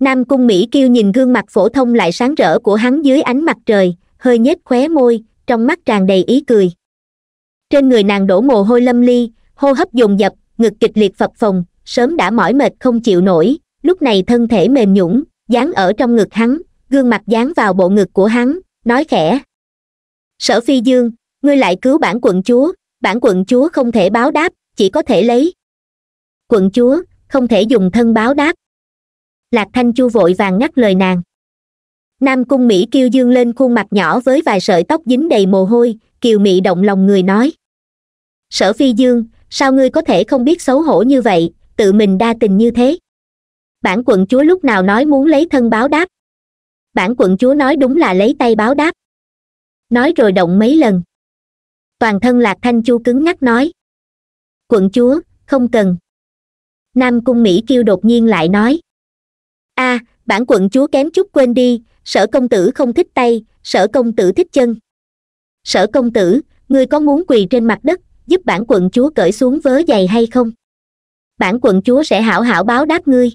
[SPEAKER 1] nam cung mỹ kêu nhìn gương mặt phổ thông lại sáng rỡ của hắn dưới ánh mặt trời hơi nhếch khóe môi trong mắt tràn đầy ý cười trên người nàng đổ mồ hôi lâm ly hô hấp dồn dập ngực kịch liệt phập phồng sớm đã mỏi mệt không chịu nổi lúc này thân thể mềm nhũng dán ở trong ngực hắn gương mặt dán vào bộ ngực của hắn nói khẽ sở phi dương ngươi lại cứu bản quận chúa bản quận chúa không thể báo đáp chỉ có thể lấy quận chúa không thể dùng thân báo đáp lạc thanh chu vội vàng ngắt lời nàng nam cung mỹ kêu dương lên khuôn mặt nhỏ với vài sợi tóc dính đầy mồ hôi kiều mị động lòng người nói sở phi dương sao ngươi có thể không biết xấu hổ như vậy tự mình đa tình như thế bản quận chúa lúc nào nói muốn lấy thân báo đáp
[SPEAKER 2] bản quận chúa nói đúng là lấy tay báo đáp nói rồi động mấy lần toàn thân lạc thanh chu cứng nhắc nói quận chúa không cần
[SPEAKER 1] nam cung mỹ kêu đột nhiên lại nói a à, bản quận chúa kém chút quên đi sở công tử không thích tay sở công tử thích chân sở công tử ngươi có muốn quỳ trên mặt đất giúp bản quận chúa cởi xuống vớ giày hay không bản quận chúa sẽ hảo hảo báo đáp ngươi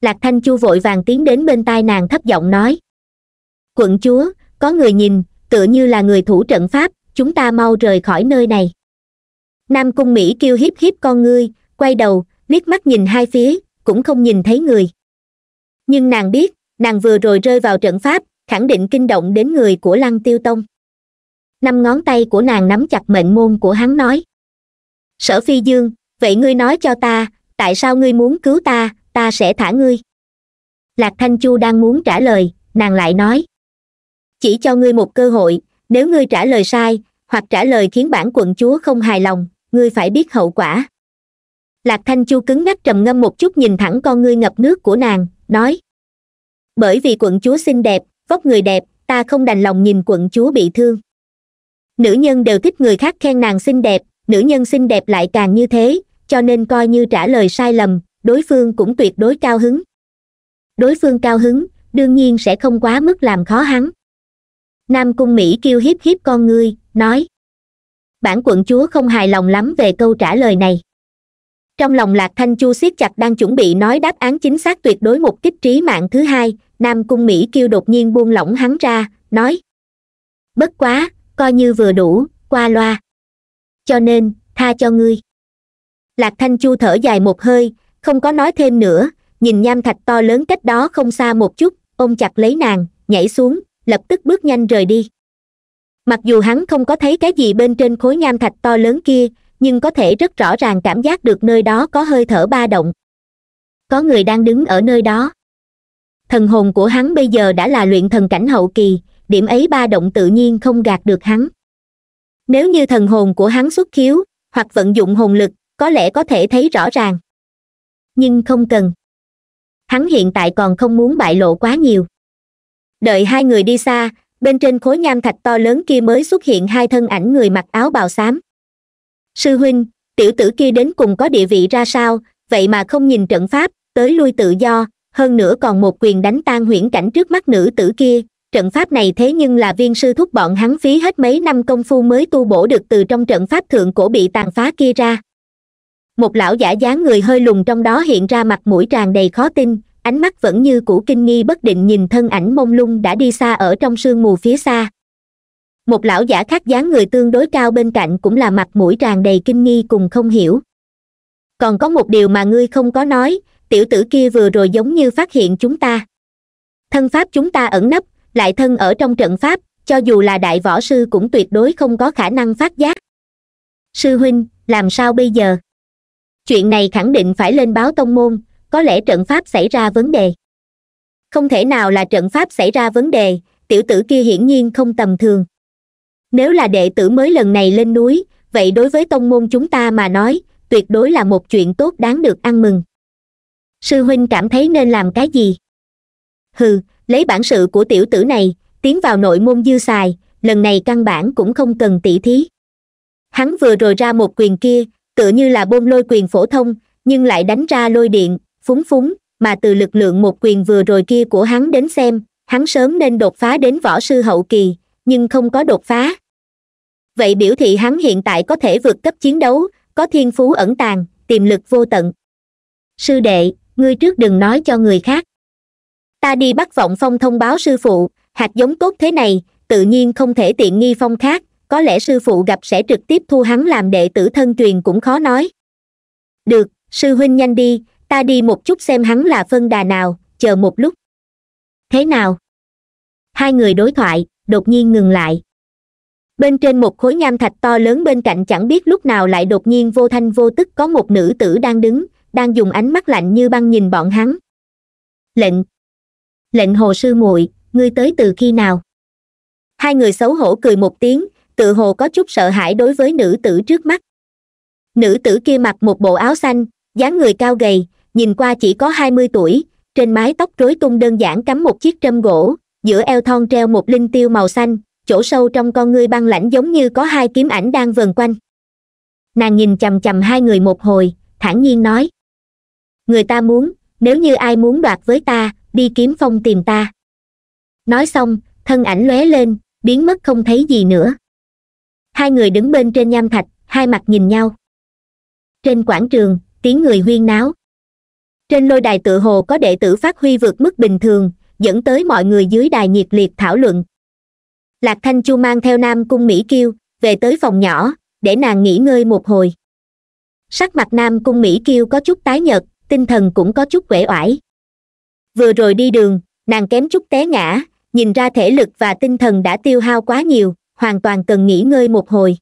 [SPEAKER 1] lạc thanh chu vội vàng tiến đến bên tai nàng thấp giọng nói quận chúa có người nhìn tựa như là người thủ trận pháp chúng ta mau rời khỏi nơi này nam cung mỹ kêu hiếp hiếp con ngươi quay đầu liếc mắt nhìn hai phía cũng không nhìn thấy người nhưng nàng biết nàng vừa rồi rơi vào trận pháp khẳng định kinh động đến người của lăng tiêu tông năm ngón tay của nàng nắm chặt mệnh môn của hắn nói sở phi dương vậy ngươi nói cho ta tại sao ngươi muốn cứu ta ta sẽ thả ngươi lạc thanh chu đang muốn trả lời nàng lại nói chỉ cho ngươi một cơ hội nếu ngươi trả lời sai hoặc trả lời khiến bản quận chúa không hài lòng ngươi phải biết hậu quả lạc thanh chu cứng ngắc trầm ngâm một chút nhìn thẳng con ngươi ngập nước của nàng nói bởi vì quận chúa xinh đẹp vóc người đẹp ta không đành lòng nhìn quận chúa bị thương nữ nhân đều thích người khác khen nàng xinh đẹp nữ nhân xinh đẹp lại càng như thế cho nên coi như trả lời sai lầm đối phương cũng tuyệt đối cao hứng đối phương cao hứng đương nhiên sẽ không quá mức làm khó hắn nam cung mỹ kêu hiếp hiếp con ngươi nói bản quận chúa không hài lòng lắm về câu trả lời này trong lòng lạc thanh chu siết chặt đang chuẩn bị nói đáp án chính xác tuyệt đối một kích trí mạng thứ hai nam cung mỹ kêu đột nhiên buông lỏng hắn ra nói bất quá coi như vừa đủ qua loa cho nên tha cho ngươi lạc thanh chu thở dài một hơi không có nói thêm nữa nhìn nham thạch to lớn cách đó không xa một chút ôm chặt lấy nàng nhảy xuống lập tức bước nhanh rời đi mặc dù hắn không có thấy cái gì bên trên khối nham thạch to lớn kia nhưng có thể rất rõ ràng cảm giác được nơi đó có hơi thở ba động có người đang đứng ở nơi đó thần hồn của hắn bây giờ đã là luyện thần cảnh hậu kỳ điểm ấy ba động tự nhiên không gạt được hắn nếu như thần hồn của hắn xuất khiếu hoặc vận dụng hồn lực có lẽ có thể thấy rõ ràng nhưng không cần hắn hiện tại còn không muốn bại lộ quá nhiều đợi hai người đi xa bên trên khối nham thạch to lớn kia mới xuất hiện hai thân ảnh người mặc áo bào xám sư huynh tiểu tử kia đến cùng có địa vị ra sao vậy mà không nhìn trận pháp tới lui tự do hơn nữa còn một quyền đánh tan huyễn cảnh trước mắt nữ tử kia trận pháp này thế nhưng là viên sư thúc bọn hắn phí hết mấy năm công phu mới tu bổ được từ trong trận pháp thượng cổ bị tàn phá kia ra một lão giả dáng người hơi lùn trong đó hiện ra mặt mũi tràn đầy khó tin ánh mắt vẫn như cũ kinh nghi bất định nhìn thân ảnh mông lung đã đi xa ở trong sương mù phía xa một lão giả khác dáng người tương đối cao bên cạnh cũng là mặt mũi tràn đầy kinh nghi cùng không hiểu còn có một điều mà ngươi không có nói tiểu tử kia vừa rồi giống như phát hiện chúng ta thân pháp chúng ta ẩn nấp lại thân ở trong trận pháp cho dù là đại võ sư cũng tuyệt đối không có khả năng phát giác sư huynh làm sao bây giờ chuyện này khẳng định phải lên báo tông môn có lẽ trận pháp xảy ra vấn đề không thể nào là trận pháp xảy ra vấn đề tiểu tử kia hiển nhiên không tầm thường nếu là đệ tử mới lần này lên núi vậy đối với tông môn chúng ta mà nói tuyệt đối là một chuyện tốt đáng được ăn mừng sư huynh cảm thấy nên làm cái gì hừ lấy bản sự của tiểu tử này tiến vào nội môn dư xài lần này căn bản cũng không cần tỉ thí hắn vừa rồi ra một quyền kia tựa như là bôn lôi quyền phổ thông nhưng lại đánh ra lôi điện phúng phúng mà từ lực lượng một quyền vừa rồi kia của hắn đến xem hắn sớm nên đột phá đến võ sư hậu kỳ nhưng không có đột phá vậy biểu thị hắn hiện tại có thể vượt cấp chiến đấu có thiên phú ẩn tàng tiềm lực vô tận sư đệ ngươi trước đừng nói cho người khác ta đi bắt vọng phong thông báo sư phụ hạt giống tốt thế này tự nhiên không thể tiện nghi phong khác có lẽ sư phụ gặp sẽ trực tiếp thu hắn làm đệ tử thân truyền cũng khó nói được sư huynh nhanh đi ta đi một chút xem hắn là phân đà nào chờ một lúc thế nào hai người đối thoại đột nhiên ngừng lại bên trên một khối nham thạch to lớn bên cạnh chẳng biết lúc nào lại đột nhiên vô thanh vô tức có một nữ tử đang đứng đang dùng ánh mắt lạnh như băng nhìn bọn hắn lệnh lệnh hồ sư muội ngươi tới từ khi nào hai người xấu hổ cười một tiếng tự hồ có chút sợ hãi đối với nữ tử trước mắt nữ tử kia mặc một bộ áo xanh dáng người cao gầy nhìn qua chỉ có hai mươi tuổi trên mái tóc rối tung đơn giản cắm một chiếc trâm gỗ giữa eo thon treo một linh tiêu màu xanh chỗ sâu trong con ngươi băng lãnh giống như có hai kiếm ảnh đang vần quanh nàng nhìn chằm chằm hai người một hồi thản nhiên nói người ta muốn nếu như ai muốn đoạt với ta đi kiếm phong tìm ta nói xong thân ảnh lóe lên biến mất không thấy gì nữa hai người đứng bên trên nham thạch hai mặt nhìn nhau trên quảng trường tiếng người huyên náo trên lôi đài tự hồ có đệ tử phát huy vượt mức bình thường dẫn tới mọi người dưới đài nhiệt liệt thảo luận lạc thanh chu mang theo nam cung mỹ kiêu về tới phòng nhỏ để nàng nghỉ ngơi một hồi sắc mặt nam cung mỹ kiêu có chút tái nhợt tinh thần cũng có chút uể oải vừa rồi đi đường nàng kém chút té ngã nhìn ra thể lực và tinh thần đã tiêu hao quá nhiều hoàn toàn cần nghỉ ngơi một hồi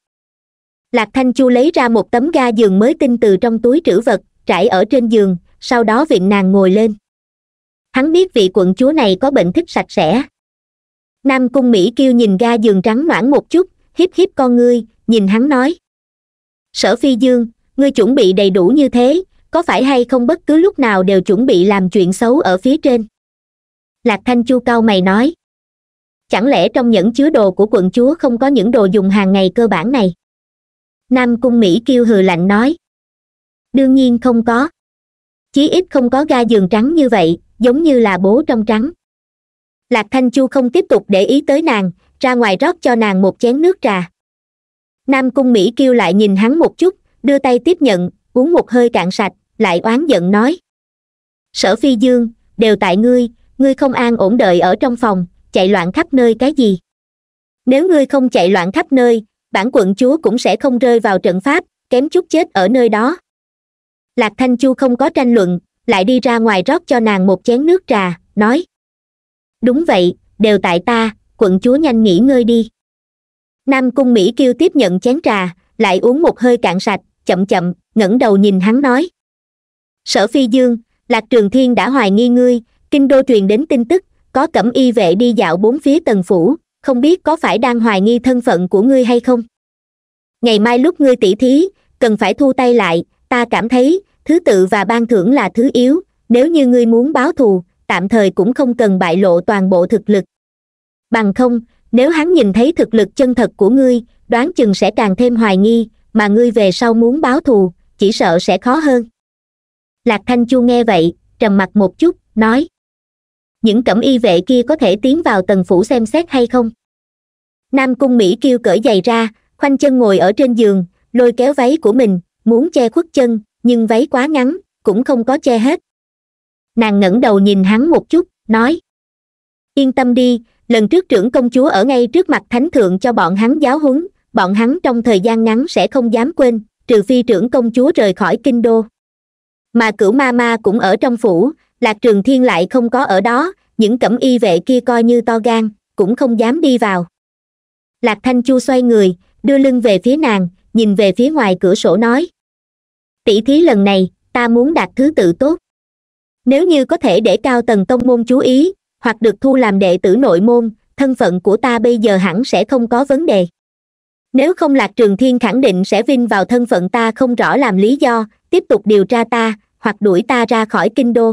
[SPEAKER 1] lạc thanh chu lấy ra một tấm ga giường mới tinh từ trong túi trữ vật trải ở trên giường sau đó viện nàng ngồi lên hắn biết vị quận chúa này có bệnh thích sạch sẽ nam cung mỹ kêu nhìn ga giường trắng noãn một chút hiếp hiếp con ngươi nhìn hắn nói sở phi dương ngươi chuẩn bị đầy đủ như thế có phải hay không bất cứ lúc nào đều chuẩn bị làm chuyện xấu ở phía trên lạc thanh chu cao mày nói chẳng lẽ trong những chứa đồ của quận chúa không có những đồ dùng hàng ngày cơ bản
[SPEAKER 2] này nam cung mỹ kêu hừ lạnh nói đương nhiên không có chí ít không có ga giường trắng như vậy giống như là bố trong trắng
[SPEAKER 1] lạc thanh chu không tiếp tục để ý tới nàng ra ngoài rót cho nàng một chén nước trà nam cung mỹ kêu lại nhìn hắn một chút đưa tay tiếp nhận uống một hơi cạn sạch lại oán giận nói sở phi dương đều tại ngươi ngươi không an ổn đợi ở trong phòng chạy loạn khắp nơi cái gì nếu ngươi không chạy loạn khắp nơi bản quận chúa cũng sẽ không rơi vào trận pháp kém chút chết ở nơi đó lạc thanh chu không có tranh luận lại đi ra ngoài rót cho nàng một chén nước trà nói đúng vậy đều tại ta quận chúa nhanh nghỉ ngơi đi nam cung mỹ kêu tiếp nhận chén trà lại uống một hơi cạn sạch chậm chậm ngẩng đầu nhìn hắn nói sở phi dương lạc trường thiên đã hoài nghi ngươi kinh đô truyền đến tin tức có cẩm y vệ đi dạo bốn phía tần phủ không biết có phải đang hoài nghi thân phận của ngươi hay không ngày mai lúc ngươi tỉ thí cần phải thu tay lại ta cảm thấy thứ tự và ban thưởng là thứ yếu nếu như ngươi muốn báo thù tạm thời cũng không cần bại lộ toàn bộ thực lực bằng không nếu hắn nhìn thấy thực lực chân thật của ngươi đoán chừng sẽ càng thêm hoài nghi mà ngươi về sau muốn báo thù chỉ sợ sẽ khó hơn lạc thanh chu nghe vậy trầm mặt một chút nói những cẩm y vệ kia có thể tiến vào tầng phủ xem xét hay không nam cung mỹ kêu cởi giày ra khoanh chân ngồi ở trên giường lôi kéo váy của mình muốn che khuất chân nhưng váy quá ngắn cũng không có che hết nàng ngẩng đầu nhìn hắn một chút nói yên tâm đi lần trước trưởng công chúa ở ngay trước mặt thánh thượng cho bọn hắn giáo huấn bọn hắn trong thời gian ngắn sẽ không dám quên trừ phi trưởng công chúa rời khỏi kinh đô mà cửu ma ma cũng ở trong phủ lạc trường thiên lại không có ở đó những cẩm y vệ kia coi như to gan cũng không dám đi vào lạc thanh chu xoay người đưa lưng về phía nàng nhìn về phía ngoài cửa sổ nói tỷ thí lần này ta muốn đạt thứ tự tốt nếu như có thể để cao tầng tông môn chú ý hoặc được thu làm đệ tử nội môn thân phận của ta bây giờ hẳn sẽ không có vấn đề nếu không lạc trường thiên khẳng định sẽ vinh vào thân phận ta không rõ làm lý do tiếp tục điều tra ta hoặc đuổi ta ra khỏi kinh đô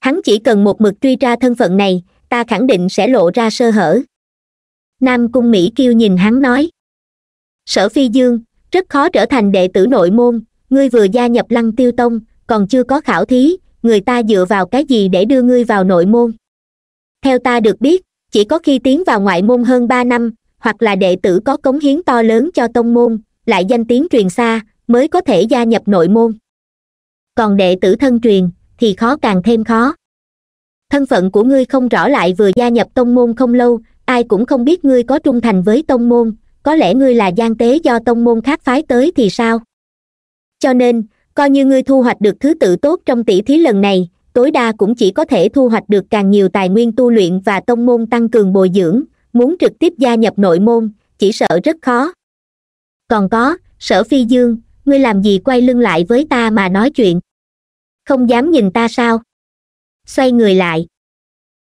[SPEAKER 1] hắn chỉ cần một mực truy tra thân phận này ta khẳng định sẽ lộ ra sơ hở nam cung mỹ kêu nhìn hắn nói sở phi dương rất khó trở thành đệ tử nội môn ngươi vừa gia nhập lăng tiêu tông còn chưa có khảo thí người ta dựa vào cái gì để đưa ngươi vào nội môn theo ta được biết chỉ có khi tiến vào ngoại môn hơn ba năm hoặc là đệ tử có cống hiến to lớn cho tông môn lại danh tiếng truyền xa mới có thể gia nhập nội môn còn đệ tử thân truyền thì khó càng thêm khó thân phận của ngươi không rõ lại vừa gia nhập tông môn không lâu ai cũng không biết ngươi có trung thành với tông môn có lẽ ngươi là gian tế do tông môn khác phái tới thì sao cho nên coi như ngươi thu hoạch được thứ tự tốt trong tỷ thí lần này tối đa cũng chỉ có thể thu hoạch được càng nhiều tài nguyên tu luyện và tông môn tăng cường bồi dưỡng muốn trực tiếp gia nhập nội môn chỉ sợ rất khó còn có sở phi dương ngươi làm gì quay lưng lại với ta mà nói chuyện không dám nhìn ta sao xoay người lại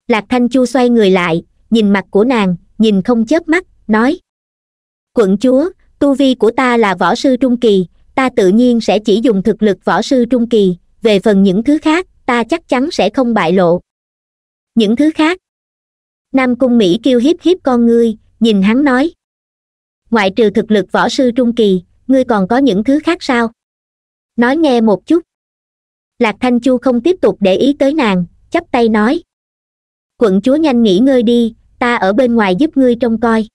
[SPEAKER 1] lạc thanh chu xoay người lại nhìn mặt của nàng nhìn không chớp mắt nói quận chúa tu vi của ta là võ sư trung kỳ ta tự nhiên sẽ chỉ dùng thực lực võ sư trung kỳ về phần những thứ khác ta chắc chắn sẽ không bại lộ những thứ khác nam cung mỹ kêu hiếp hiếp con ngươi nhìn hắn nói ngoại trừ thực lực võ sư trung kỳ ngươi còn có những thứ khác sao nói nghe một chút lạc thanh chu không tiếp tục để ý tới nàng chắp tay nói quận chúa nhanh nghỉ ngơi đi ta ở bên ngoài giúp ngươi trông coi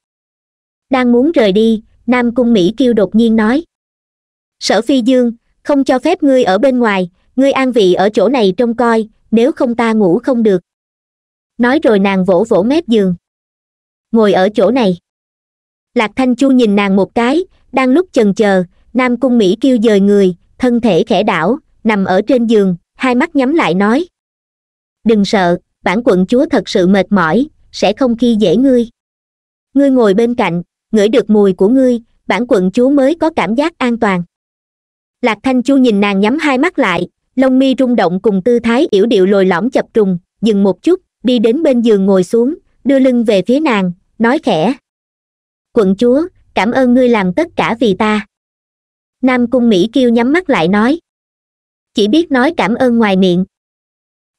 [SPEAKER 1] đang muốn rời đi nam cung mỹ kêu đột nhiên nói sở phi dương không cho phép ngươi ở bên ngoài ngươi an vị ở chỗ này trông coi nếu không ta ngủ không được nói rồi nàng vỗ vỗ mép giường ngồi ở chỗ này lạc thanh chu nhìn nàng một cái đang lúc chần chờ nam cung mỹ kêu dời người thân thể khẽ đảo nằm ở trên giường hai mắt nhắm lại nói đừng sợ bản quận chúa thật sự mệt mỏi sẽ không khi dễ ngươi ngươi ngồi bên cạnh ngửi được mùi của ngươi bản quận chúa mới có cảm giác an toàn lạc thanh chu nhìn nàng nhắm hai mắt lại lông mi rung động cùng tư thái yểu điệu lồi lõm chập trùng dừng một chút đi đến bên giường ngồi xuống đưa lưng về phía nàng nói khẽ quận chúa cảm ơn ngươi làm
[SPEAKER 2] tất cả vì ta nam cung mỹ kiêu nhắm mắt lại nói chỉ biết nói cảm ơn ngoài miệng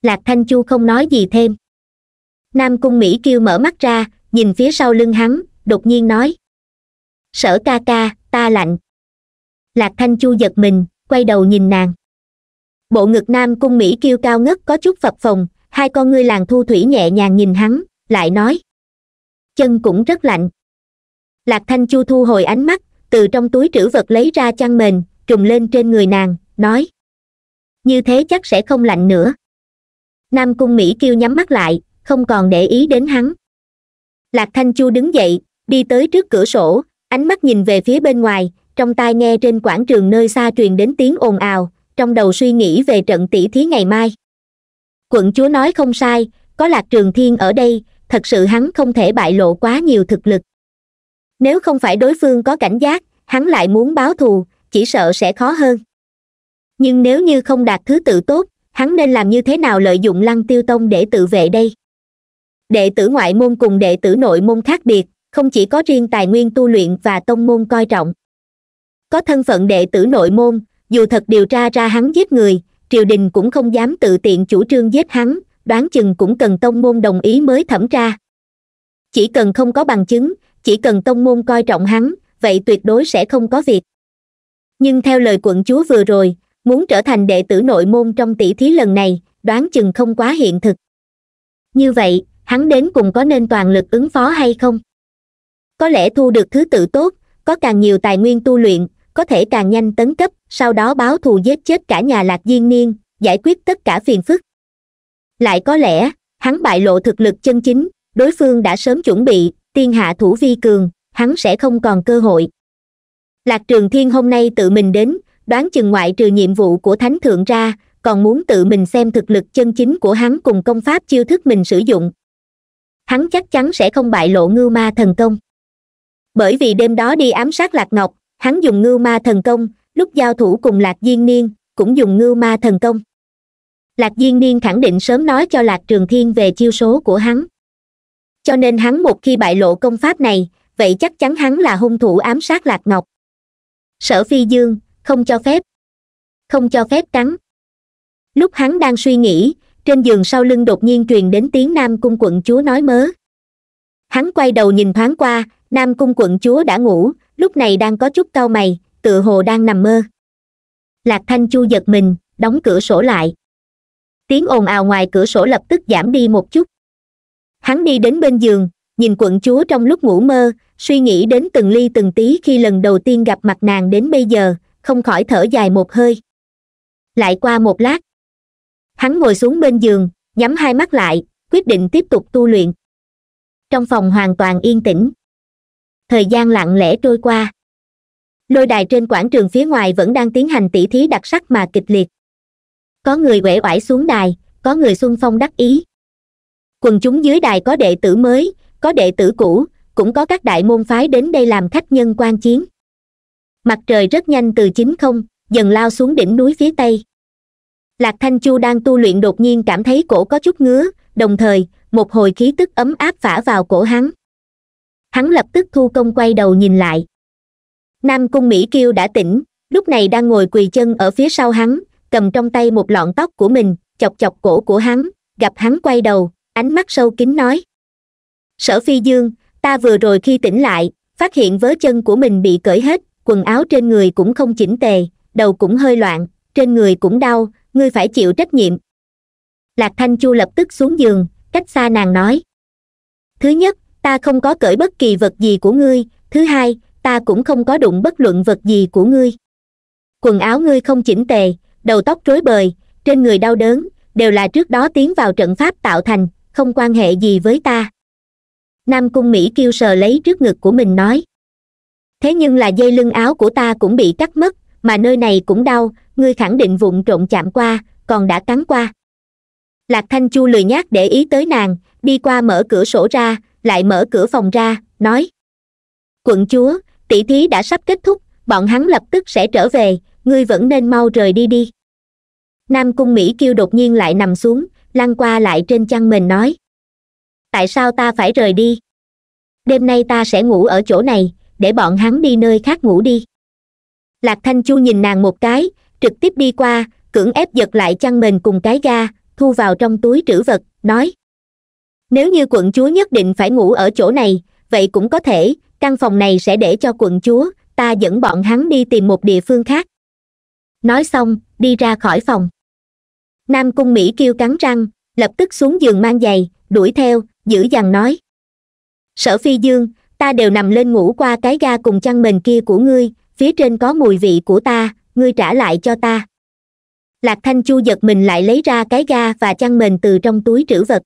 [SPEAKER 2] lạc thanh chu không nói gì thêm nam
[SPEAKER 1] cung mỹ kiêu mở mắt ra nhìn phía sau lưng hắn đột nhiên nói sở ca ca ta lạnh lạc thanh chu giật mình quay đầu nhìn nàng bộ ngực nam cung mỹ kiêu cao ngất có chút phập phồng hai con ngươi làng thu thủy nhẹ nhàng nhìn hắn lại nói chân cũng rất lạnh lạc thanh chu thu hồi ánh mắt từ trong túi trữ vật lấy ra chăn mền trùm lên trên người nàng nói như thế chắc sẽ không lạnh nữa nam cung mỹ kêu nhắm mắt lại không còn để ý đến hắn lạc thanh chu đứng dậy đi tới trước cửa sổ ánh mắt nhìn về phía bên ngoài trong tai nghe trên quảng trường nơi xa truyền đến tiếng ồn ào trong đầu suy nghĩ về trận tỷ thí ngày mai quận chúa nói không sai có lạc trường thiên ở đây thật sự hắn không thể bại lộ quá nhiều thực lực nếu không phải đối phương có cảnh giác hắn lại muốn báo thù chỉ sợ sẽ khó hơn nhưng nếu như không đạt thứ tự tốt hắn nên làm như thế nào lợi dụng lăng tiêu tông để tự vệ đây đệ tử ngoại môn cùng đệ tử nội môn khác biệt không chỉ có riêng tài nguyên tu luyện và tông môn coi trọng có thân phận đệ tử nội môn dù thật điều tra ra hắn giết người triều đình cũng không dám tự tiện chủ trương giết hắn đoán chừng cũng cần tông môn đồng ý mới thẩm tra chỉ cần không có bằng chứng chỉ cần tông môn coi trọng hắn vậy tuyệt đối sẽ không có việc nhưng theo lời quận chúa vừa rồi muốn trở thành đệ tử nội môn trong tỷ thí lần này đoán chừng không quá hiện thực như vậy hắn đến cùng có nên toàn lực ứng phó hay không có lẽ thu được thứ tự tốt có càng nhiều tài nguyên tu luyện có thể càng nhanh tấn cấp sau đó báo thù giết chết cả nhà lạc diên niên giải quyết tất cả phiền phức lại có lẽ hắn bại lộ thực lực chân chính đối phương đã sớm chuẩn bị tiên hạ thủ vi cường hắn sẽ không còn cơ hội lạc trường thiên hôm nay tự mình đến đoán chừng ngoại trừ nhiệm vụ của thánh thượng ra còn muốn tự mình xem thực lực chân chính của hắn cùng công pháp chiêu thức mình sử dụng hắn chắc chắn sẽ không bại lộ ngưu ma thần công bởi vì đêm đó đi ám sát lạc ngọc hắn dùng ngưu ma thần công lúc giao thủ cùng lạc diên niên cũng dùng ngưu ma thần công lạc diên niên khẳng định sớm nói cho lạc trường thiên về chiêu số của hắn cho nên hắn một khi bại lộ công pháp này vậy chắc chắn hắn là hung thủ ám sát lạc ngọc sở phi dương không cho phép không cho phép cắn lúc hắn đang suy nghĩ trên giường sau lưng đột nhiên truyền đến tiếng nam cung quận chúa nói mớ hắn quay đầu nhìn thoáng qua nam cung quận chúa đã ngủ lúc này đang có chút cau mày tựa hồ đang nằm mơ lạc thanh chu giật mình đóng cửa sổ lại tiếng ồn ào ngoài cửa sổ lập tức giảm đi một chút hắn đi đến bên giường nhìn quận chúa trong lúc ngủ mơ suy nghĩ đến từng ly từng tí khi lần đầu tiên gặp mặt nàng đến bây giờ không khỏi thở dài một hơi lại qua một lát hắn ngồi xuống bên giường nhắm hai mắt lại quyết định tiếp tục tu luyện trong phòng hoàn toàn yên tĩnh thời gian lặng lẽ trôi qua lôi đài trên quảng trường phía ngoài vẫn đang tiến hành tỉ thí đặc sắc mà kịch liệt có người uể oải xuống đài có người xuân phong đắc ý quần chúng dưới đài có đệ tử mới có đệ tử cũ cũng có các đại môn phái đến đây làm khách nhân quan chiến mặt trời rất nhanh từ chính không dần lao xuống đỉnh núi phía tây lạc thanh chu đang tu luyện đột nhiên cảm thấy cổ có chút ngứa đồng thời một hồi khí tức ấm áp phả vào cổ hắn hắn lập tức thu công quay đầu nhìn lại nam cung mỹ kiêu đã tỉnh lúc này đang ngồi quỳ chân ở phía sau hắn cầm trong tay một lọn tóc của mình chọc chọc cổ của hắn gặp hắn quay đầu ánh mắt sâu kín nói sở phi dương ta vừa rồi khi tỉnh lại phát hiện vớ chân của mình bị cởi hết quần áo trên người cũng không chỉnh tề đầu cũng hơi loạn trên người cũng đau ngươi phải chịu trách nhiệm lạc thanh chu lập tức xuống giường cách xa nàng nói thứ nhất ta không có cởi bất kỳ vật gì của ngươi thứ hai ta cũng không có đụng bất luận vật gì của ngươi quần áo ngươi không chỉnh tề đầu tóc rối bời trên người đau đớn đều là trước đó tiến vào trận pháp tạo thành không quan hệ gì với ta nam cung mỹ kêu sờ lấy trước ngực của mình nói thế nhưng là dây lưng áo của ta cũng bị cắt mất mà nơi này cũng đau ngươi khẳng định vụn trộn chạm qua còn đã cắn qua lạc thanh chu lười nhác để ý tới nàng đi qua mở cửa sổ ra lại mở cửa phòng ra nói quận chúa tỷ thí đã sắp kết thúc bọn hắn lập tức sẽ trở về ngươi vẫn nên mau rời đi đi nam cung mỹ kêu đột nhiên lại nằm xuống lăn qua lại trên chăn mình nói tại sao ta phải rời đi đêm nay ta sẽ ngủ ở chỗ này để bọn hắn đi nơi khác ngủ đi lạc thanh chu nhìn nàng một cái trực tiếp đi qua cưỡng ép giật lại chăn mình cùng cái ga thu vào trong túi trữ vật nói nếu như quận chúa nhất định phải ngủ ở chỗ này vậy cũng có thể căn phòng này sẽ để cho quận chúa ta dẫn bọn hắn đi tìm một địa phương khác nói xong đi ra khỏi phòng nam cung mỹ kêu cắn răng lập tức xuống giường mang giày đuổi theo giữ dằn nói sở phi dương ta đều nằm lên ngủ qua cái ga cùng chăn mền kia của ngươi phía trên có mùi vị của ta ngươi trả lại cho ta lạc thanh chu giật mình lại lấy ra cái ga và chăn mền từ trong túi trữ vật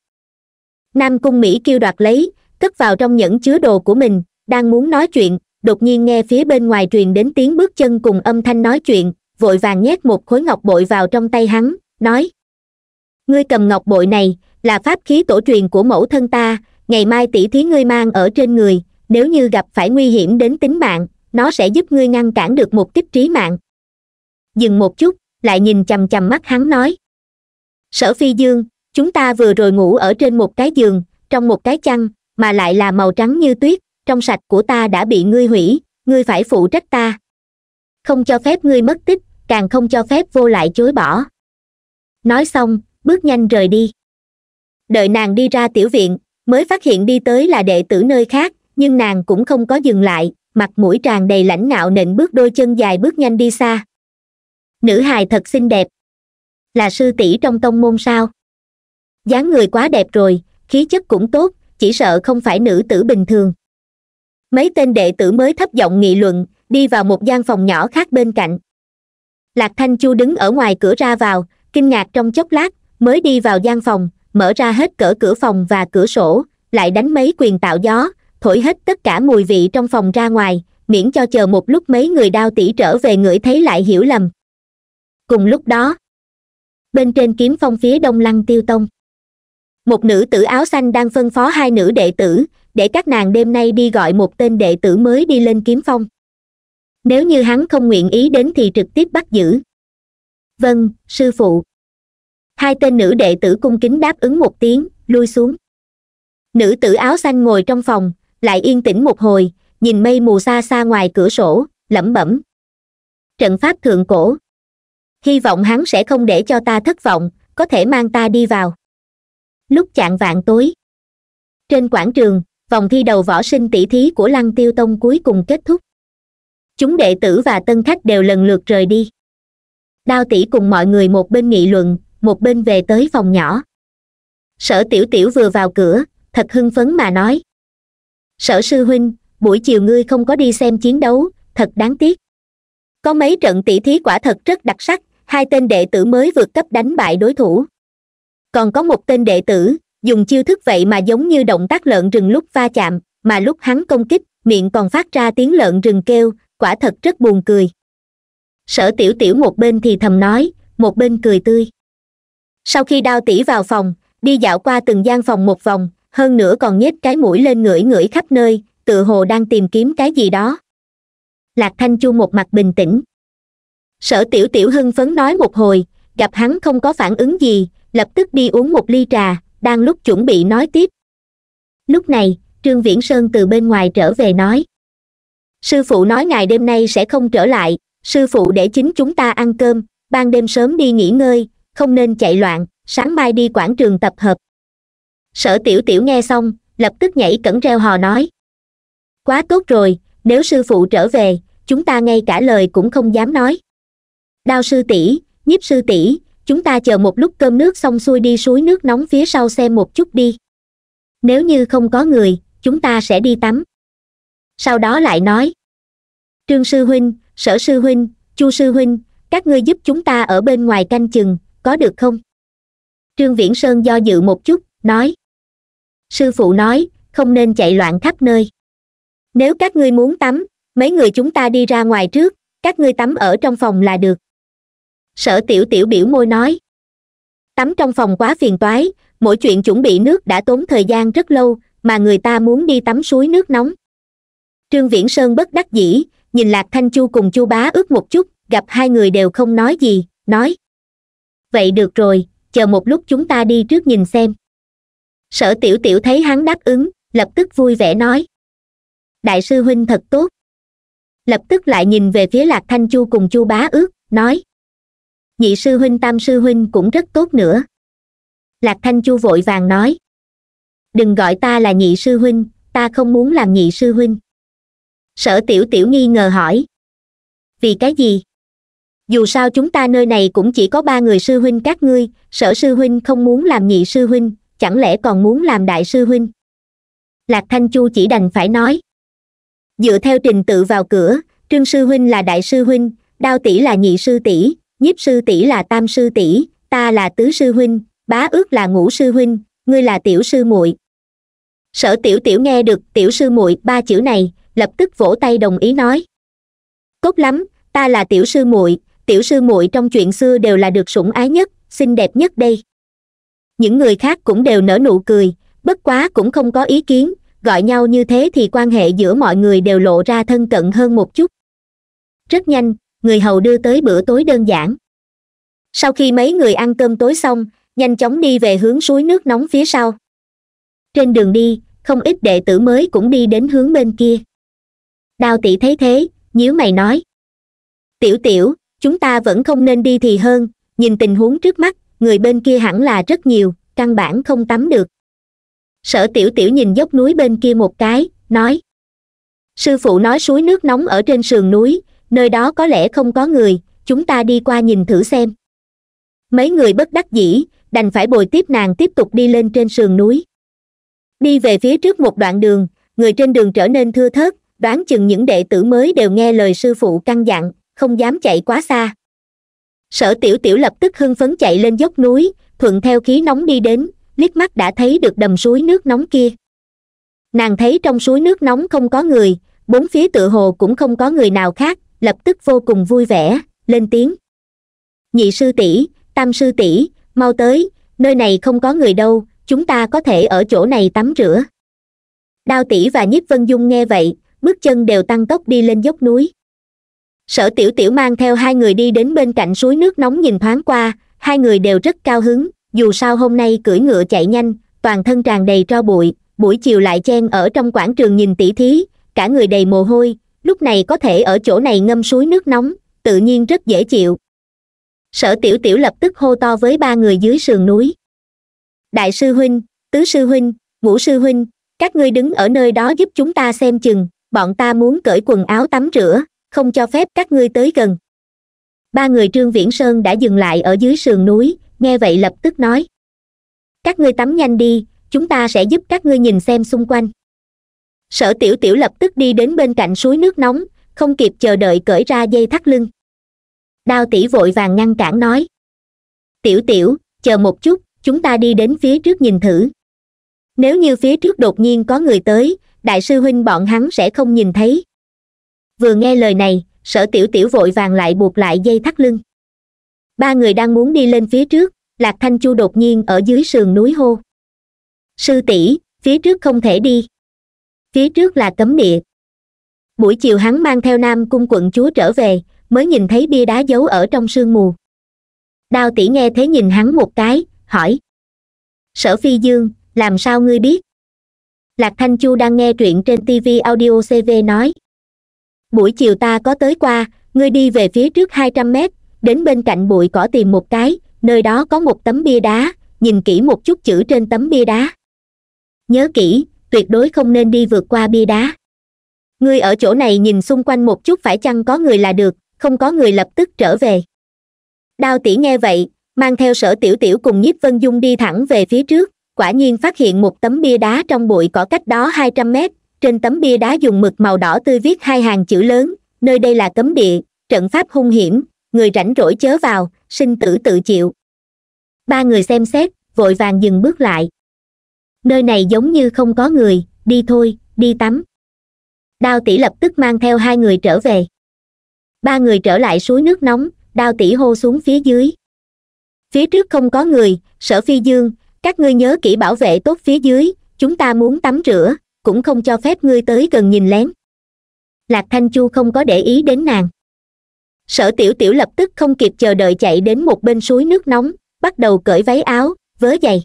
[SPEAKER 1] nam cung mỹ kêu đoạt lấy cất vào trong nhẫn chứa đồ của mình đang muốn nói chuyện đột nhiên nghe phía bên ngoài truyền đến tiếng bước chân cùng âm thanh nói chuyện vội vàng nhét một khối ngọc bội vào trong tay hắn nói ngươi cầm ngọc bội này là pháp khí tổ truyền của mẫu thân ta ngày mai tỷ thí ngươi mang ở trên người nếu như gặp phải nguy hiểm đến tính mạng nó sẽ giúp ngươi ngăn cản được một kích trí mạng dừng một chút lại nhìn chằm chằm mắt hắn nói sở phi dương chúng ta vừa rồi ngủ ở trên một cái giường trong một cái chăn mà lại là màu trắng như tuyết trong sạch của ta đã bị ngươi hủy ngươi phải phụ trách ta không cho phép ngươi mất tích càng không cho phép vô lại chối bỏ nói xong bước nhanh rời đi đợi nàng đi ra tiểu viện mới phát hiện đi tới là đệ tử nơi khác nhưng nàng cũng không có dừng lại mặt mũi tràn đầy lãnh ngạo nịnh bước đôi chân dài bước nhanh đi xa nữ hài thật xinh đẹp là sư tỷ trong tông môn sao dáng người quá đẹp rồi khí chất cũng tốt chỉ sợ không phải nữ tử bình thường mấy tên đệ tử mới thấp giọng nghị luận đi vào một gian phòng nhỏ khác bên cạnh lạc thanh chu đứng ở ngoài cửa ra vào kinh ngạc trong chốc lát mới đi vào gian phòng mở ra hết cỡ cửa phòng và cửa sổ lại đánh mấy quyền tạo gió thổi hết tất cả mùi vị trong phòng ra ngoài miễn cho chờ một lúc mấy người đao tỉ trở về ngửi thấy lại hiểu lầm cùng lúc đó bên trên kiếm phong phía đông lăng tiêu tông một nữ tử áo xanh đang phân phó hai nữ đệ tử để các nàng đêm nay đi gọi một tên đệ tử mới đi lên kiếm phong nếu như hắn không nguyện ý đến thì trực tiếp bắt giữ vâng sư phụ hai tên nữ đệ tử cung kính đáp ứng một tiếng lui xuống nữ tử áo xanh ngồi trong phòng lại yên tĩnh một hồi nhìn mây mù xa xa ngoài cửa sổ lẩm bẩm trận pháp thượng cổ hy vọng hắn sẽ không để cho ta thất vọng có thể mang ta đi vào lúc chạng vạn tối trên quảng trường vòng thi đầu võ sinh tỷ thí của lăng tiêu tông cuối cùng kết thúc chúng đệ tử và tân khách đều lần lượt rời đi đao tỷ cùng mọi người một bên nghị luận một bên về tới phòng nhỏ sở tiểu tiểu vừa vào cửa thật hưng phấn mà nói sở sư huynh buổi chiều ngươi không có đi xem chiến đấu thật đáng tiếc có mấy trận tỷ thí quả thật rất đặc sắc hai tên đệ tử mới vượt cấp đánh bại đối thủ còn có một tên đệ tử dùng chiêu thức vậy mà giống như động tác lợn rừng lúc va chạm mà lúc hắn công kích miệng còn phát ra tiếng lợn rừng kêu quả thật rất buồn cười sở tiểu tiểu một bên thì thầm nói một bên cười tươi sau khi đao tỉ vào phòng đi dạo qua từng gian phòng một vòng hơn nữa còn nhếch cái mũi lên ngửi ngửi khắp nơi tựa hồ đang tìm kiếm cái gì đó lạc thanh chu một mặt bình tĩnh sở tiểu tiểu hưng phấn nói một hồi gặp hắn không có phản ứng gì lập tức đi uống một ly trà đang lúc chuẩn bị nói tiếp lúc này trương viễn sơn từ bên ngoài trở về nói sư phụ nói ngài đêm nay sẽ không trở lại sư phụ để chính chúng ta ăn cơm ban đêm sớm đi nghỉ ngơi không nên chạy loạn sáng mai đi quảng trường tập hợp sở tiểu tiểu nghe xong lập tức nhảy cẩn reo hò nói quá tốt rồi nếu sư phụ trở về chúng ta ngay cả lời cũng không dám nói đao sư tỷ nhiếp sư tỷ chúng ta chờ một lúc cơm nước xong xuôi đi suối nước nóng phía sau xem một chút đi nếu như không có người chúng ta sẽ đi tắm sau đó lại nói trương sư huynh sở sư huynh chu sư huynh các ngươi giúp chúng ta ở bên ngoài canh chừng có được không trương viễn sơn do dự một chút nói sư phụ nói không nên chạy loạn khắp nơi nếu các ngươi muốn tắm mấy người chúng ta đi ra ngoài trước các ngươi tắm ở trong phòng là được sở tiểu tiểu biểu môi nói tắm trong phòng quá phiền toái mỗi chuyện chuẩn bị nước đã tốn thời gian rất lâu mà người ta muốn đi tắm suối nước nóng trương viễn sơn bất đắc dĩ nhìn lạc thanh chu cùng chu bá ước một chút gặp hai người đều không nói gì nói vậy được rồi chờ một lúc chúng ta đi trước nhìn xem sở tiểu tiểu thấy hắn đáp ứng lập tức vui vẻ nói đại sư huynh thật tốt lập tức lại nhìn về phía lạc thanh chu cùng chu bá ước nói nhị sư huynh tam sư huynh cũng rất tốt nữa lạc thanh chu vội vàng nói đừng gọi ta là nhị sư huynh ta không muốn làm nhị sư huynh sở tiểu tiểu nghi ngờ hỏi vì cái gì dù sao chúng ta nơi này cũng chỉ có ba người sư huynh các ngươi sở sư huynh không muốn làm nhị sư huynh chẳng lẽ còn muốn làm đại sư huynh lạc thanh chu chỉ đành phải nói dựa theo trình tự vào cửa trương sư huynh là đại sư huynh đao tỷ là nhị sư tỷ nhiếp sư tỷ là tam sư tỷ ta là tứ sư huynh bá ước là ngũ sư huynh ngươi là tiểu sư muội sở tiểu tiểu nghe được tiểu sư muội ba chữ này lập tức vỗ tay đồng ý nói tốt lắm ta là tiểu sư muội tiểu sư muội trong chuyện xưa đều là được sủng ái nhất xinh đẹp nhất đây những người khác cũng đều nở nụ cười bất quá cũng không có ý kiến gọi nhau như thế thì quan hệ giữa mọi người đều lộ ra thân cận hơn một chút rất nhanh người hầu đưa tới bữa tối đơn giản sau khi mấy người ăn cơm tối xong nhanh chóng đi về hướng suối nước nóng phía sau trên đường đi không ít đệ tử mới cũng đi đến hướng bên kia đào tỷ thấy thế nhíu mày nói tiểu tiểu chúng ta vẫn không nên đi thì hơn nhìn tình huống trước mắt người bên kia hẳn là rất nhiều căn bản không tắm được sở tiểu tiểu nhìn dốc núi bên kia một cái nói sư phụ nói suối nước nóng ở trên sườn núi nơi đó có lẽ không có người chúng ta đi qua nhìn thử xem mấy người bất đắc dĩ đành phải bồi tiếp nàng tiếp tục đi lên trên sườn núi đi về phía trước một đoạn đường người trên đường trở nên thưa thớt đoán chừng những đệ tử mới đều nghe lời sư phụ căn dặn không dám chạy quá xa sở tiểu tiểu lập tức hưng phấn chạy lên dốc núi thuận theo khí nóng đi đến liếc mắt đã thấy được đầm suối nước nóng kia nàng thấy trong suối nước nóng không có người bốn phía tự hồ cũng không có người nào khác lập tức vô cùng vui vẻ lên tiếng nhị sư tỷ tam sư tỷ mau tới nơi này không có người đâu chúng ta có thể ở chỗ này tắm rửa đao tỷ và nhiếp vân dung nghe vậy bước chân đều tăng tốc đi lên dốc núi sở tiểu tiểu mang theo hai người đi đến bên cạnh suối nước nóng nhìn thoáng qua hai người đều rất cao hứng dù sao hôm nay cưỡi ngựa chạy nhanh toàn thân tràn đầy tro bụi buổi chiều lại chen ở trong quảng trường nhìn tỷ thí cả người đầy mồ hôi lúc này có thể ở chỗ này ngâm suối nước nóng tự nhiên rất dễ chịu sở tiểu tiểu lập tức hô to với ba người dưới sườn núi đại sư huynh tứ sư huynh ngũ sư huynh các ngươi đứng ở nơi đó giúp chúng ta xem chừng bọn ta muốn cởi quần áo tắm rửa không cho phép các ngươi tới gần ba người trương viễn sơn đã dừng lại ở dưới sườn núi nghe vậy lập tức nói các ngươi tắm nhanh đi chúng ta sẽ giúp các ngươi nhìn xem xung quanh sở tiểu tiểu lập tức đi đến bên cạnh suối nước nóng không kịp chờ đợi cởi ra dây thắt lưng đao tỷ vội vàng ngăn cản nói tiểu tiểu chờ một chút chúng ta đi đến phía trước nhìn thử nếu như phía trước đột nhiên có người tới đại sư huynh bọn hắn sẽ không nhìn thấy vừa nghe lời này sở tiểu tiểu vội vàng lại buộc lại dây thắt lưng ba người đang muốn đi lên phía trước lạc thanh chu đột nhiên ở dưới sườn núi hô sư tỷ phía trước không thể đi phía trước là cấm địa buổi chiều hắn mang theo nam cung quận chúa trở về mới nhìn thấy bia đá giấu ở trong sương mù đao tỷ nghe thế nhìn hắn một cái hỏi sở phi dương làm sao ngươi biết lạc thanh chu đang nghe truyện trên tv audio cv nói buổi chiều ta có tới qua ngươi đi về phía trước hai trăm mét đến bên cạnh bụi cỏ tìm một cái nơi đó có một tấm bia đá nhìn kỹ một chút chữ trên tấm bia đá nhớ kỹ tuyệt đối không nên đi vượt qua bia đá ngươi ở chỗ này nhìn xung quanh một chút phải chăng có người là được không có người lập tức trở về đao tỷ nghe vậy mang theo sở tiểu tiểu cùng nhiếp vân dung đi thẳng về phía trước quả nhiên phát hiện một tấm bia đá trong bụi cỏ cách đó hai trăm mét trên tấm bia đá dùng mực màu đỏ tươi viết hai hàng chữ lớn nơi đây là cấm địa trận pháp hung hiểm người rảnh rỗi chớ vào sinh tử tự chịu ba người xem xét vội vàng dừng bước lại nơi này giống như không có người đi thôi đi tắm đao tỷ lập tức mang theo hai người trở về ba người trở lại suối nước nóng đao tỷ hô xuống phía dưới phía trước không có người sở phi dương các ngươi nhớ kỹ bảo vệ tốt phía dưới chúng ta muốn tắm rửa cũng không cho phép ngươi tới gần nhìn lén lạc thanh chu không có để ý đến nàng sở tiểu tiểu lập tức không kịp chờ đợi chạy đến một bên suối nước nóng bắt đầu cởi váy áo vớ giày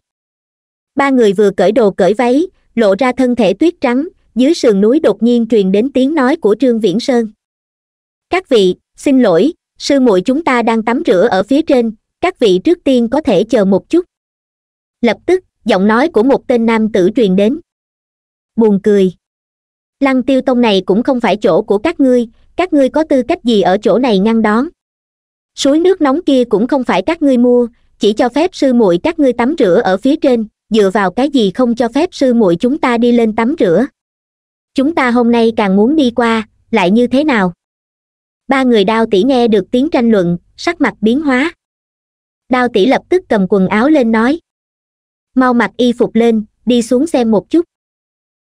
[SPEAKER 1] ba người vừa cởi đồ cởi váy lộ ra thân thể tuyết trắng dưới sườn núi đột nhiên truyền đến tiếng nói của trương viễn sơn các vị xin lỗi sư muội chúng ta đang tắm rửa ở phía trên các vị trước tiên có thể chờ một chút lập tức giọng nói của một tên nam tử truyền đến buồn cười lăng tiêu tông này cũng không phải chỗ của các ngươi các ngươi có tư cách gì ở chỗ này ngăn đón suối nước nóng kia cũng không phải các ngươi mua chỉ cho phép sư muội các ngươi tắm rửa ở phía trên dựa vào cái gì không cho phép sư muội chúng ta đi lên tắm rửa chúng ta hôm nay càng muốn đi qua lại như thế nào ba người đao tỷ nghe được tiếng tranh luận sắc mặt biến hóa đao tỷ lập tức cầm quần áo lên nói mau mặc y phục lên đi xuống xem một chút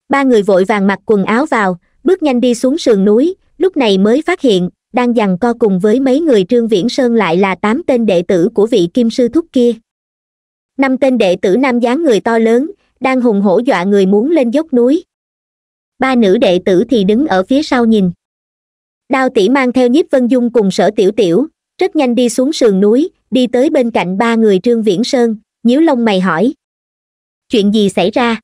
[SPEAKER 1] ba người vội vàng mặc quần áo vào bước nhanh đi xuống sườn núi lúc này mới phát hiện đang giằng co cùng với mấy người trương viễn sơn lại là tám tên đệ tử của vị kim sư thúc kia năm tên đệ tử nam dáng người to lớn đang hùng hổ dọa người muốn lên dốc núi ba nữ đệ tử thì đứng ở phía sau nhìn đao tỷ mang theo nhiếp vân dung cùng sở tiểu tiểu rất nhanh đi xuống sườn núi đi tới bên cạnh ba người trương viễn sơn nhíu lông mày hỏi chuyện gì xảy ra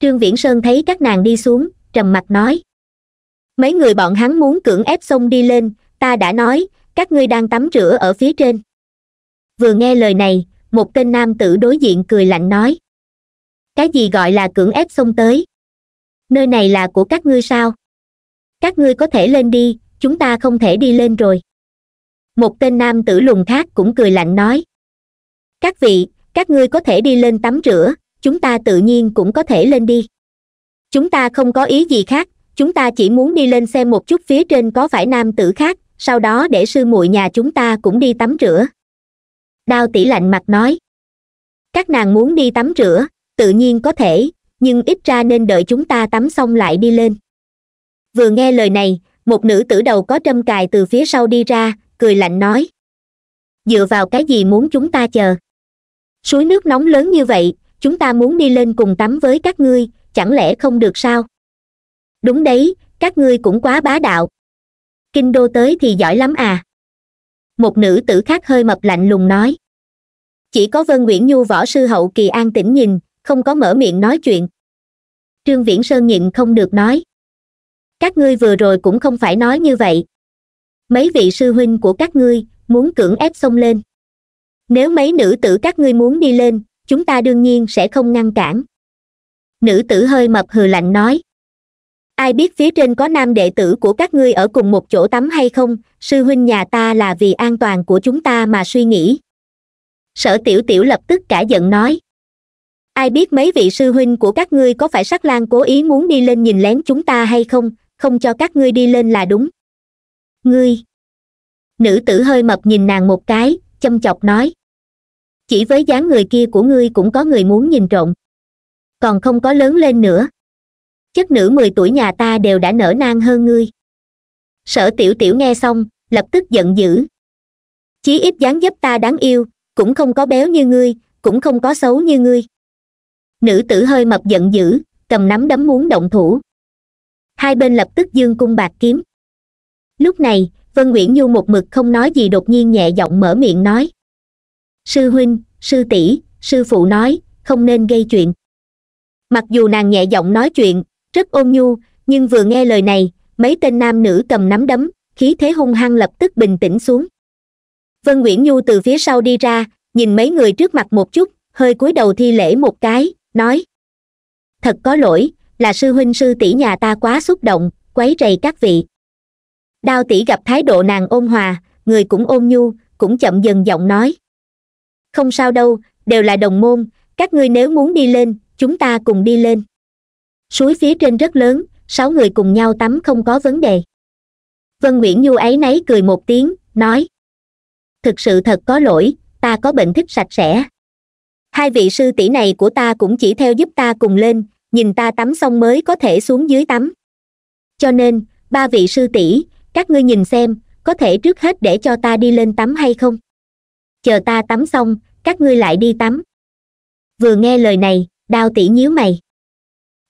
[SPEAKER 1] trương viễn sơn thấy các nàng đi xuống trầm mặt nói mấy người bọn hắn muốn cưỡng ép sông đi lên ta đã nói các ngươi đang tắm rửa ở phía trên vừa nghe lời này một tên nam tử đối diện cười lạnh nói cái gì gọi là cưỡng ép xông tới
[SPEAKER 2] nơi này là của các ngươi sao các ngươi có thể lên đi chúng ta không thể đi lên rồi một tên nam tử lùn khác cũng cười lạnh nói
[SPEAKER 1] các vị các ngươi có thể đi lên tắm rửa chúng ta tự nhiên cũng có thể lên đi chúng ta không có ý gì khác chúng ta chỉ muốn đi lên xem một chút phía trên có phải nam tử khác sau đó để sư muội nhà chúng ta cũng đi tắm rửa đao tỷ lạnh mặt nói các nàng muốn đi tắm rửa tự nhiên có thể nhưng ít ra nên đợi chúng ta tắm xong lại đi lên vừa nghe lời này một nữ tử đầu có trâm cài từ phía sau đi ra cười lạnh nói dựa vào cái gì muốn chúng ta chờ suối nước nóng lớn như vậy chúng ta muốn đi lên cùng tắm với các ngươi chẳng
[SPEAKER 2] lẽ không được sao đúng đấy các ngươi cũng quá bá đạo kinh đô tới thì giỏi lắm à một nữ tử khác hơi mập lạnh lùng nói
[SPEAKER 1] chỉ có vân nguyễn nhu võ sư hậu kỳ an tĩnh nhìn không có mở miệng nói chuyện trương viễn sơn nhịn không được nói các ngươi vừa rồi cũng không phải nói như vậy mấy vị sư huynh của các ngươi muốn cưỡng ép xông lên nếu mấy nữ tử các ngươi muốn đi lên chúng ta đương nhiên sẽ không ngăn cản nữ tử hơi mập hừ lạnh nói ai biết phía trên có nam đệ tử của các ngươi ở cùng một chỗ tắm hay không sư huynh nhà ta là vì an toàn của chúng ta mà suy nghĩ sở tiểu tiểu lập tức cả giận nói ai biết mấy vị sư huynh của các ngươi có phải sắc lang cố ý muốn đi lên nhìn lén chúng ta hay không không cho các ngươi đi lên là đúng ngươi nữ tử hơi mập nhìn nàng một cái châm chọc nói chỉ với dáng người kia của ngươi cũng có người muốn nhìn trộm còn không có lớn lên nữa chất nữ mười tuổi nhà ta đều đã nở nang hơn ngươi sở tiểu tiểu nghe xong lập tức giận dữ chí ít dáng dấp ta đáng yêu cũng không có béo như ngươi cũng không có xấu như ngươi nữ tử hơi mập giận dữ cầm nắm đấm muốn động thủ hai bên lập tức dương cung bạc kiếm lúc này vân nguyễn nhu một mực không nói gì đột nhiên nhẹ giọng mở miệng nói sư huynh sư tỷ sư phụ nói không nên gây chuyện mặc dù nàng nhẹ giọng nói chuyện rất ôn nhu nhưng vừa nghe lời này mấy tên nam nữ cầm nắm đấm khí thế hung hăng lập tức bình tĩnh xuống vân nguyễn nhu từ phía sau đi ra nhìn mấy người trước mặt một chút hơi cúi đầu thi lễ một cái nói thật có lỗi là sư huynh sư tỷ nhà ta quá xúc động quấy rầy các vị đao tỷ gặp thái độ nàng ôn hòa người cũng ôn nhu cũng chậm dần giọng nói không sao đâu đều là đồng môn các ngươi nếu muốn đi lên chúng ta cùng đi lên suối phía trên rất lớn sáu người cùng nhau tắm không có vấn đề vân nguyễn nhu ấy nấy cười một tiếng nói thực sự thật có lỗi ta có bệnh thích sạch sẽ hai vị sư tỷ này của ta cũng chỉ theo giúp ta cùng lên nhìn ta tắm xong mới có thể xuống dưới tắm cho nên ba vị sư tỷ các ngươi nhìn xem có thể trước hết để cho ta đi lên tắm hay không chờ ta tắm xong các
[SPEAKER 2] ngươi lại đi tắm vừa nghe lời này đao tỷ nhíu mày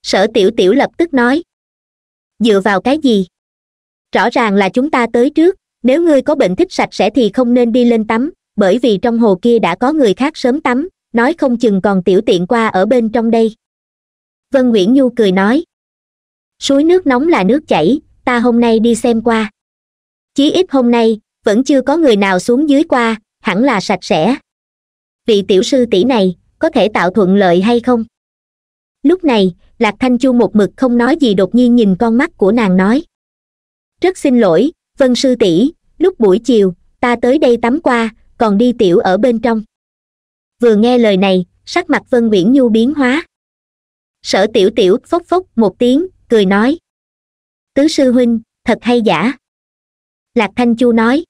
[SPEAKER 2] sở tiểu tiểu lập tức nói dựa vào cái gì rõ ràng là chúng ta tới
[SPEAKER 1] trước nếu ngươi có bệnh thích sạch sẽ thì không nên đi lên tắm bởi vì trong hồ kia đã có người khác sớm tắm nói không chừng còn tiểu tiện qua ở bên trong đây vân nguyễn nhu cười nói suối nước nóng là nước chảy ta hôm nay đi xem qua chí ít hôm nay vẫn chưa có người nào xuống dưới qua hẳn là sạch sẽ vị tiểu sư tỷ này có thể tạo thuận lợi hay không lúc này lạc thanh chu một mực không nói gì đột nhiên nhìn con mắt của nàng nói rất xin lỗi vân sư tỷ lúc buổi chiều ta tới đây tắm qua còn đi tiểu ở bên trong vừa nghe lời này sắc mặt vân uyển nhu biến hóa sở tiểu tiểu phốc
[SPEAKER 2] phốc một tiếng cười nói tứ sư huynh thật hay giả lạc thanh chu nói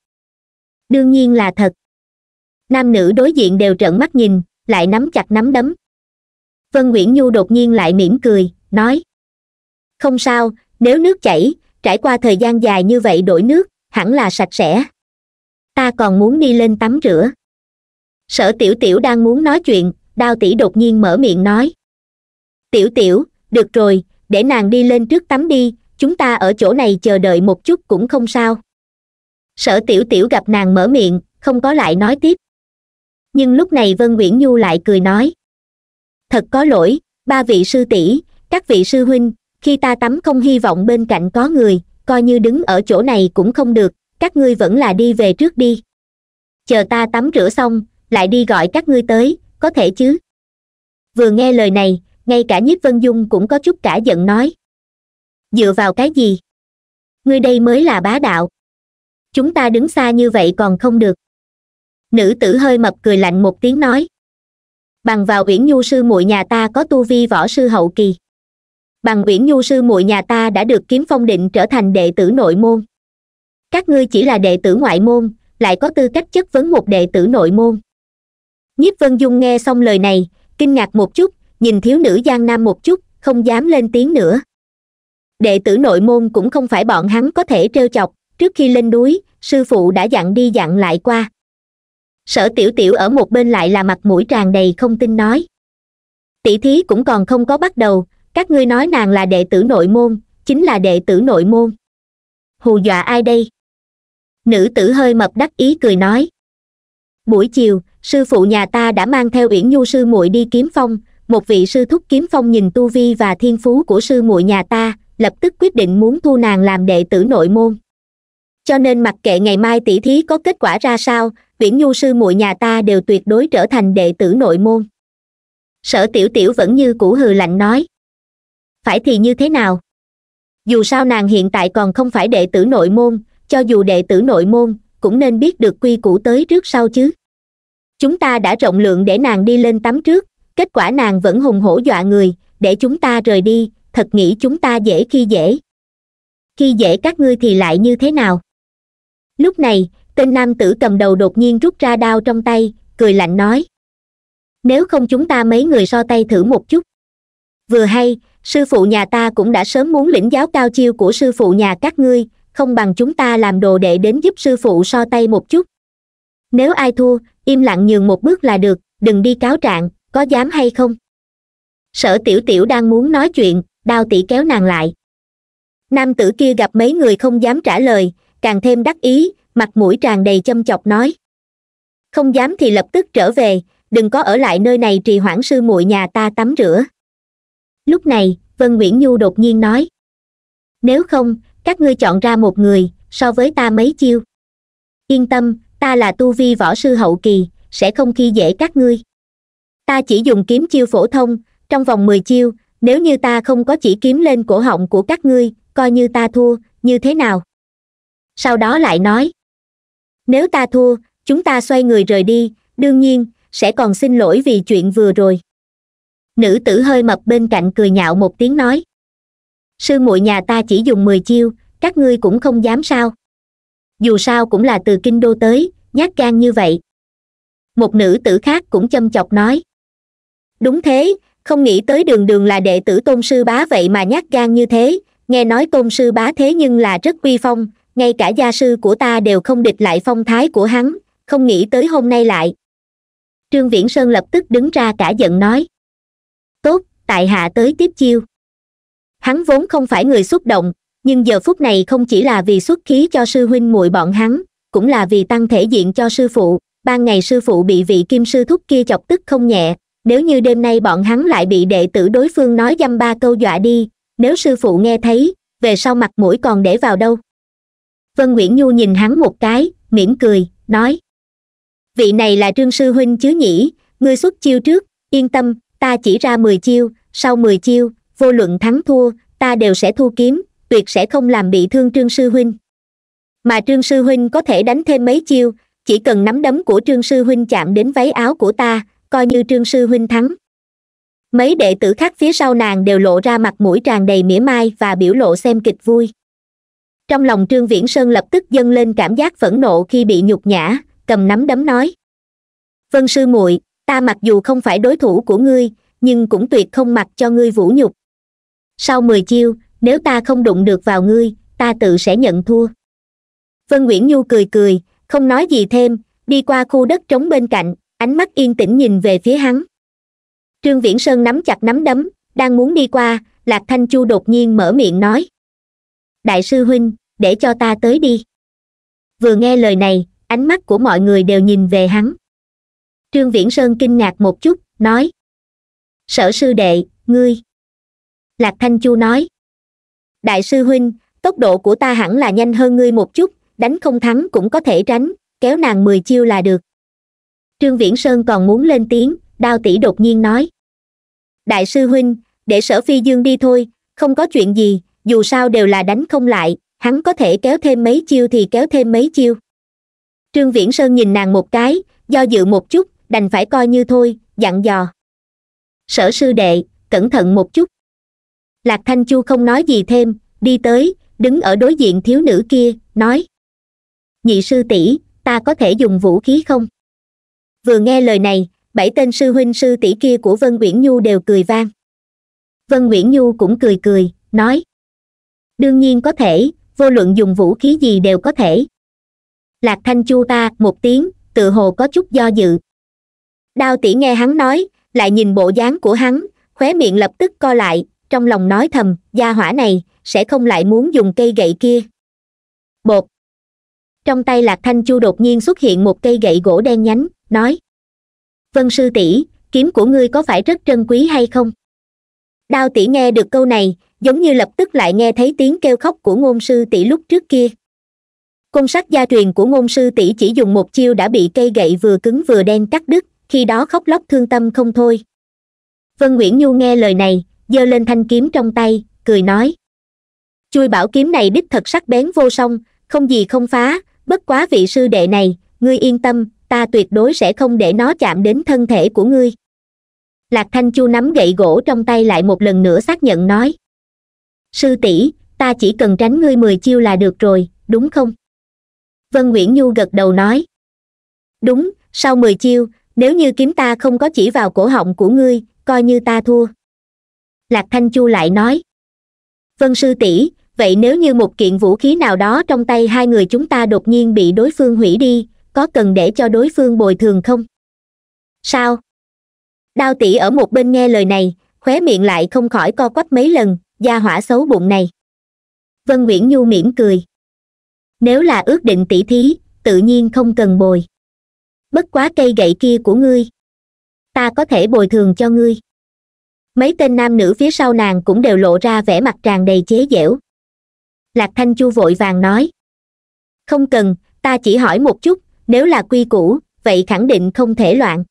[SPEAKER 2] đương nhiên là thật nam nữ đối diện đều trợn
[SPEAKER 1] mắt nhìn lại nắm chặt nắm đấm vân nguyễn nhu đột nhiên lại mỉm cười nói không sao nếu nước chảy trải qua thời gian dài như vậy đổi nước hẳn là sạch sẽ ta còn muốn đi lên tắm rửa sở tiểu tiểu đang muốn nói chuyện đao tỷ đột nhiên mở miệng nói tiểu tiểu được rồi để nàng đi lên trước tắm đi chúng ta ở chỗ này chờ đợi một chút cũng không sao sở tiểu tiểu gặp nàng mở miệng không có lại nói tiếp nhưng lúc này vân nguyễn nhu lại cười nói thật có lỗi ba vị sư tỷ các vị sư huynh khi ta tắm không hy vọng bên cạnh có người coi như đứng ở chỗ này cũng không được các ngươi vẫn là đi về trước đi chờ ta tắm rửa xong lại đi gọi các ngươi tới có thể chứ vừa nghe lời này ngay cả nhiếp vân dung cũng có chút cả
[SPEAKER 2] giận nói dựa vào cái gì ngươi đây mới là bá đạo chúng ta đứng xa như vậy còn không được nữ tử hơi mập cười lạnh một tiếng nói
[SPEAKER 1] bằng vào uyển nhu sư muội nhà ta có tu vi võ sư hậu kỳ bằng uyển nhu sư muội nhà ta đã được kiếm phong định trở thành đệ tử nội môn các ngươi chỉ là đệ tử ngoại môn lại có tư cách chất vấn một đệ tử nội môn nhiếp vân dung nghe xong lời này kinh ngạc một chút nhìn thiếu nữ giang nam một chút không dám lên tiếng nữa đệ tử nội môn cũng không phải bọn hắn có thể t chọc trước khi lên núi sư phụ đã dặn đi dặn lại qua sở tiểu tiểu ở một bên lại là mặt mũi tràn đầy không tin nói tỷ thí cũng còn không có bắt đầu các ngươi nói nàng là đệ tử nội môn chính là đệ tử nội môn hù dọa ai đây nữ tử hơi mập đắc ý cười nói buổi chiều sư phụ nhà ta đã mang theo uyển nhu sư muội đi kiếm phong một vị sư thúc kiếm phong nhìn tu vi và thiên phú của sư muội nhà ta lập tức quyết định muốn thu nàng làm đệ tử nội môn cho nên mặc kệ ngày mai tỷ thí có kết quả ra sao Viễn nhu sư muội nhà ta đều tuyệt đối trở thành đệ tử nội môn sở tiểu tiểu vẫn như cũ hừ lạnh nói phải thì như thế nào dù sao nàng hiện tại còn không phải đệ tử nội môn cho dù đệ tử nội môn cũng nên biết được quy củ tới trước sau chứ chúng ta đã rộng lượng để nàng đi lên tắm trước kết quả nàng vẫn hùng hổ dọa người để chúng ta rời đi thật nghĩ chúng ta dễ khi dễ khi dễ các ngươi thì lại như thế nào lúc này tên nam tử cầm đầu đột nhiên rút ra đao trong tay cười lạnh nói nếu không chúng ta mấy người so tay thử một chút vừa hay sư phụ nhà ta cũng đã sớm muốn lĩnh giáo cao chiêu của sư phụ nhà các ngươi không bằng chúng ta làm đồ đệ đến giúp sư phụ so tay một chút nếu ai thua im lặng nhường một bước là được đừng đi cáo trạng có dám hay không sở tiểu tiểu đang muốn nói chuyện đao tỷ kéo nàng lại nam tử kia gặp mấy người không dám trả lời càng thêm đắc ý mặt mũi tràn đầy châm chọc nói không dám thì lập tức trở về đừng có ở lại nơi này trì hoãn sư muội nhà ta tắm rửa lúc này vân nguyễn nhu đột nhiên nói nếu không các ngươi chọn ra một người so với ta mấy chiêu yên tâm ta là tu vi võ sư hậu kỳ sẽ không khi dễ các ngươi ta chỉ dùng kiếm chiêu phổ thông trong vòng mười chiêu nếu như ta không có chỉ kiếm lên cổ họng của các ngươi coi như ta thua như thế nào sau đó lại nói nếu ta thua chúng ta xoay người rời đi đương nhiên sẽ còn xin lỗi vì chuyện vừa rồi nữ tử hơi mập bên cạnh cười nhạo một tiếng nói sư muội nhà ta chỉ dùng mười chiêu các ngươi cũng không dám sao dù sao cũng là từ kinh đô tới nhát gan như vậy một nữ tử khác cũng châm chọc nói đúng thế không nghĩ tới đường đường là đệ tử tôn sư bá vậy mà nhát gan như thế nghe nói tôn sư bá thế nhưng là rất uy phong ngay cả gia sư của ta đều không địch lại phong thái của hắn không nghĩ tới hôm nay lại trương viễn sơn lập tức đứng ra cả giận nói tốt tại hạ tới tiếp chiêu hắn vốn không phải người xúc động nhưng giờ phút này không chỉ là vì xuất khí cho sư huynh muội bọn hắn cũng là vì tăng thể diện cho sư phụ ban ngày sư phụ bị vị kim sư thúc kia chọc tức không nhẹ nếu như đêm nay bọn hắn lại bị đệ tử đối phương nói dăm ba câu dọa đi nếu sư phụ nghe thấy về sau mặt mũi còn để vào đâu vân nguyễn nhu nhìn hắn một cái mỉm cười nói vị này là trương sư huynh chứ nhỉ ngươi xuất chiêu trước yên tâm ta chỉ ra mười chiêu sau mười chiêu vô luận thắng thua ta đều sẽ thu kiếm tuyệt sẽ không làm bị thương trương sư huynh mà trương sư huynh có thể đánh thêm mấy chiêu chỉ cần nắm đấm của trương sư huynh chạm đến váy áo của ta coi như trương sư huynh thắng mấy đệ tử khác phía sau nàng đều lộ ra mặt mũi tràn đầy mỉa mai và biểu lộ xem kịch vui trong lòng trương viễn sơn lập tức dâng lên cảm giác phẫn nộ khi bị nhục nhã cầm nắm đấm nói vân sư muội ta mặc dù không phải đối thủ của ngươi nhưng cũng tuyệt không mặc cho ngươi vũ nhục sau mười chiêu nếu ta không đụng được vào ngươi ta tự sẽ nhận thua vân nguyễn nhu cười cười không nói gì thêm đi qua khu đất trống bên cạnh ánh mắt yên tĩnh nhìn về phía hắn trương viễn sơn nắm chặt nắm đấm đang muốn đi qua lạc thanh chu đột nhiên mở miệng nói đại sư huynh để cho ta tới đi vừa nghe lời này ánh mắt của mọi người đều nhìn về hắn trương viễn sơn kinh ngạc một chút nói sở sư đệ ngươi lạc thanh chu nói đại sư huynh tốc độ của ta hẳn là nhanh hơn ngươi một chút đánh không thắng cũng có thể tránh kéo nàng mười chiêu là được trương viễn sơn còn muốn lên tiếng đao tỷ đột nhiên nói đại sư huynh để sở phi dương đi thôi không có chuyện gì dù sao đều là đánh không lại hắn có thể kéo thêm mấy chiêu thì kéo thêm mấy chiêu trương viễn sơn nhìn nàng một cái do dự một chút đành phải coi như thôi dặn dò sở sư đệ cẩn thận một chút lạc thanh chu không nói gì thêm đi tới đứng ở đối diện thiếu nữ kia nói nhị sư tỷ ta có thể dùng vũ khí không vừa nghe lời này bảy tên sư huynh sư tỷ kia của vân uyển nhu đều cười vang vân uyển nhu cũng cười cười nói đương nhiên có thể vô luận dùng vũ khí gì đều có thể lạc thanh chu ta một tiếng tự hồ có chút do dự đao tỉ nghe hắn nói lại nhìn bộ dáng của hắn khóe miệng lập tức co lại trong lòng nói thầm gia hỏa này sẽ không lại muốn dùng cây gậy kia bột trong tay lạc thanh chu đột nhiên xuất hiện một cây gậy gỗ đen nhánh nói vân sư tỷ kiếm của ngươi có phải rất trân quý hay không đao tỷ nghe được câu này giống như lập tức lại nghe thấy tiếng kêu khóc của ngôn sư tỷ lúc trước kia cung sắc gia truyền của ngôn sư tỷ chỉ dùng một chiêu đã bị cây gậy vừa cứng vừa đen cắt đứt khi đó khóc lóc thương tâm không thôi vân nguyễn nhu nghe lời này giơ lên thanh kiếm trong tay cười nói chui bảo kiếm này đích thật sắc bén vô song không gì không phá bất quá vị sư đệ này ngươi yên tâm ta tuyệt đối sẽ không để nó chạm đến thân thể của ngươi lạc thanh chu nắm gậy gỗ trong tay lại một lần nữa xác nhận nói sư tỷ ta chỉ cần tránh ngươi mười chiêu là được rồi đúng không vân nguyễn nhu gật đầu nói đúng sau mười chiêu nếu như kiếm ta không có chỉ vào cổ họng của ngươi coi như ta thua lạc thanh chu lại nói vân sư tỷ vậy nếu như một kiện vũ khí nào đó trong tay hai người chúng ta đột nhiên bị đối phương hủy đi có cần để cho đối phương bồi thường không sao đao tỷ ở một bên nghe lời này khóe miệng lại không khỏi co quắp mấy lần gia
[SPEAKER 2] hỏa xấu bụng này vân nguyễn nhu mỉm cười nếu là ước định tỷ thí tự nhiên không cần bồi bất quá cây gậy kia của ngươi
[SPEAKER 1] ta có thể bồi thường cho ngươi mấy tên nam nữ phía sau nàng cũng đều lộ ra vẻ mặt tràn đầy chế giễu lạc thanh chu vội vàng nói không cần ta chỉ hỏi một chút nếu là quy củ vậy khẳng định không thể loạn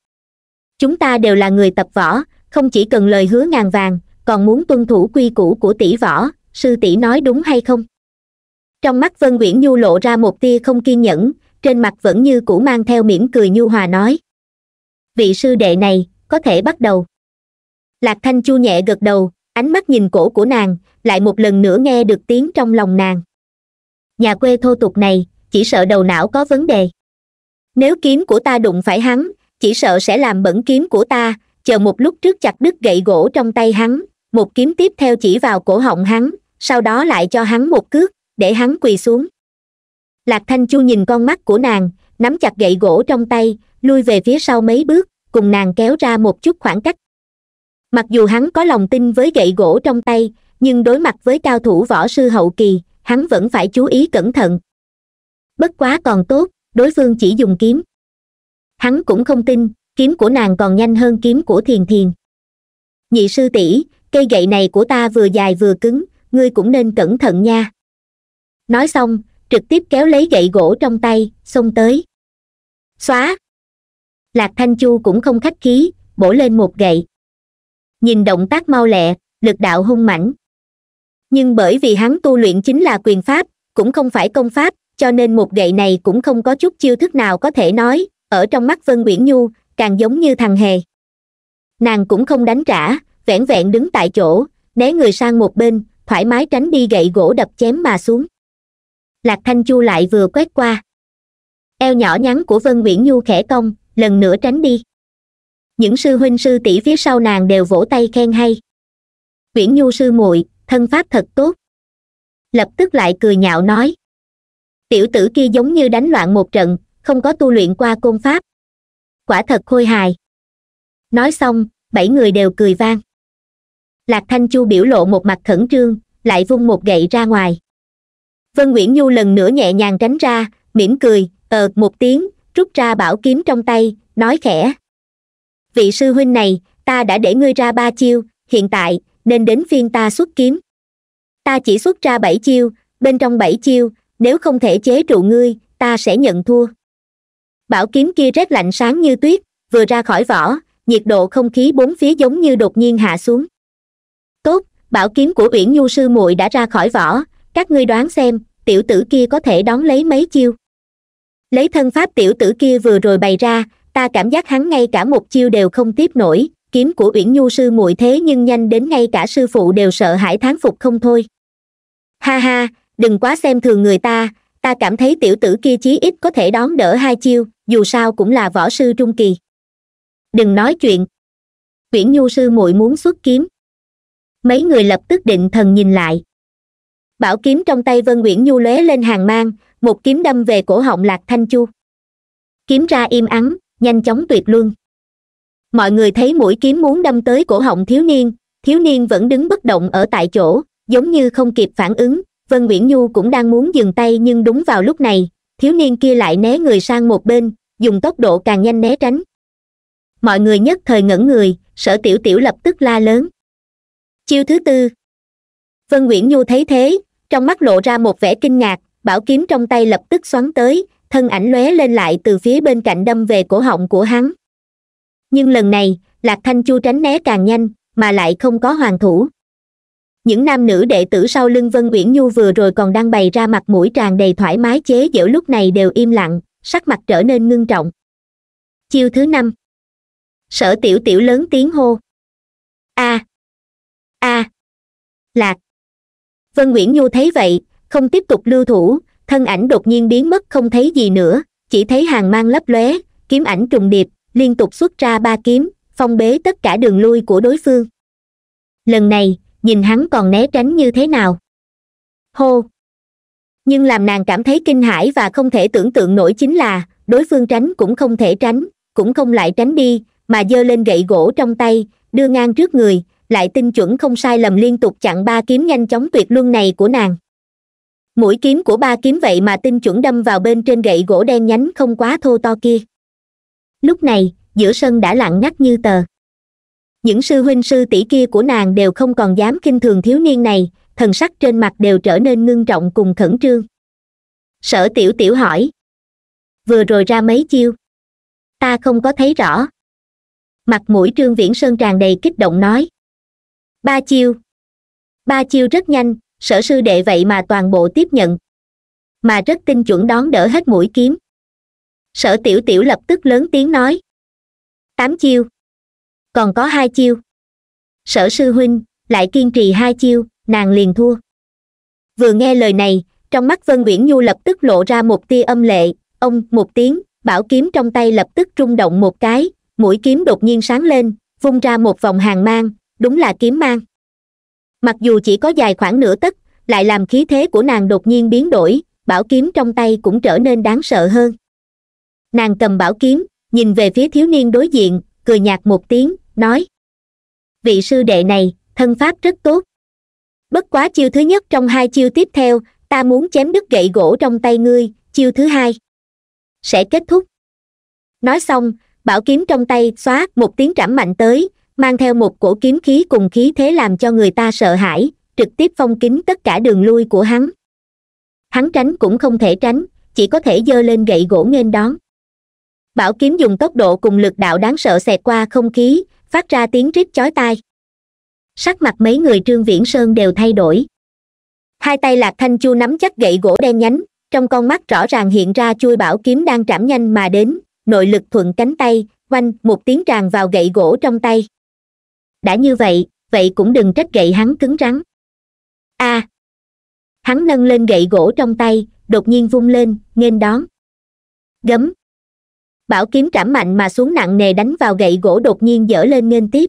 [SPEAKER 1] chúng ta đều là người tập võ không chỉ cần lời hứa ngàn vàng còn muốn tuân thủ quy củ của tỷ võ sư tỷ nói đúng hay không trong mắt vân uyển nhu lộ ra một tia không kiên nhẫn trên mặt vẫn như cũ mang theo mỉm cười nhu hòa nói vị sư đệ này có thể bắt đầu lạc thanh chu nhẹ gật đầu ánh mắt nhìn cổ của nàng lại một lần nữa nghe được tiếng trong lòng nàng nhà quê thô tục này chỉ sợ đầu não có vấn đề nếu kiếm của ta đụng phải hắn chỉ sợ sẽ làm bẩn kiếm của ta chờ một lúc trước chặt đứt gậy gỗ trong tay hắn một kiếm tiếp theo chỉ vào cổ họng hắn sau đó lại cho hắn một cước để hắn quỳ xuống lạc thanh chu nhìn con mắt của nàng nắm chặt gậy gỗ trong tay lui về phía sau mấy bước cùng nàng kéo ra một chút khoảng cách mặc dù hắn có lòng tin với gậy gỗ trong tay nhưng đối mặt với cao thủ võ sư hậu kỳ hắn vẫn phải chú ý cẩn thận bất quá còn tốt đối phương chỉ dùng kiếm hắn cũng không tin kiếm của nàng còn nhanh hơn kiếm của thiền thiền nhị sư tỷ cây gậy này của ta vừa dài vừa cứng ngươi cũng nên cẩn thận nha nói xong trực tiếp kéo lấy gậy gỗ trong
[SPEAKER 2] tay xông tới xóa lạc thanh chu cũng không khách khí bổ lên một gậy nhìn động tác mau lẹ lực đạo hung mãnh
[SPEAKER 1] nhưng bởi vì hắn tu luyện chính là quyền pháp cũng không phải công pháp cho nên một gậy này cũng không có chút chiêu thức nào có thể nói ở trong mắt vân uyển nhu càng giống như thằng hề nàng cũng không đánh trả vẻn vẹn đứng tại chỗ né người sang một bên thoải mái tránh đi gậy gỗ đập chém mà xuống lạc thanh chu lại vừa quét qua eo nhỏ nhắn của vân nguyễn nhu khẽ cong lần nữa tránh đi những sư huynh sư tỷ phía sau nàng đều vỗ tay khen hay nguyễn nhu sư muội thân
[SPEAKER 2] pháp thật tốt lập tức lại cười nhạo nói tiểu tử kia giống như đánh loạn một trận không có tu luyện qua côn pháp quả thật khôi hài
[SPEAKER 1] nói xong bảy người đều cười vang lạc thanh chu biểu lộ một mặt khẩn trương lại vung một gậy ra ngoài vân nguyễn nhu lần nữa nhẹ nhàng tránh ra mỉm cười ờ một tiếng rút ra bảo kiếm trong tay nói khẽ vị sư huynh này ta đã để ngươi ra ba chiêu hiện tại nên đến phiên ta xuất kiếm ta chỉ xuất ra bảy chiêu bên trong bảy chiêu nếu không thể chế trụ ngươi ta sẽ nhận thua bảo kiếm kia rét lạnh sáng như tuyết vừa ra khỏi vỏ nhiệt độ không khí bốn phía giống như đột nhiên hạ xuống bảo kiếm của uyển nhu sư muội đã ra khỏi vỏ các ngươi đoán xem tiểu tử kia có thể đón lấy mấy chiêu lấy thân pháp tiểu tử kia vừa rồi bày ra ta cảm giác hắn ngay cả một chiêu đều không tiếp nổi kiếm của uyển nhu sư muội thế nhưng nhanh đến ngay cả sư phụ đều sợ hãi thán phục không thôi ha ha đừng quá xem thường người ta ta cảm thấy tiểu tử kia chí ít có thể đón đỡ hai chiêu dù sao cũng là võ sư trung kỳ đừng nói chuyện uyển nhu sư muội muốn xuất kiếm mấy người lập tức định thần nhìn lại bảo kiếm trong tay vân nguyễn nhu lóe lên hàng mang một kiếm đâm về cổ họng lạc thanh chu kiếm ra im ắng nhanh chóng tuyệt luân mọi người thấy mũi kiếm muốn đâm tới cổ họng thiếu niên thiếu niên vẫn đứng bất động ở tại chỗ giống như không kịp phản ứng vân nguyễn nhu cũng đang muốn dừng tay nhưng đúng vào lúc này thiếu niên kia lại né người sang một bên dùng tốc độ càng nhanh né tránh mọi người nhất thời ngẩn người sở tiểu tiểu lập tức la lớn chiêu thứ tư vân nguyễn nhu thấy thế trong mắt lộ ra một vẻ kinh ngạc bảo kiếm trong tay lập tức xoắn tới thân ảnh lóe lên lại từ phía bên cạnh đâm về cổ họng của hắn nhưng lần này lạc thanh chu tránh né càng nhanh mà lại không có hoàng thủ những nam nữ đệ tử sau lưng vân uyển nhu vừa rồi còn đang bày ra mặt mũi tràn đầy thoải mái chế giễu lúc này đều
[SPEAKER 2] im lặng sắc mặt trở nên ngưng trọng chiêu thứ năm sở tiểu tiểu lớn tiếng hô a à, a à, lạc vân nguyễn nhu thấy vậy không tiếp tục lưu thủ thân ảnh đột nhiên biến mất không thấy
[SPEAKER 1] gì nữa chỉ thấy hàng mang lấp lóe kiếm ảnh trùng điệp liên tục xuất ra ba kiếm phong bế tất cả đường lui của đối phương lần này nhìn hắn còn né tránh như thế nào hô nhưng làm nàng cảm thấy kinh hãi và không thể tưởng tượng nổi chính là đối phương tránh cũng không thể tránh cũng không lại tránh đi mà giơ lên gậy gỗ trong tay đưa ngang trước người lại tinh chuẩn không sai lầm liên tục chặn ba kiếm nhanh chóng tuyệt luân này của nàng mũi kiếm của ba kiếm vậy mà tinh chuẩn đâm vào bên trên gậy gỗ đen nhánh không quá thô to kia lúc này giữa sân đã lặng ngắt như tờ những sư huynh sư tỷ kia của nàng đều không còn dám kinh thường thiếu niên này thần sắc trên mặt đều trở nên ngưng trọng cùng khẩn trương sở tiểu tiểu hỏi
[SPEAKER 2] vừa rồi ra mấy chiêu ta không có thấy rõ mặt mũi trương viễn sơn tràn đầy kích động nói ba chiêu ba chiêu rất
[SPEAKER 1] nhanh sở sư đệ vậy mà toàn bộ tiếp nhận mà rất tinh chuẩn đón đỡ hết mũi
[SPEAKER 2] kiếm sở tiểu tiểu lập tức lớn tiếng nói tám chiêu còn có hai chiêu sở sư huynh lại kiên trì hai chiêu nàng liền
[SPEAKER 1] thua vừa nghe lời này trong mắt vân uyển nhu lập tức lộ ra một tia âm lệ ông một tiếng bảo kiếm trong tay lập tức rung động một cái mũi kiếm đột nhiên sáng lên vung ra một vòng hàng mang đúng là kiếm mang mặc dù chỉ có dài khoảng nửa tấc lại làm khí thế của nàng đột nhiên biến đổi bảo kiếm trong tay cũng trở nên đáng sợ hơn nàng cầm bảo kiếm nhìn về phía thiếu niên đối diện cười nhạt một tiếng nói vị sư đệ này thân pháp rất tốt bất quá chiêu thứ nhất trong hai chiêu tiếp theo ta muốn chém đứt gậy gỗ trong tay ngươi chiêu thứ hai sẽ kết thúc nói xong bảo kiếm trong tay xóa một tiếng trảm mạnh tới mang theo một cổ kiếm khí cùng khí thế làm cho người ta sợ hãi trực tiếp phong kín tất cả đường lui của hắn hắn tránh cũng không thể tránh chỉ có thể dơ lên gậy gỗ nghênh đón bảo kiếm dùng tốc độ cùng lực đạo đáng sợ xẹt qua không khí phát ra tiếng rít chói tai sắc mặt mấy người trương viễn sơn đều thay đổi hai tay lạc thanh chu nắm chắc gậy gỗ đen nhánh trong con mắt rõ ràng hiện ra chui bảo kiếm đang trảm nhanh mà đến nội lực thuận cánh tay quanh một tiếng tràn vào gậy gỗ trong tay đã như vậy vậy cũng đừng trách gậy hắn cứng rắn a à, hắn nâng lên gậy gỗ trong tay đột nhiên vung lên nghênh đón gấm bảo kiếm trảm mạnh mà xuống nặng nề đánh vào gậy gỗ đột nhiên dở lên nghênh tiếp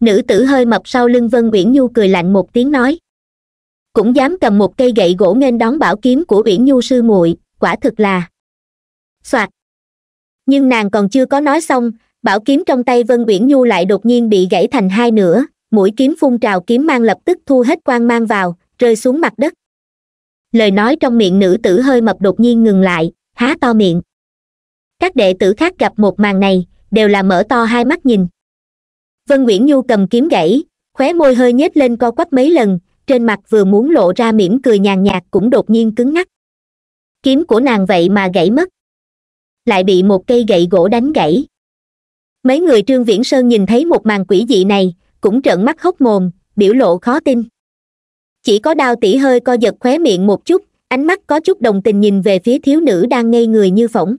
[SPEAKER 1] nữ tử hơi mập sau lưng vân uyển nhu cười lạnh một tiếng nói cũng dám cầm một cây gậy gỗ nghênh đón bảo kiếm của uyển nhu sư muội quả thực là soạt nhưng nàng còn chưa có nói xong bảo kiếm trong tay vân uyển nhu lại đột nhiên bị gãy thành hai nửa mũi kiếm phun trào kiếm mang lập tức thu hết quang mang vào rơi xuống mặt đất lời nói trong miệng nữ tử hơi mập đột nhiên ngừng lại há to miệng các đệ tử khác gặp một màn này đều là mở to hai mắt nhìn vân Uyển nhu cầm kiếm gãy khóe môi hơi nhếch lên co quắp mấy lần trên mặt vừa muốn lộ ra mỉm cười nhàn nhạt cũng đột nhiên cứng ngắc kiếm của nàng vậy mà gãy mất lại bị một cây gậy gỗ đánh gãy mấy người trương viễn sơn nhìn thấy một màn quỷ dị này cũng trợn mắt hốc mồm biểu lộ khó tin chỉ có đao tỷ hơi co giật khóe miệng một chút ánh mắt có chút đồng tình nhìn về phía thiếu nữ đang ngây người như phỏng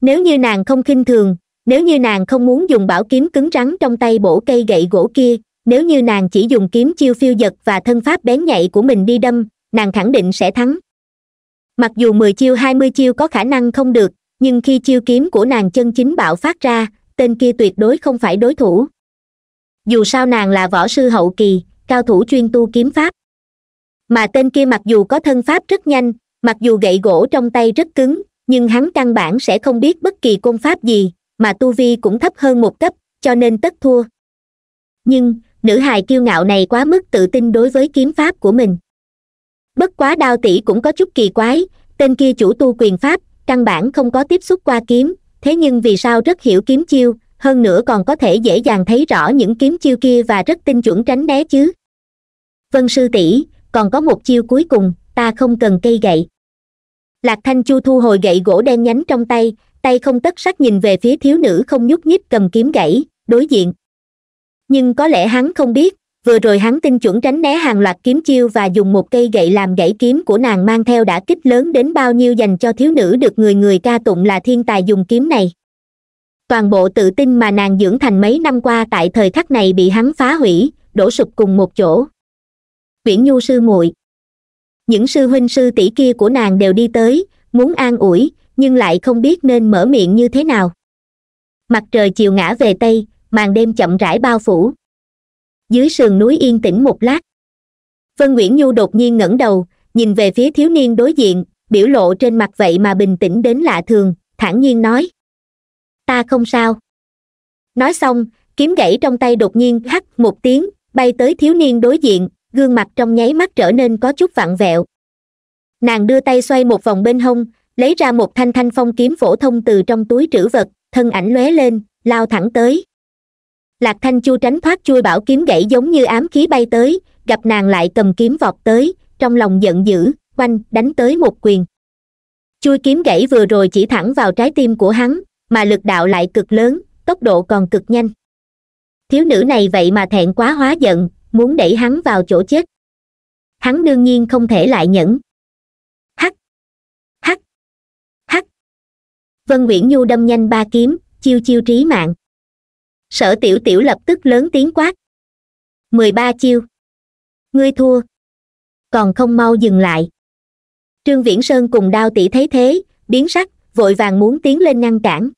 [SPEAKER 1] nếu như nàng không khinh thường nếu như nàng không muốn dùng bảo kiếm cứng rắn trong tay bổ cây gậy gỗ kia nếu như nàng chỉ dùng kiếm chiêu phiêu giật và thân pháp bén nhạy của mình đi đâm nàng khẳng định sẽ thắng mặc dù mười chiêu hai mươi chiêu có khả năng không được nhưng khi chiêu kiếm của nàng chân chính bạo phát ra tên kia tuyệt đối không phải đối thủ dù sao nàng là võ sư hậu kỳ cao thủ chuyên tu kiếm pháp mà tên kia mặc dù có thân pháp rất nhanh mặc dù gậy gỗ trong tay rất cứng nhưng hắn căn bản sẽ không biết bất kỳ công pháp gì mà tu vi cũng thấp hơn một cấp cho nên tất thua nhưng nữ hài kiêu ngạo này quá mức tự tin đối với kiếm pháp của mình bất quá đao tỷ cũng có chút kỳ quái tên kia chủ tu quyền pháp căn bản không có tiếp xúc qua kiếm thế nhưng vì sao rất hiểu kiếm chiêu hơn nữa còn có thể dễ dàng thấy rõ những kiếm chiêu kia và rất tinh chuẩn tránh né chứ vân sư tỷ còn có một chiêu cuối cùng ta không cần cây gậy lạc thanh chu thu hồi gậy gỗ đen nhánh trong tay tay không tất sắc nhìn về phía thiếu nữ không nhúc nhích cầm kiếm gãy đối diện nhưng có lẽ hắn không biết vừa rồi hắn tinh chuẩn tránh né hàng loạt kiếm chiêu và dùng một cây gậy làm gãy kiếm của nàng mang theo đã kích lớn đến bao nhiêu dành cho thiếu nữ được người người ca tụng là thiên tài dùng kiếm này toàn bộ tự tin mà nàng dưỡng thành mấy năm qua tại thời khắc này bị hắn phá hủy đổ sụp cùng một chỗ uyển nhu sư muội những sư huynh sư tỷ kia của nàng đều đi tới muốn an ủi nhưng lại không biết nên mở miệng như thế nào mặt trời chiều ngã về tây màn đêm chậm rãi bao phủ dưới sườn núi yên tĩnh một lát vân nguyễn nhu đột nhiên ngẩng đầu nhìn về phía thiếu niên đối diện biểu lộ trên mặt vậy mà bình tĩnh đến lạ thường thản nhiên nói ta không sao nói xong kiếm gãy trong tay đột nhiên hắt một tiếng bay tới thiếu niên đối diện gương mặt trong nháy mắt trở nên có chút vặn vẹo nàng đưa tay xoay một vòng bên hông lấy ra một thanh thanh phong kiếm phổ thông từ trong túi trữ vật thân ảnh lóe lên lao thẳng tới lạc thanh chu tránh thoát chui bảo kiếm gãy giống như ám khí bay tới gặp nàng lại cầm kiếm vọt tới trong lòng giận dữ oanh đánh tới một quyền chui kiếm gãy vừa rồi chỉ thẳng vào trái tim của hắn mà lực đạo lại cực lớn tốc độ còn cực nhanh
[SPEAKER 2] thiếu nữ này vậy mà thẹn quá hóa giận muốn đẩy hắn vào chỗ chết hắn đương nhiên không thể lại nhẫn hắc hắc hắc vân nguyễn nhu đâm nhanh ba kiếm chiêu chiêu trí mạng sở tiểu tiểu lập tức lớn tiếng quát mười ba chiêu ngươi thua còn không mau dừng lại trương viễn sơn cùng đao tỷ thấy thế
[SPEAKER 1] biến sắc vội vàng muốn tiến lên ngăn cản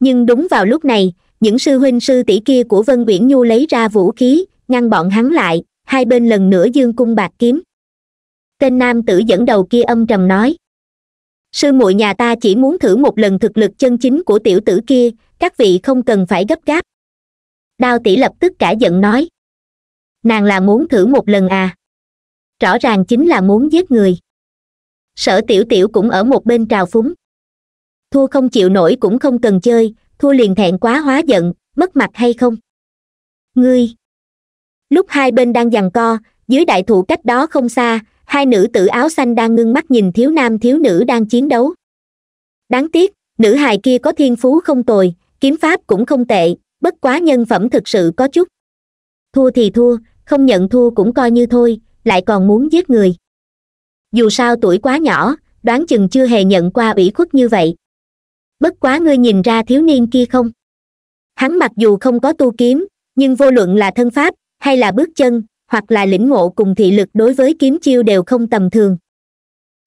[SPEAKER 1] nhưng đúng vào lúc này những sư huynh sư tỷ kia của vân uyển nhu lấy ra vũ khí ngăn bọn hắn lại hai bên lần nữa dương cung bạc kiếm tên nam tử dẫn đầu kia âm trầm nói sư muội nhà ta chỉ muốn thử một lần thực lực chân chính của tiểu tử kia các vị không cần phải gấp gáp
[SPEAKER 2] đao tỷ lập tức cả giận nói nàng là muốn thử một lần à rõ ràng chính là muốn giết người sở tiểu tiểu cũng ở một bên trào
[SPEAKER 1] phúng thua không chịu nổi cũng không cần chơi thua liền thẹn quá hóa giận mất mặt hay không ngươi lúc hai bên đang giằng co dưới đại thụ cách đó không xa hai nữ tử áo xanh đang ngưng mắt nhìn thiếu nam thiếu nữ đang chiến đấu đáng tiếc nữ hài kia có thiên phú không tồi kiếm pháp cũng không tệ bất quá nhân phẩm thực sự có chút thua thì thua không nhận thua cũng coi như thôi lại còn muốn giết người dù sao tuổi quá nhỏ đoán chừng chưa hề nhận qua ủy khuất như vậy bất quá ngươi nhìn ra thiếu niên kia không hắn mặc dù không có tu kiếm nhưng vô luận là thân pháp hay là bước chân hoặc là lĩnh ngộ cùng thị lực đối với kiếm chiêu đều không tầm thường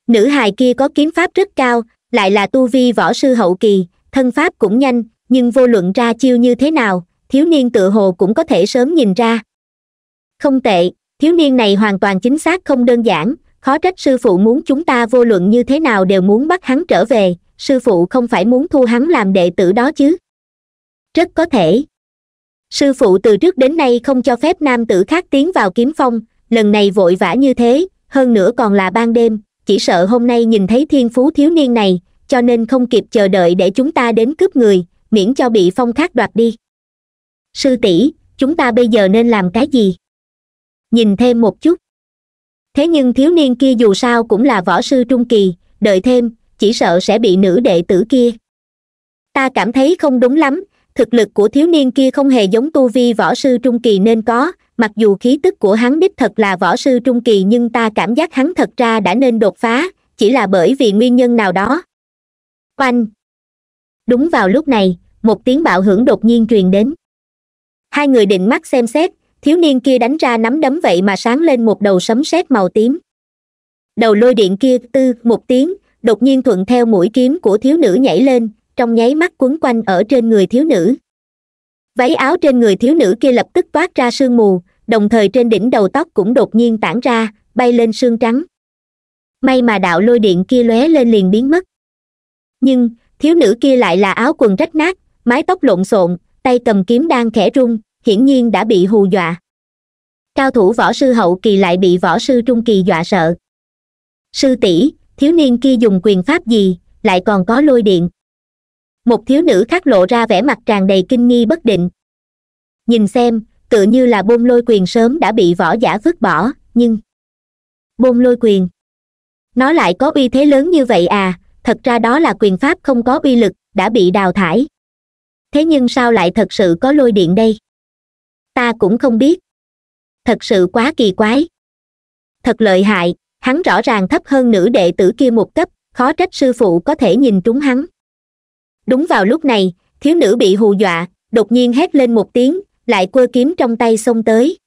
[SPEAKER 1] nữ hài kia có kiếm pháp rất cao lại là tu vi võ sư hậu kỳ thân pháp cũng nhanh nhưng vô luận ra chiêu như thế nào thiếu niên tự hồ cũng có thể sớm nhìn ra không tệ thiếu niên này hoàn toàn chính xác không đơn giản khó trách sư phụ muốn chúng ta vô luận như thế nào đều muốn bắt hắn trở về sư phụ không phải muốn thu hắn làm đệ tử đó chứ rất có thể sư phụ từ trước đến nay không cho phép nam tử khác tiến vào kiếm phong lần này vội vã như thế hơn nữa còn là ban đêm chỉ sợ hôm nay nhìn thấy thiên phú thiếu niên này cho nên không kịp chờ đợi để chúng ta đến cướp người miễn cho bị phong khác đoạt đi sư tỷ chúng ta bây giờ nên làm cái gì nhìn thêm một chút thế nhưng thiếu niên kia dù sao cũng là võ sư trung kỳ đợi thêm chỉ sợ sẽ bị nữ đệ tử kia ta cảm thấy không đúng lắm thực lực của thiếu niên kia không hề giống tu vi võ sư trung kỳ nên có mặc dù khí tức của hắn đích thật là võ sư trung kỳ nhưng ta cảm giác hắn thật ra đã nên đột phá chỉ là bởi vì nguyên nhân nào đó oanh đúng vào lúc này một tiếng bạo hưởng đột nhiên truyền đến hai người định mắt xem xét thiếu niên kia đánh ra nắm đấm vậy mà sáng lên một đầu sấm sét màu tím đầu lôi điện kia tư một tiếng đột nhiên thuận theo mũi kiếm của thiếu nữ nhảy lên trong nháy mắt quấn quanh ở trên người thiếu nữ váy áo trên người thiếu nữ kia lập tức toát ra sương mù đồng thời trên đỉnh đầu tóc cũng đột nhiên tản ra bay lên sương trắng may mà đạo lôi điện kia lóe lên liền biến mất nhưng thiếu nữ kia lại là áo quần rách nát mái tóc lộn xộn tay cầm kiếm đang khẽ rung hiển nhiên đã bị hù dọa cao thủ võ sư hậu kỳ lại bị võ sư trung kỳ dọa sợ sư tỷ thiếu niên kia dùng quyền pháp gì lại còn có lôi điện một thiếu nữ khác lộ ra vẻ mặt tràn đầy kinh nghi bất định nhìn xem tựa như là bôn lôi quyền sớm đã bị võ giả vứt bỏ nhưng bôn lôi quyền nó lại có uy thế lớn như vậy à thật ra đó là quyền pháp không có uy lực đã bị đào thải thế nhưng sao lại thật sự có lôi điện đây ta cũng không biết thật sự quá kỳ quái thật lợi hại hắn rõ ràng thấp hơn nữ đệ tử kia một cấp khó trách sư phụ có thể nhìn trúng hắn đúng vào lúc này thiếu nữ bị hù dọa đột nhiên hét lên một tiếng lại quơ kiếm trong tay xông tới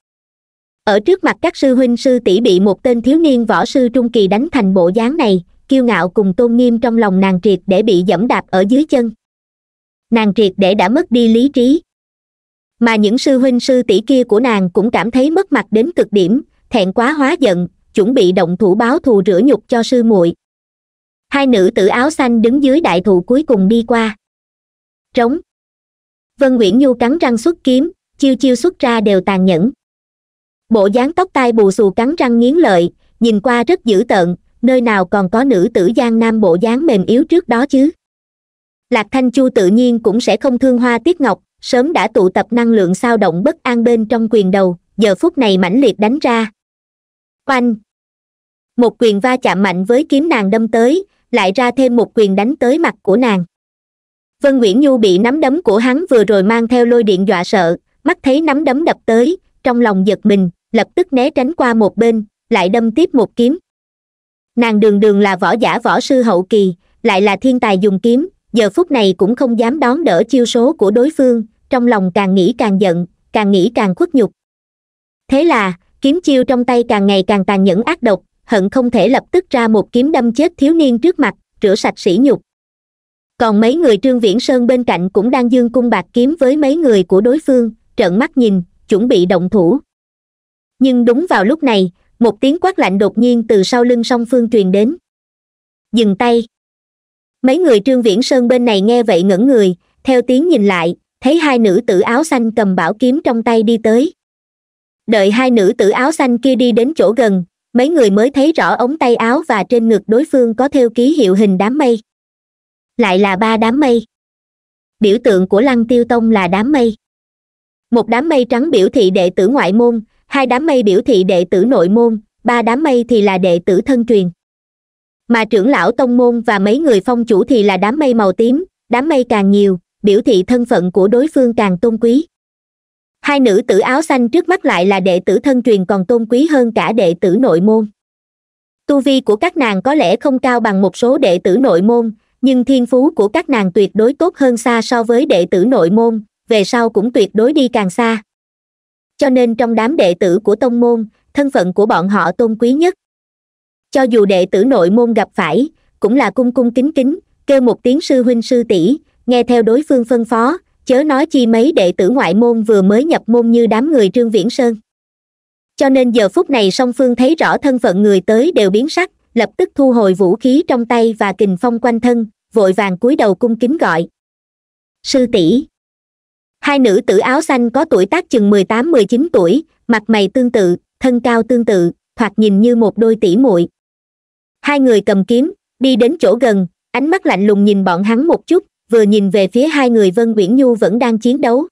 [SPEAKER 1] ở trước mặt các sư huynh sư tỷ bị một tên thiếu niên võ sư trung kỳ đánh thành bộ dáng này kiêu ngạo cùng tôn nghiêm trong lòng nàng triệt để bị dẫm đạp ở dưới chân nàng triệt để đã mất đi lý trí mà những sư huynh sư tỷ kia của nàng cũng cảm thấy mất mặt đến cực điểm thẹn quá hóa giận chuẩn bị động thủ báo thù rửa nhục cho sư muội hai nữ tử áo xanh đứng dưới đại thụ cuối cùng đi qua trống vân nguyễn nhu cắn răng xuất kiếm chiêu chiêu xuất ra đều tàn nhẫn bộ dáng tóc tai bù xù cắn răng nghiến lợi nhìn qua rất dữ tợn nơi nào còn có nữ tử giang nam bộ dáng mềm yếu trước đó chứ lạc thanh chu tự nhiên cũng sẽ không thương hoa tiết ngọc sớm đã tụ tập năng lượng sao động bất an bên trong quyền đầu giờ phút này mãnh liệt đánh ra oanh một quyền va chạm mạnh với kiếm nàng đâm tới lại ra thêm một quyền đánh tới mặt của nàng vân nguyễn nhu bị nắm đấm của hắn vừa rồi mang theo lôi điện dọa sợ mắt thấy nắm đấm đập tới trong lòng giật mình lập tức né tránh qua một bên lại đâm tiếp một kiếm nàng đường đường là võ giả võ sư hậu kỳ lại là thiên tài dùng kiếm giờ phút này cũng không dám đón đỡ chiêu số của đối phương trong lòng càng nghĩ càng giận càng nghĩ càng khuất nhục thế là kiếm chiêu trong tay càng ngày càng tàn nhẫn ác độc hận không thể lập tức ra một kiếm đâm chết thiếu niên trước mặt rửa sạch sỉ nhục còn mấy người trương viễn sơn bên cạnh cũng đang dương cung bạc kiếm với mấy người của đối phương trợn mắt nhìn chuẩn bị động thủ nhưng đúng vào lúc này một tiếng quát lạnh đột nhiên từ sau lưng song phương truyền đến dừng tay mấy người trương viễn sơn bên này nghe vậy ngẩng người theo tiếng nhìn lại thấy hai nữ tử áo xanh cầm bảo kiếm trong tay đi tới đợi hai nữ tử áo xanh kia đi đến chỗ gần mấy người mới thấy rõ ống tay áo và trên ngực đối phương có theo ký hiệu hình đám mây lại là ba đám mây biểu tượng của lăng tiêu tông là đám mây một đám mây trắng biểu thị đệ tử ngoại môn hai đám mây biểu thị đệ tử nội môn ba đám mây thì là đệ tử thân truyền mà trưởng lão tông môn và mấy người phong chủ thì là đám mây màu tím đám mây càng nhiều biểu thị thân phận của đối phương càng tôn quý hai nữ tử áo xanh trước mắt lại là đệ tử thân truyền còn tôn quý hơn cả đệ tử nội môn tu vi của các nàng có lẽ không cao bằng một số đệ tử nội môn nhưng thiên phú của các nàng tuyệt đối tốt hơn xa so với đệ tử nội môn về sau cũng tuyệt đối đi càng xa cho nên trong đám đệ tử của tông môn thân phận của bọn họ tôn quý nhất cho dù đệ tử nội môn gặp phải cũng là cung cung kính kính kêu một tiếng sư huynh sư tỷ nghe theo đối phương phân phó chớ nói chi mấy đệ tử ngoại môn vừa mới nhập môn như đám người trương viễn sơn cho nên giờ phút này song phương thấy rõ thân phận người tới đều biến sắc lập tức thu hồi vũ khí trong tay và kình phong quanh thân vội vàng cúi đầu cung kính gọi sư tỷ hai nữ tử áo xanh có tuổi tác chừng mười tám mười chín tuổi mặt mày tương tự thân cao tương tự thoạt nhìn như một đôi tỷ muội hai người cầm kiếm đi đến chỗ gần ánh mắt lạnh lùng nhìn bọn hắn một chút vừa nhìn về phía hai người vân uyển nhu vẫn đang chiến đấu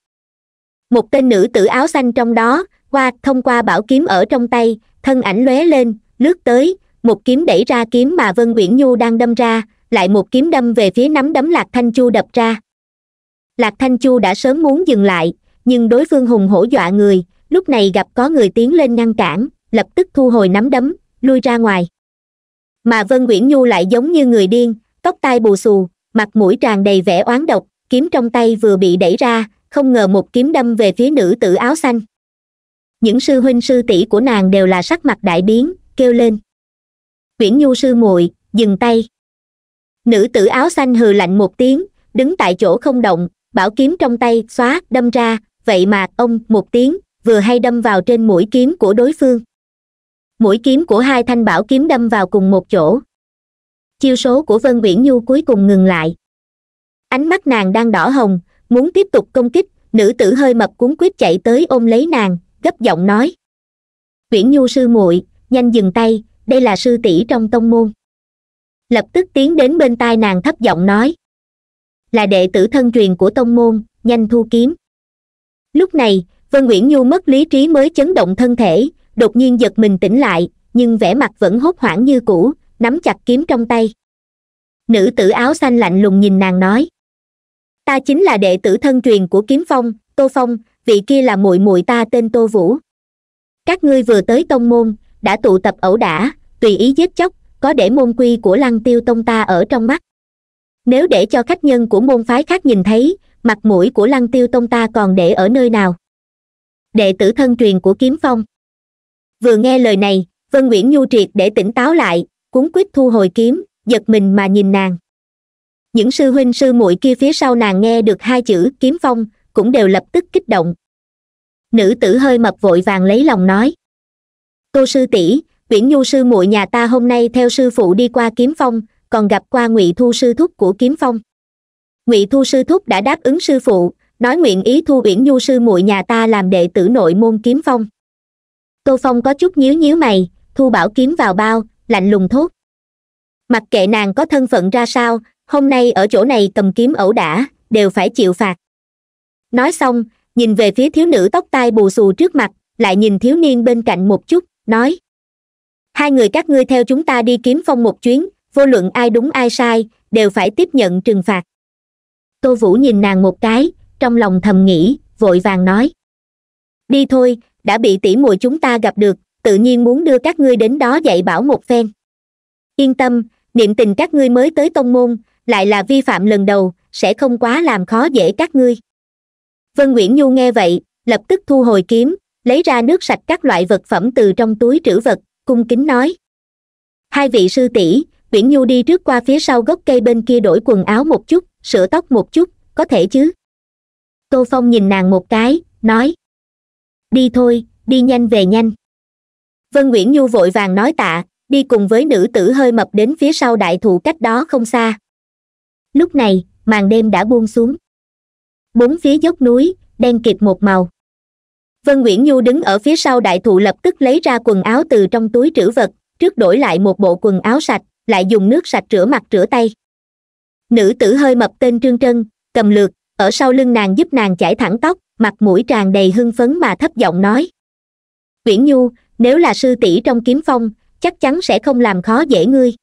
[SPEAKER 1] một tên nữ tử áo xanh trong đó qua thông qua bảo kiếm ở trong tay thân ảnh lóe lên lướt tới một kiếm đẩy ra kiếm mà vân uyển nhu đang đâm ra lại một kiếm đâm về phía nắm đấm lạc thanh chu đập ra lạc thanh chu đã sớm muốn dừng lại nhưng đối phương hùng hổ dọa người lúc này gặp có người tiến lên ngăn cản lập tức thu hồi nắm đấm lui ra ngoài mà vân nguyễn nhu lại giống như người điên tóc tai bù xù mặt mũi tràn đầy vẻ oán độc kiếm trong tay vừa bị đẩy ra không ngờ một kiếm đâm về phía nữ tử áo xanh những sư huynh sư tỷ của nàng đều là sắc mặt đại biến kêu lên nguyễn nhu sư muội dừng tay nữ tử áo xanh hừ lạnh một tiếng đứng tại chỗ không động bảo kiếm trong tay xóa đâm ra vậy mà ông một tiếng vừa hay đâm vào trên mũi kiếm của đối phương mũi kiếm của hai thanh bảo kiếm đâm vào cùng một chỗ chiêu số của vân uyển nhu cuối cùng ngừng lại ánh mắt nàng đang đỏ hồng muốn tiếp tục công kích nữ tử hơi mập cuốn quýt chạy tới ôm lấy nàng gấp giọng nói uyển nhu sư muội nhanh dừng tay đây là sư tỷ trong tông môn lập tức tiến đến bên tai nàng thấp giọng nói là đệ tử thân truyền của tông môn nhanh thu kiếm lúc này vân nguyễn nhu mất lý trí mới chấn động thân thể đột nhiên giật mình tỉnh lại nhưng vẻ mặt vẫn hốt hoảng như cũ nắm chặt kiếm trong tay nữ tử áo xanh lạnh lùng nhìn nàng nói ta chính là đệ tử thân truyền của kiếm phong tô phong vị kia là muội muội ta tên tô vũ các ngươi vừa tới tông môn đã tụ tập ẩu đả tùy ý giết chóc có để môn quy của lăng tiêu tông ta ở trong mắt nếu để cho khách nhân của môn phái khác nhìn thấy mặt mũi của lăng tiêu tông ta còn để ở nơi nào đệ tử thân truyền của kiếm phong vừa nghe lời này vân nguyễn nhu triệt để tỉnh táo lại cuốn quýt thu hồi kiếm giật mình mà nhìn nàng những sư huynh sư muội kia phía sau nàng nghe được hai chữ kiếm phong cũng đều lập tức kích động nữ tử hơi mập vội vàng lấy lòng nói cô sư tỷ uyển nhu sư muội nhà ta hôm nay theo sư phụ đi qua kiếm phong còn gặp qua ngụy thu sư thúc của kiếm phong ngụy thu sư thúc đã đáp ứng sư phụ nói nguyện ý thu uyển nhu sư muội nhà ta làm đệ tử nội môn kiếm phong tô phong có chút nhíu nhíu mày thu bảo kiếm vào bao lạnh lùng thốt mặc kệ nàng có thân phận ra sao hôm nay ở chỗ này cầm kiếm ẩu đả đều phải chịu phạt nói xong nhìn về phía thiếu nữ tóc tai bù xù trước mặt lại nhìn thiếu niên bên cạnh một chút nói hai người các ngươi theo chúng ta đi kiếm phong một chuyến vô luận ai đúng ai sai đều phải tiếp nhận trừng phạt tô vũ nhìn nàng một cái trong lòng thầm nghĩ vội vàng nói đi thôi đã bị tỉ mùi chúng ta gặp được tự nhiên muốn đưa các ngươi đến đó dạy bảo một phen yên tâm niệm tình các ngươi mới tới tông môn lại là vi phạm lần đầu sẽ không quá làm khó dễ các ngươi vân nguyễn nhu nghe vậy lập tức thu hồi kiếm lấy ra nước sạch các loại vật phẩm từ trong túi trữ vật cung kính nói hai vị sư tỷ Viễn nhu đi trước qua phía sau gốc cây bên kia đổi quần áo một chút sửa tóc một chút có thể chứ tô phong nhìn nàng một cái nói đi thôi đi nhanh về nhanh vân uyển nhu vội vàng nói tạ đi cùng với nữ tử hơi mập đến phía sau đại thụ cách đó không xa lúc này màn đêm đã buông xuống bốn phía dốc núi đen kịt một màu vân nguyễn nhu đứng ở phía sau đại thụ lập tức lấy ra quần áo từ trong túi trữ vật trước đổi lại một bộ quần áo sạch lại dùng nước sạch rửa mặt rửa tay nữ tử hơi mập tên trương trân cầm lược ở sau lưng nàng giúp nàng chải thẳng tóc mặt mũi tràn đầy hưng phấn mà thấp giọng nói viễn nhu nếu là sư tỷ trong kiếm phong chắc chắn sẽ không làm khó dễ ngươi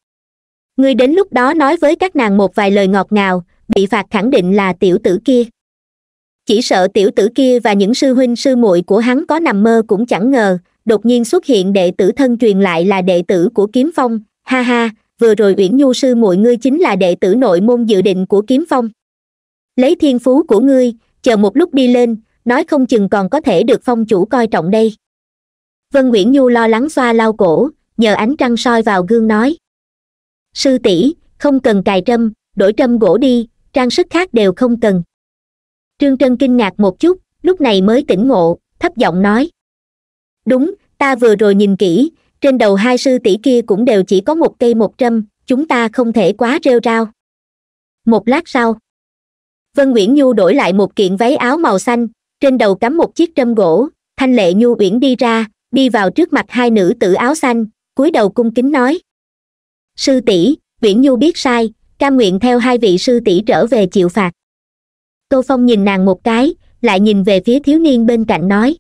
[SPEAKER 1] ngươi đến lúc đó nói với các nàng một vài lời ngọt ngào bị phạt khẳng định là tiểu tử kia chỉ sợ tiểu tử kia và những sư huynh sư muội của hắn có nằm mơ cũng chẳng ngờ đột nhiên xuất hiện đệ tử thân truyền lại là đệ tử của kiếm phong ha ha vừa rồi uyển nhu sư muội ngươi chính là đệ tử nội môn dự định của kiếm phong lấy thiên phú của ngươi chờ một lúc đi lên nói không chừng còn có thể được phong chủ coi trọng đây vân uyển nhu lo lắng xoa lau cổ nhờ ánh trăng soi vào gương nói sư tỷ không cần cài trâm đổi trâm gỗ đi trang sức khác đều không cần trương trân kinh ngạc một chút lúc này mới tỉnh ngộ thấp giọng nói đúng ta vừa rồi nhìn kỹ trên đầu hai sư tỷ kia cũng đều chỉ có một cây một trâm chúng ta không thể quá rêu rao một lát sau vân nguyễn nhu đổi lại một kiện váy áo màu xanh trên đầu cắm một chiếc trâm gỗ thanh lệ nhu uyển đi ra đi vào trước mặt hai nữ tử áo xanh cúi đầu cung kính nói sư tỷ uyển nhu biết sai cam nguyện theo hai vị sư tỷ trở về chịu phạt tô phong nhìn nàng một cái lại nhìn về phía thiếu
[SPEAKER 2] niên bên cạnh nói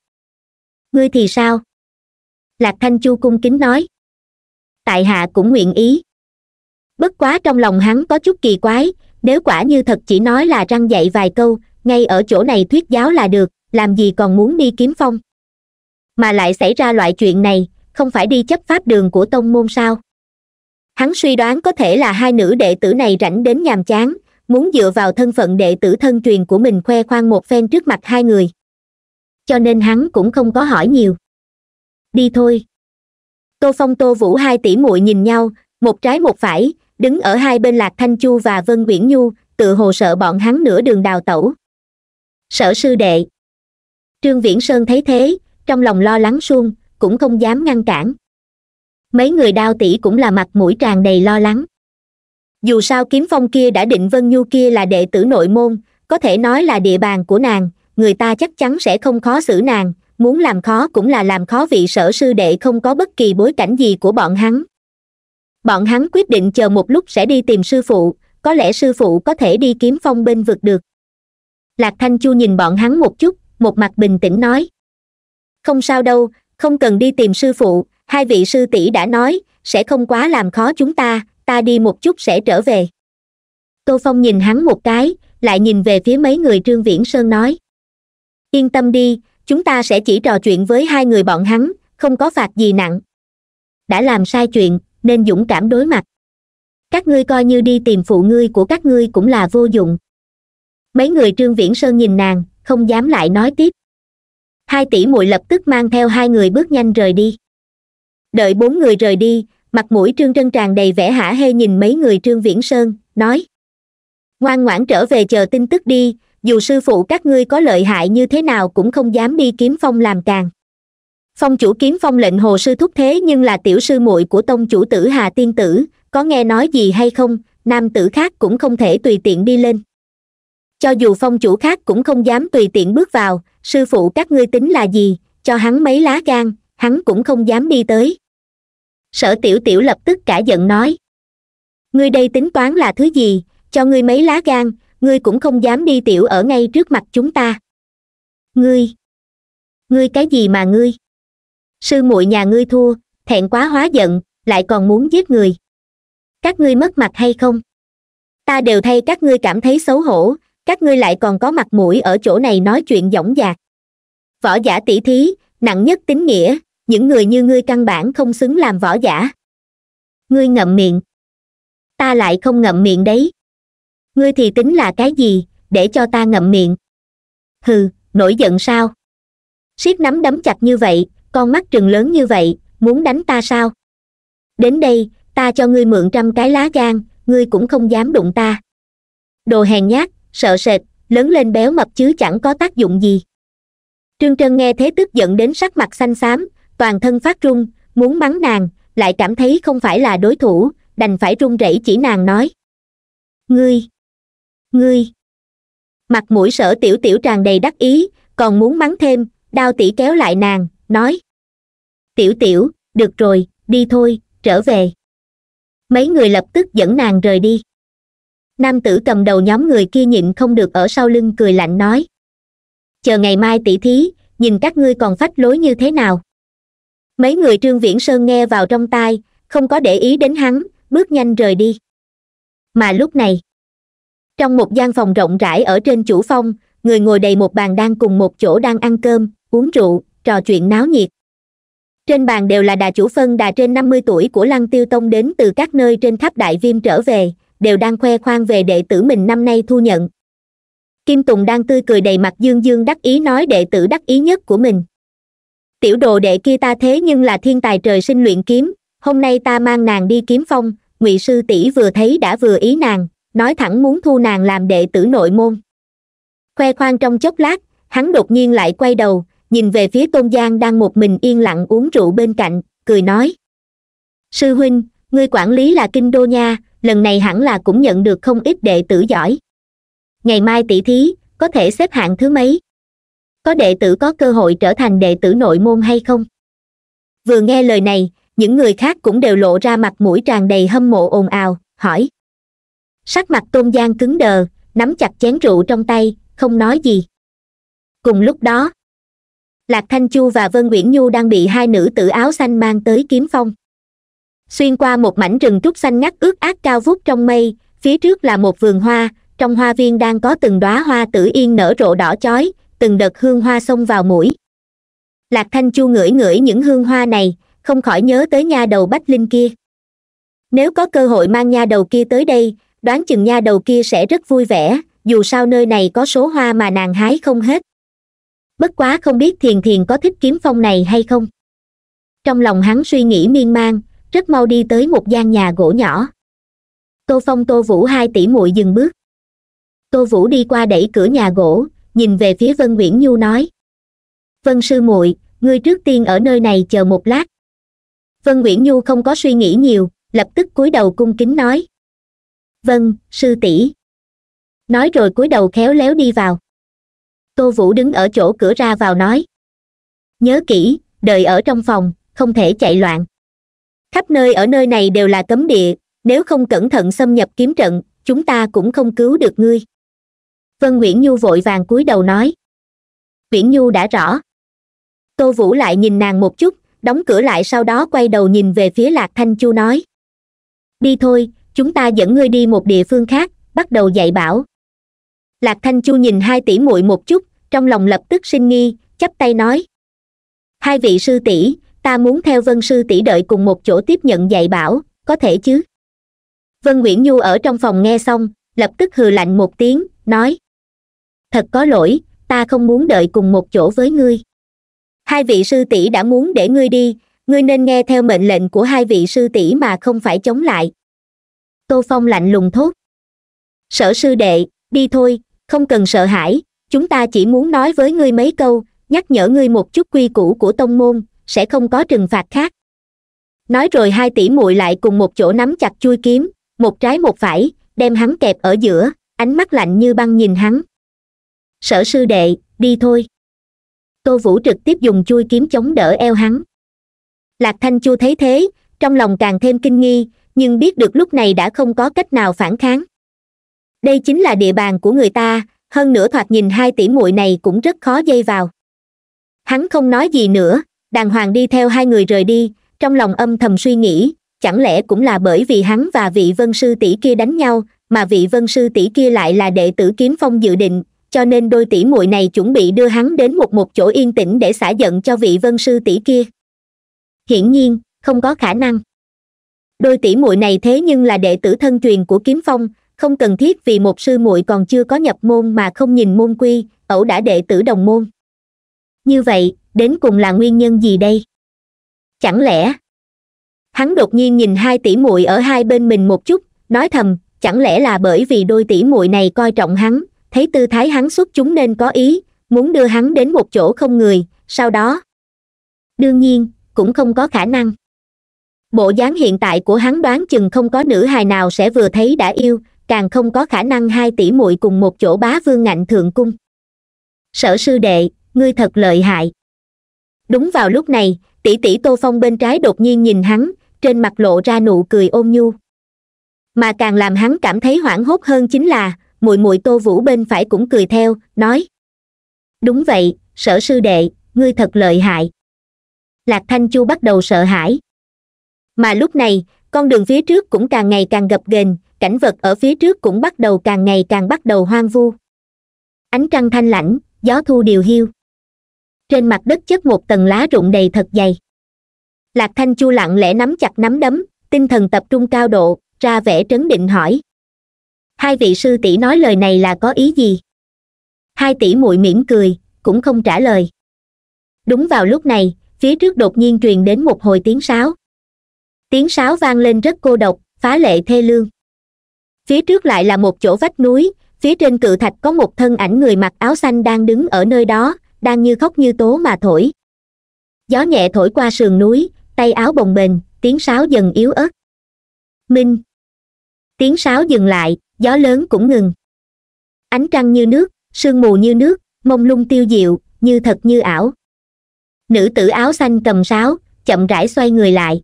[SPEAKER 2] ngươi thì sao lạc thanh chu cung kính nói tại hạ cũng nguyện ý bất quá trong lòng hắn có chút kỳ quái
[SPEAKER 1] nếu quả như thật chỉ nói là răng dạy vài câu ngay ở chỗ này thuyết giáo là được làm gì còn muốn đi kiếm phong mà lại xảy ra loại chuyện này không phải đi chấp pháp đường của tông môn sao hắn suy đoán có thể là hai nữ đệ tử này rảnh đến nhàm chán muốn dựa vào thân phận đệ tử thân truyền của mình khoe khoang một phen trước mặt hai người cho nên hắn cũng không có hỏi nhiều đi thôi tô phong tô vũ hai tỷ muội nhìn nhau một trái một phải đứng ở hai bên lạc thanh chu và vân uyển nhu tự hồ sợ bọn hắn nửa đường đào tẩu sở sư đệ trương viễn sơn thấy thế trong lòng lo lắng suông cũng không dám ngăn cản mấy người đao tỷ cũng là mặt mũi tràn đầy lo lắng dù sao kiếm phong kia đã định vân nhu kia là đệ tử nội môn có thể nói là địa bàn của nàng người ta chắc chắn sẽ không khó xử nàng muốn làm khó cũng là làm khó vị sở sư đệ không có bất kỳ bối cảnh gì của bọn hắn bọn hắn quyết định chờ một lúc sẽ đi tìm sư phụ có lẽ sư phụ có thể đi kiếm phong bên vực được lạc thanh chu nhìn bọn hắn một chút một mặt bình tĩnh nói không sao đâu không cần đi tìm sư phụ hai vị sư tỷ đã nói sẽ không quá làm khó chúng ta ta đi một chút sẽ trở về tô phong nhìn hắn một cái lại nhìn về phía mấy người trương viễn sơn nói yên tâm đi chúng ta sẽ chỉ trò chuyện với hai người bọn hắn không có phạt gì nặng đã làm sai chuyện nên dũng cảm đối mặt các ngươi coi như đi tìm phụ ngươi của các ngươi cũng là vô dụng mấy người trương viễn sơn nhìn nàng không dám lại nói tiếp hai tỷ muội lập tức mang theo hai người bước nhanh rời đi đợi bốn người rời đi mặt mũi trương trân tràn đầy vẻ hả hê nhìn mấy người trương viễn sơn nói ngoan ngoãn trở về chờ tin tức đi dù sư phụ các ngươi có lợi hại như thế nào cũng không dám đi kiếm phong làm càng phong chủ kiếm phong lệnh hồ sư thúc thế nhưng là tiểu sư muội của tông chủ tử hà tiên tử có nghe nói gì hay không nam tử khác cũng không thể tùy tiện đi lên cho dù phong chủ khác cũng không dám tùy tiện bước vào sư phụ các ngươi tính là gì cho hắn mấy lá gan hắn cũng không dám đi tới sở tiểu tiểu lập tức cả giận nói ngươi đây tính toán là thứ gì cho ngươi mấy lá gan ngươi cũng không dám đi tiểu ở ngay trước mặt chúng ta ngươi
[SPEAKER 2] ngươi cái gì mà ngươi sư muội nhà ngươi thua thẹn quá hóa giận lại còn muốn giết người các ngươi mất mặt hay không ta đều thay
[SPEAKER 1] các ngươi cảm thấy xấu hổ các ngươi lại còn có mặt mũi ở chỗ này nói chuyện dõng dạc võ giả tỷ thí nặng nhất tính nghĩa những người như ngươi căn bản không xứng làm võ
[SPEAKER 2] giả ngươi ngậm miệng ta lại không ngậm miệng đấy ngươi thì tính là cái gì để cho ta ngậm miệng hừ nổi giận sao
[SPEAKER 1] siết nắm đấm chặt như vậy con mắt trừng lớn như vậy muốn đánh ta sao đến đây ta cho ngươi mượn trăm cái lá gan ngươi cũng không dám đụng ta đồ hèn nhát sợ sệt lớn lên béo mập chứ chẳng có tác dụng gì trương trân nghe thế tức giận đến sắc mặt xanh xám toàn thân phát run muốn mắng nàng lại cảm thấy không phải là đối thủ đành phải run rẩy chỉ nàng nói ngươi ngươi mặt mũi sở tiểu tiểu tràn đầy đắc ý còn muốn mắng thêm đao tỷ kéo lại nàng nói tiểu tiểu được rồi đi thôi trở về mấy người lập tức dẫn nàng rời đi nam tử cầm đầu nhóm người kia nhịn không được ở sau lưng cười lạnh nói chờ ngày mai tỷ thí nhìn các ngươi còn phách lối như thế nào mấy người trương viễn sơn nghe vào trong tai không có để ý đến hắn bước nhanh rời đi mà lúc này trong một gian phòng rộng rãi ở trên chủ phong người ngồi đầy một bàn đang cùng một chỗ đang ăn cơm uống rượu trò chuyện náo nhiệt trên bàn đều là đà chủ phân đà trên năm mươi tuổi của lăng tiêu tông đến từ các nơi trên khắp đại viêm trở về đều đang khoe khoang về đệ tử mình năm nay thu nhận kim tùng đang tươi cười đầy mặt dương dương đắc ý nói đệ tử đắc ý nhất của mình tiểu đồ đệ kia ta thế nhưng là thiên tài trời sinh luyện kiếm hôm nay ta mang nàng đi kiếm phong ngụy sư tỷ vừa thấy đã vừa ý nàng nói thẳng muốn thu nàng làm đệ tử nội môn khoe khoang trong chốc lát hắn đột nhiên lại quay đầu nhìn về phía tôn giang đang một mình yên lặng uống rượu bên cạnh cười nói sư huynh ngươi quản lý là kinh đô nha lần này hẳn là cũng nhận được không ít đệ tử giỏi ngày mai tỷ thí có thể xếp hạng thứ mấy có đệ tử có cơ hội trở thành đệ tử nội môn hay không vừa nghe lời này những người khác cũng đều lộ ra mặt mũi tràn đầy hâm mộ ồn ào hỏi sắc mặt tôn giang cứng đờ nắm chặt chén rượu trong tay không nói gì cùng lúc đó lạc thanh chu và vân nguyễn nhu đang bị hai nữ tử áo xanh mang tới kiếm phong xuyên qua một mảnh rừng trúc xanh ngắt ướt át cao vút trong mây phía trước là một vườn hoa trong hoa viên đang có từng đóa hoa tử yên nở rộ đỏ chói từng đợt hương hoa xông vào mũi lạc thanh chu ngửi ngửi những hương hoa này không khỏi nhớ tới nha đầu bách linh kia nếu có cơ hội mang nha đầu kia tới đây đoán chừng nha đầu kia sẽ rất vui vẻ dù sao nơi này có số hoa mà nàng hái không hết bất quá không biết thiền thiền có thích kiếm phong này hay không trong lòng hắn suy nghĩ miên man rất mau đi tới một gian nhà gỗ nhỏ tô phong tô vũ hai tỷ muội dừng bước tô vũ đi qua đẩy cửa nhà gỗ nhìn về phía vân nguyễn nhu nói vân sư muội ngươi trước tiên ở nơi này chờ một lát vân nguyễn nhu không có suy nghĩ nhiều lập tức cúi đầu cung kính nói vâng sư tỷ
[SPEAKER 2] nói rồi cúi đầu khéo léo đi vào tô vũ đứng ở chỗ cửa ra vào nói nhớ kỹ đợi ở trong phòng không thể chạy loạn
[SPEAKER 1] khắp nơi ở nơi này đều là cấm địa nếu không cẩn thận xâm nhập kiếm trận chúng ta cũng không cứu được ngươi vân nguyễn nhu vội vàng cúi đầu nói nguyễn nhu đã rõ tô vũ lại nhìn nàng một chút đóng cửa lại sau đó quay đầu nhìn về phía lạc thanh chu nói đi thôi chúng ta dẫn ngươi đi một địa phương khác bắt đầu dạy bảo lạc thanh chu nhìn hai tỷ muội một chút trong lòng lập tức sinh nghi chắp tay nói hai vị sư tỷ ta muốn theo vân sư tỷ đợi cùng một chỗ tiếp nhận dạy bảo có thể chứ vân nguyễn nhu ở trong phòng nghe xong lập tức hừ lạnh một tiếng nói thật có lỗi ta không muốn đợi cùng một chỗ với ngươi hai vị sư tỷ đã muốn để ngươi đi ngươi nên nghe theo mệnh lệnh của hai vị sư tỷ mà không phải chống lại tô phong lạnh lùng thốt sở sư đệ đi thôi không cần sợ hãi chúng ta chỉ muốn nói với ngươi mấy câu nhắc nhở ngươi một chút quy củ của tông môn sẽ không có trừng phạt khác nói rồi hai tỷ muội lại cùng một chỗ nắm chặt chui kiếm một trái một phải đem hắn kẹp ở giữa ánh mắt lạnh như băng nhìn hắn sở sư đệ đi thôi tô vũ trực tiếp dùng chui kiếm chống đỡ eo hắn lạc thanh chu thấy thế trong lòng càng thêm kinh nghi nhưng biết được lúc này đã không có cách nào phản kháng đây chính là địa bàn của người ta hơn nữa thoạt nhìn hai tỷ muội này cũng rất khó dây vào hắn không nói gì nữa đàng hoàng đi theo hai người rời đi trong lòng âm thầm suy nghĩ chẳng lẽ cũng là bởi vì hắn và vị vân sư tỷ kia đánh nhau mà vị vân sư tỷ kia lại là đệ tử kiếm phong dự định cho nên đôi tỷ muội này chuẩn bị đưa hắn đến một một chỗ yên tĩnh để xả giận cho vị vân sư tỷ kia hiển nhiên không có khả năng đôi tỷ muội này thế nhưng là đệ tử thân truyền của kiếm phong không cần thiết vì một sư muội còn chưa có nhập môn mà không nhìn môn quy ẩu đã đệ tử đồng môn như vậy đến cùng là nguyên nhân gì đây chẳng lẽ hắn đột nhiên nhìn hai tỷ muội ở hai bên mình một chút nói thầm chẳng lẽ là bởi vì đôi tỷ muội này coi trọng hắn thấy tư thái hắn xuất chúng nên có ý muốn đưa hắn đến một chỗ không người sau đó đương nhiên cũng không có khả năng bộ dáng hiện tại của hắn đoán chừng không có nữ hài nào sẽ vừa thấy đã yêu càng không có khả năng hai tỷ muội cùng một chỗ bá vương ngạnh thượng cung sở sư đệ ngươi thật lợi hại đúng vào lúc này tỷ tỷ tô phong bên trái đột nhiên nhìn hắn trên mặt lộ ra nụ cười ôm nhu mà càng làm hắn cảm thấy hoảng hốt hơn chính là muội muội tô vũ bên phải cũng cười theo nói đúng vậy sở sư đệ ngươi thật lợi hại lạc thanh chu bắt đầu sợ hãi mà lúc này con đường phía trước cũng càng ngày càng gập ghềnh cảnh vật ở phía trước cũng bắt đầu càng ngày càng bắt đầu hoang vu ánh trăng thanh lãnh gió thu điều hiu trên mặt đất chất một tầng lá rụng đầy thật dày lạc thanh chu lặng lẽ nắm chặt nắm đấm tinh thần tập trung cao độ ra vẻ trấn định hỏi hai vị sư tỷ nói lời này là có ý gì hai tỷ muội mỉm cười cũng không trả lời đúng vào lúc này phía trước đột nhiên truyền đến một hồi tiếng sáo tiếng sáo vang lên rất cô độc phá lệ thê lương phía trước lại là một chỗ vách núi phía trên cự thạch có một thân ảnh người mặc áo xanh đang đứng ở nơi đó đang như khóc như tố mà thổi gió nhẹ thổi qua sườn núi tay áo bồng bềnh tiếng sáo dần yếu ớt minh tiếng sáo dừng lại gió lớn cũng ngừng ánh trăng như nước sương mù như nước mông lung tiêu diệu như thật như ảo nữ tử áo xanh cầm sáo chậm rãi xoay người lại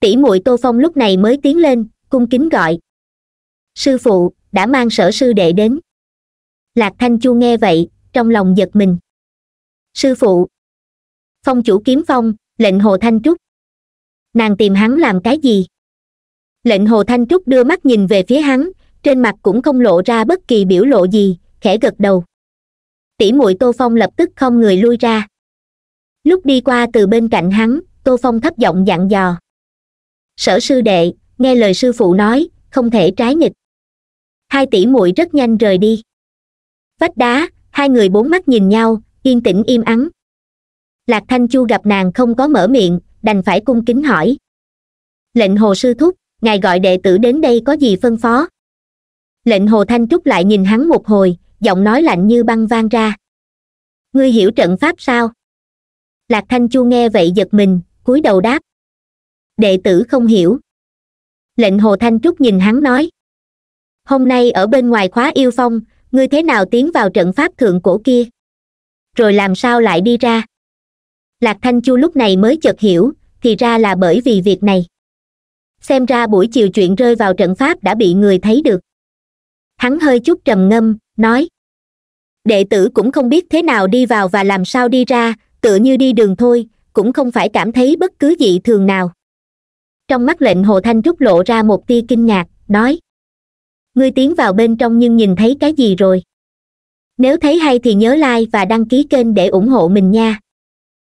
[SPEAKER 1] tỷ muội tô phong lúc này mới tiến lên cung kính gọi sư phụ đã mang sở
[SPEAKER 2] sư đệ đến lạc thanh chu nghe vậy trong lòng giật mình sư phụ phong chủ kiếm phong lệnh hồ thanh trúc nàng tìm hắn
[SPEAKER 1] làm cái gì lệnh hồ thanh trúc đưa mắt nhìn về phía hắn trên mặt cũng không lộ ra bất kỳ biểu lộ gì khẽ gật đầu tỷ muội tô phong lập tức không người lui ra lúc đi qua từ bên cạnh hắn tô phong thấp giọng dặn dò sở sư đệ nghe lời sư phụ nói không thể trái nghịch hai tỷ muội rất nhanh rời đi vách đá hai người bốn mắt nhìn nhau yên tĩnh im ắng lạc thanh chu gặp nàng không có mở miệng đành phải cung kính hỏi lệnh hồ sư thúc ngài gọi đệ tử đến đây có gì phân phó lệnh hồ thanh trúc lại nhìn hắn một hồi giọng nói lạnh như băng vang ra ngươi hiểu trận pháp
[SPEAKER 2] sao lạc thanh chu nghe vậy giật mình cúi đầu đáp đệ tử không hiểu lệnh hồ thanh trúc nhìn hắn nói hôm nay ở bên
[SPEAKER 1] ngoài khóa yêu phong ngươi thế nào tiến vào trận pháp thượng cổ kia rồi làm sao lại đi ra lạc thanh chu lúc này mới chợt hiểu thì ra là bởi vì việc này xem ra buổi chiều chuyện rơi vào trận pháp đã bị người thấy được hắn hơi chút trầm ngâm nói đệ tử cũng không biết thế nào đi vào và làm sao đi ra tựa như đi đường thôi cũng không phải cảm thấy bất cứ gì thường nào trong mắt lệnh hồ thanh trúc lộ ra một tia kinh ngạc nói ngươi tiến vào bên trong
[SPEAKER 2] nhưng nhìn thấy cái gì rồi nếu thấy hay thì nhớ like và đăng ký kênh để ủng hộ mình nha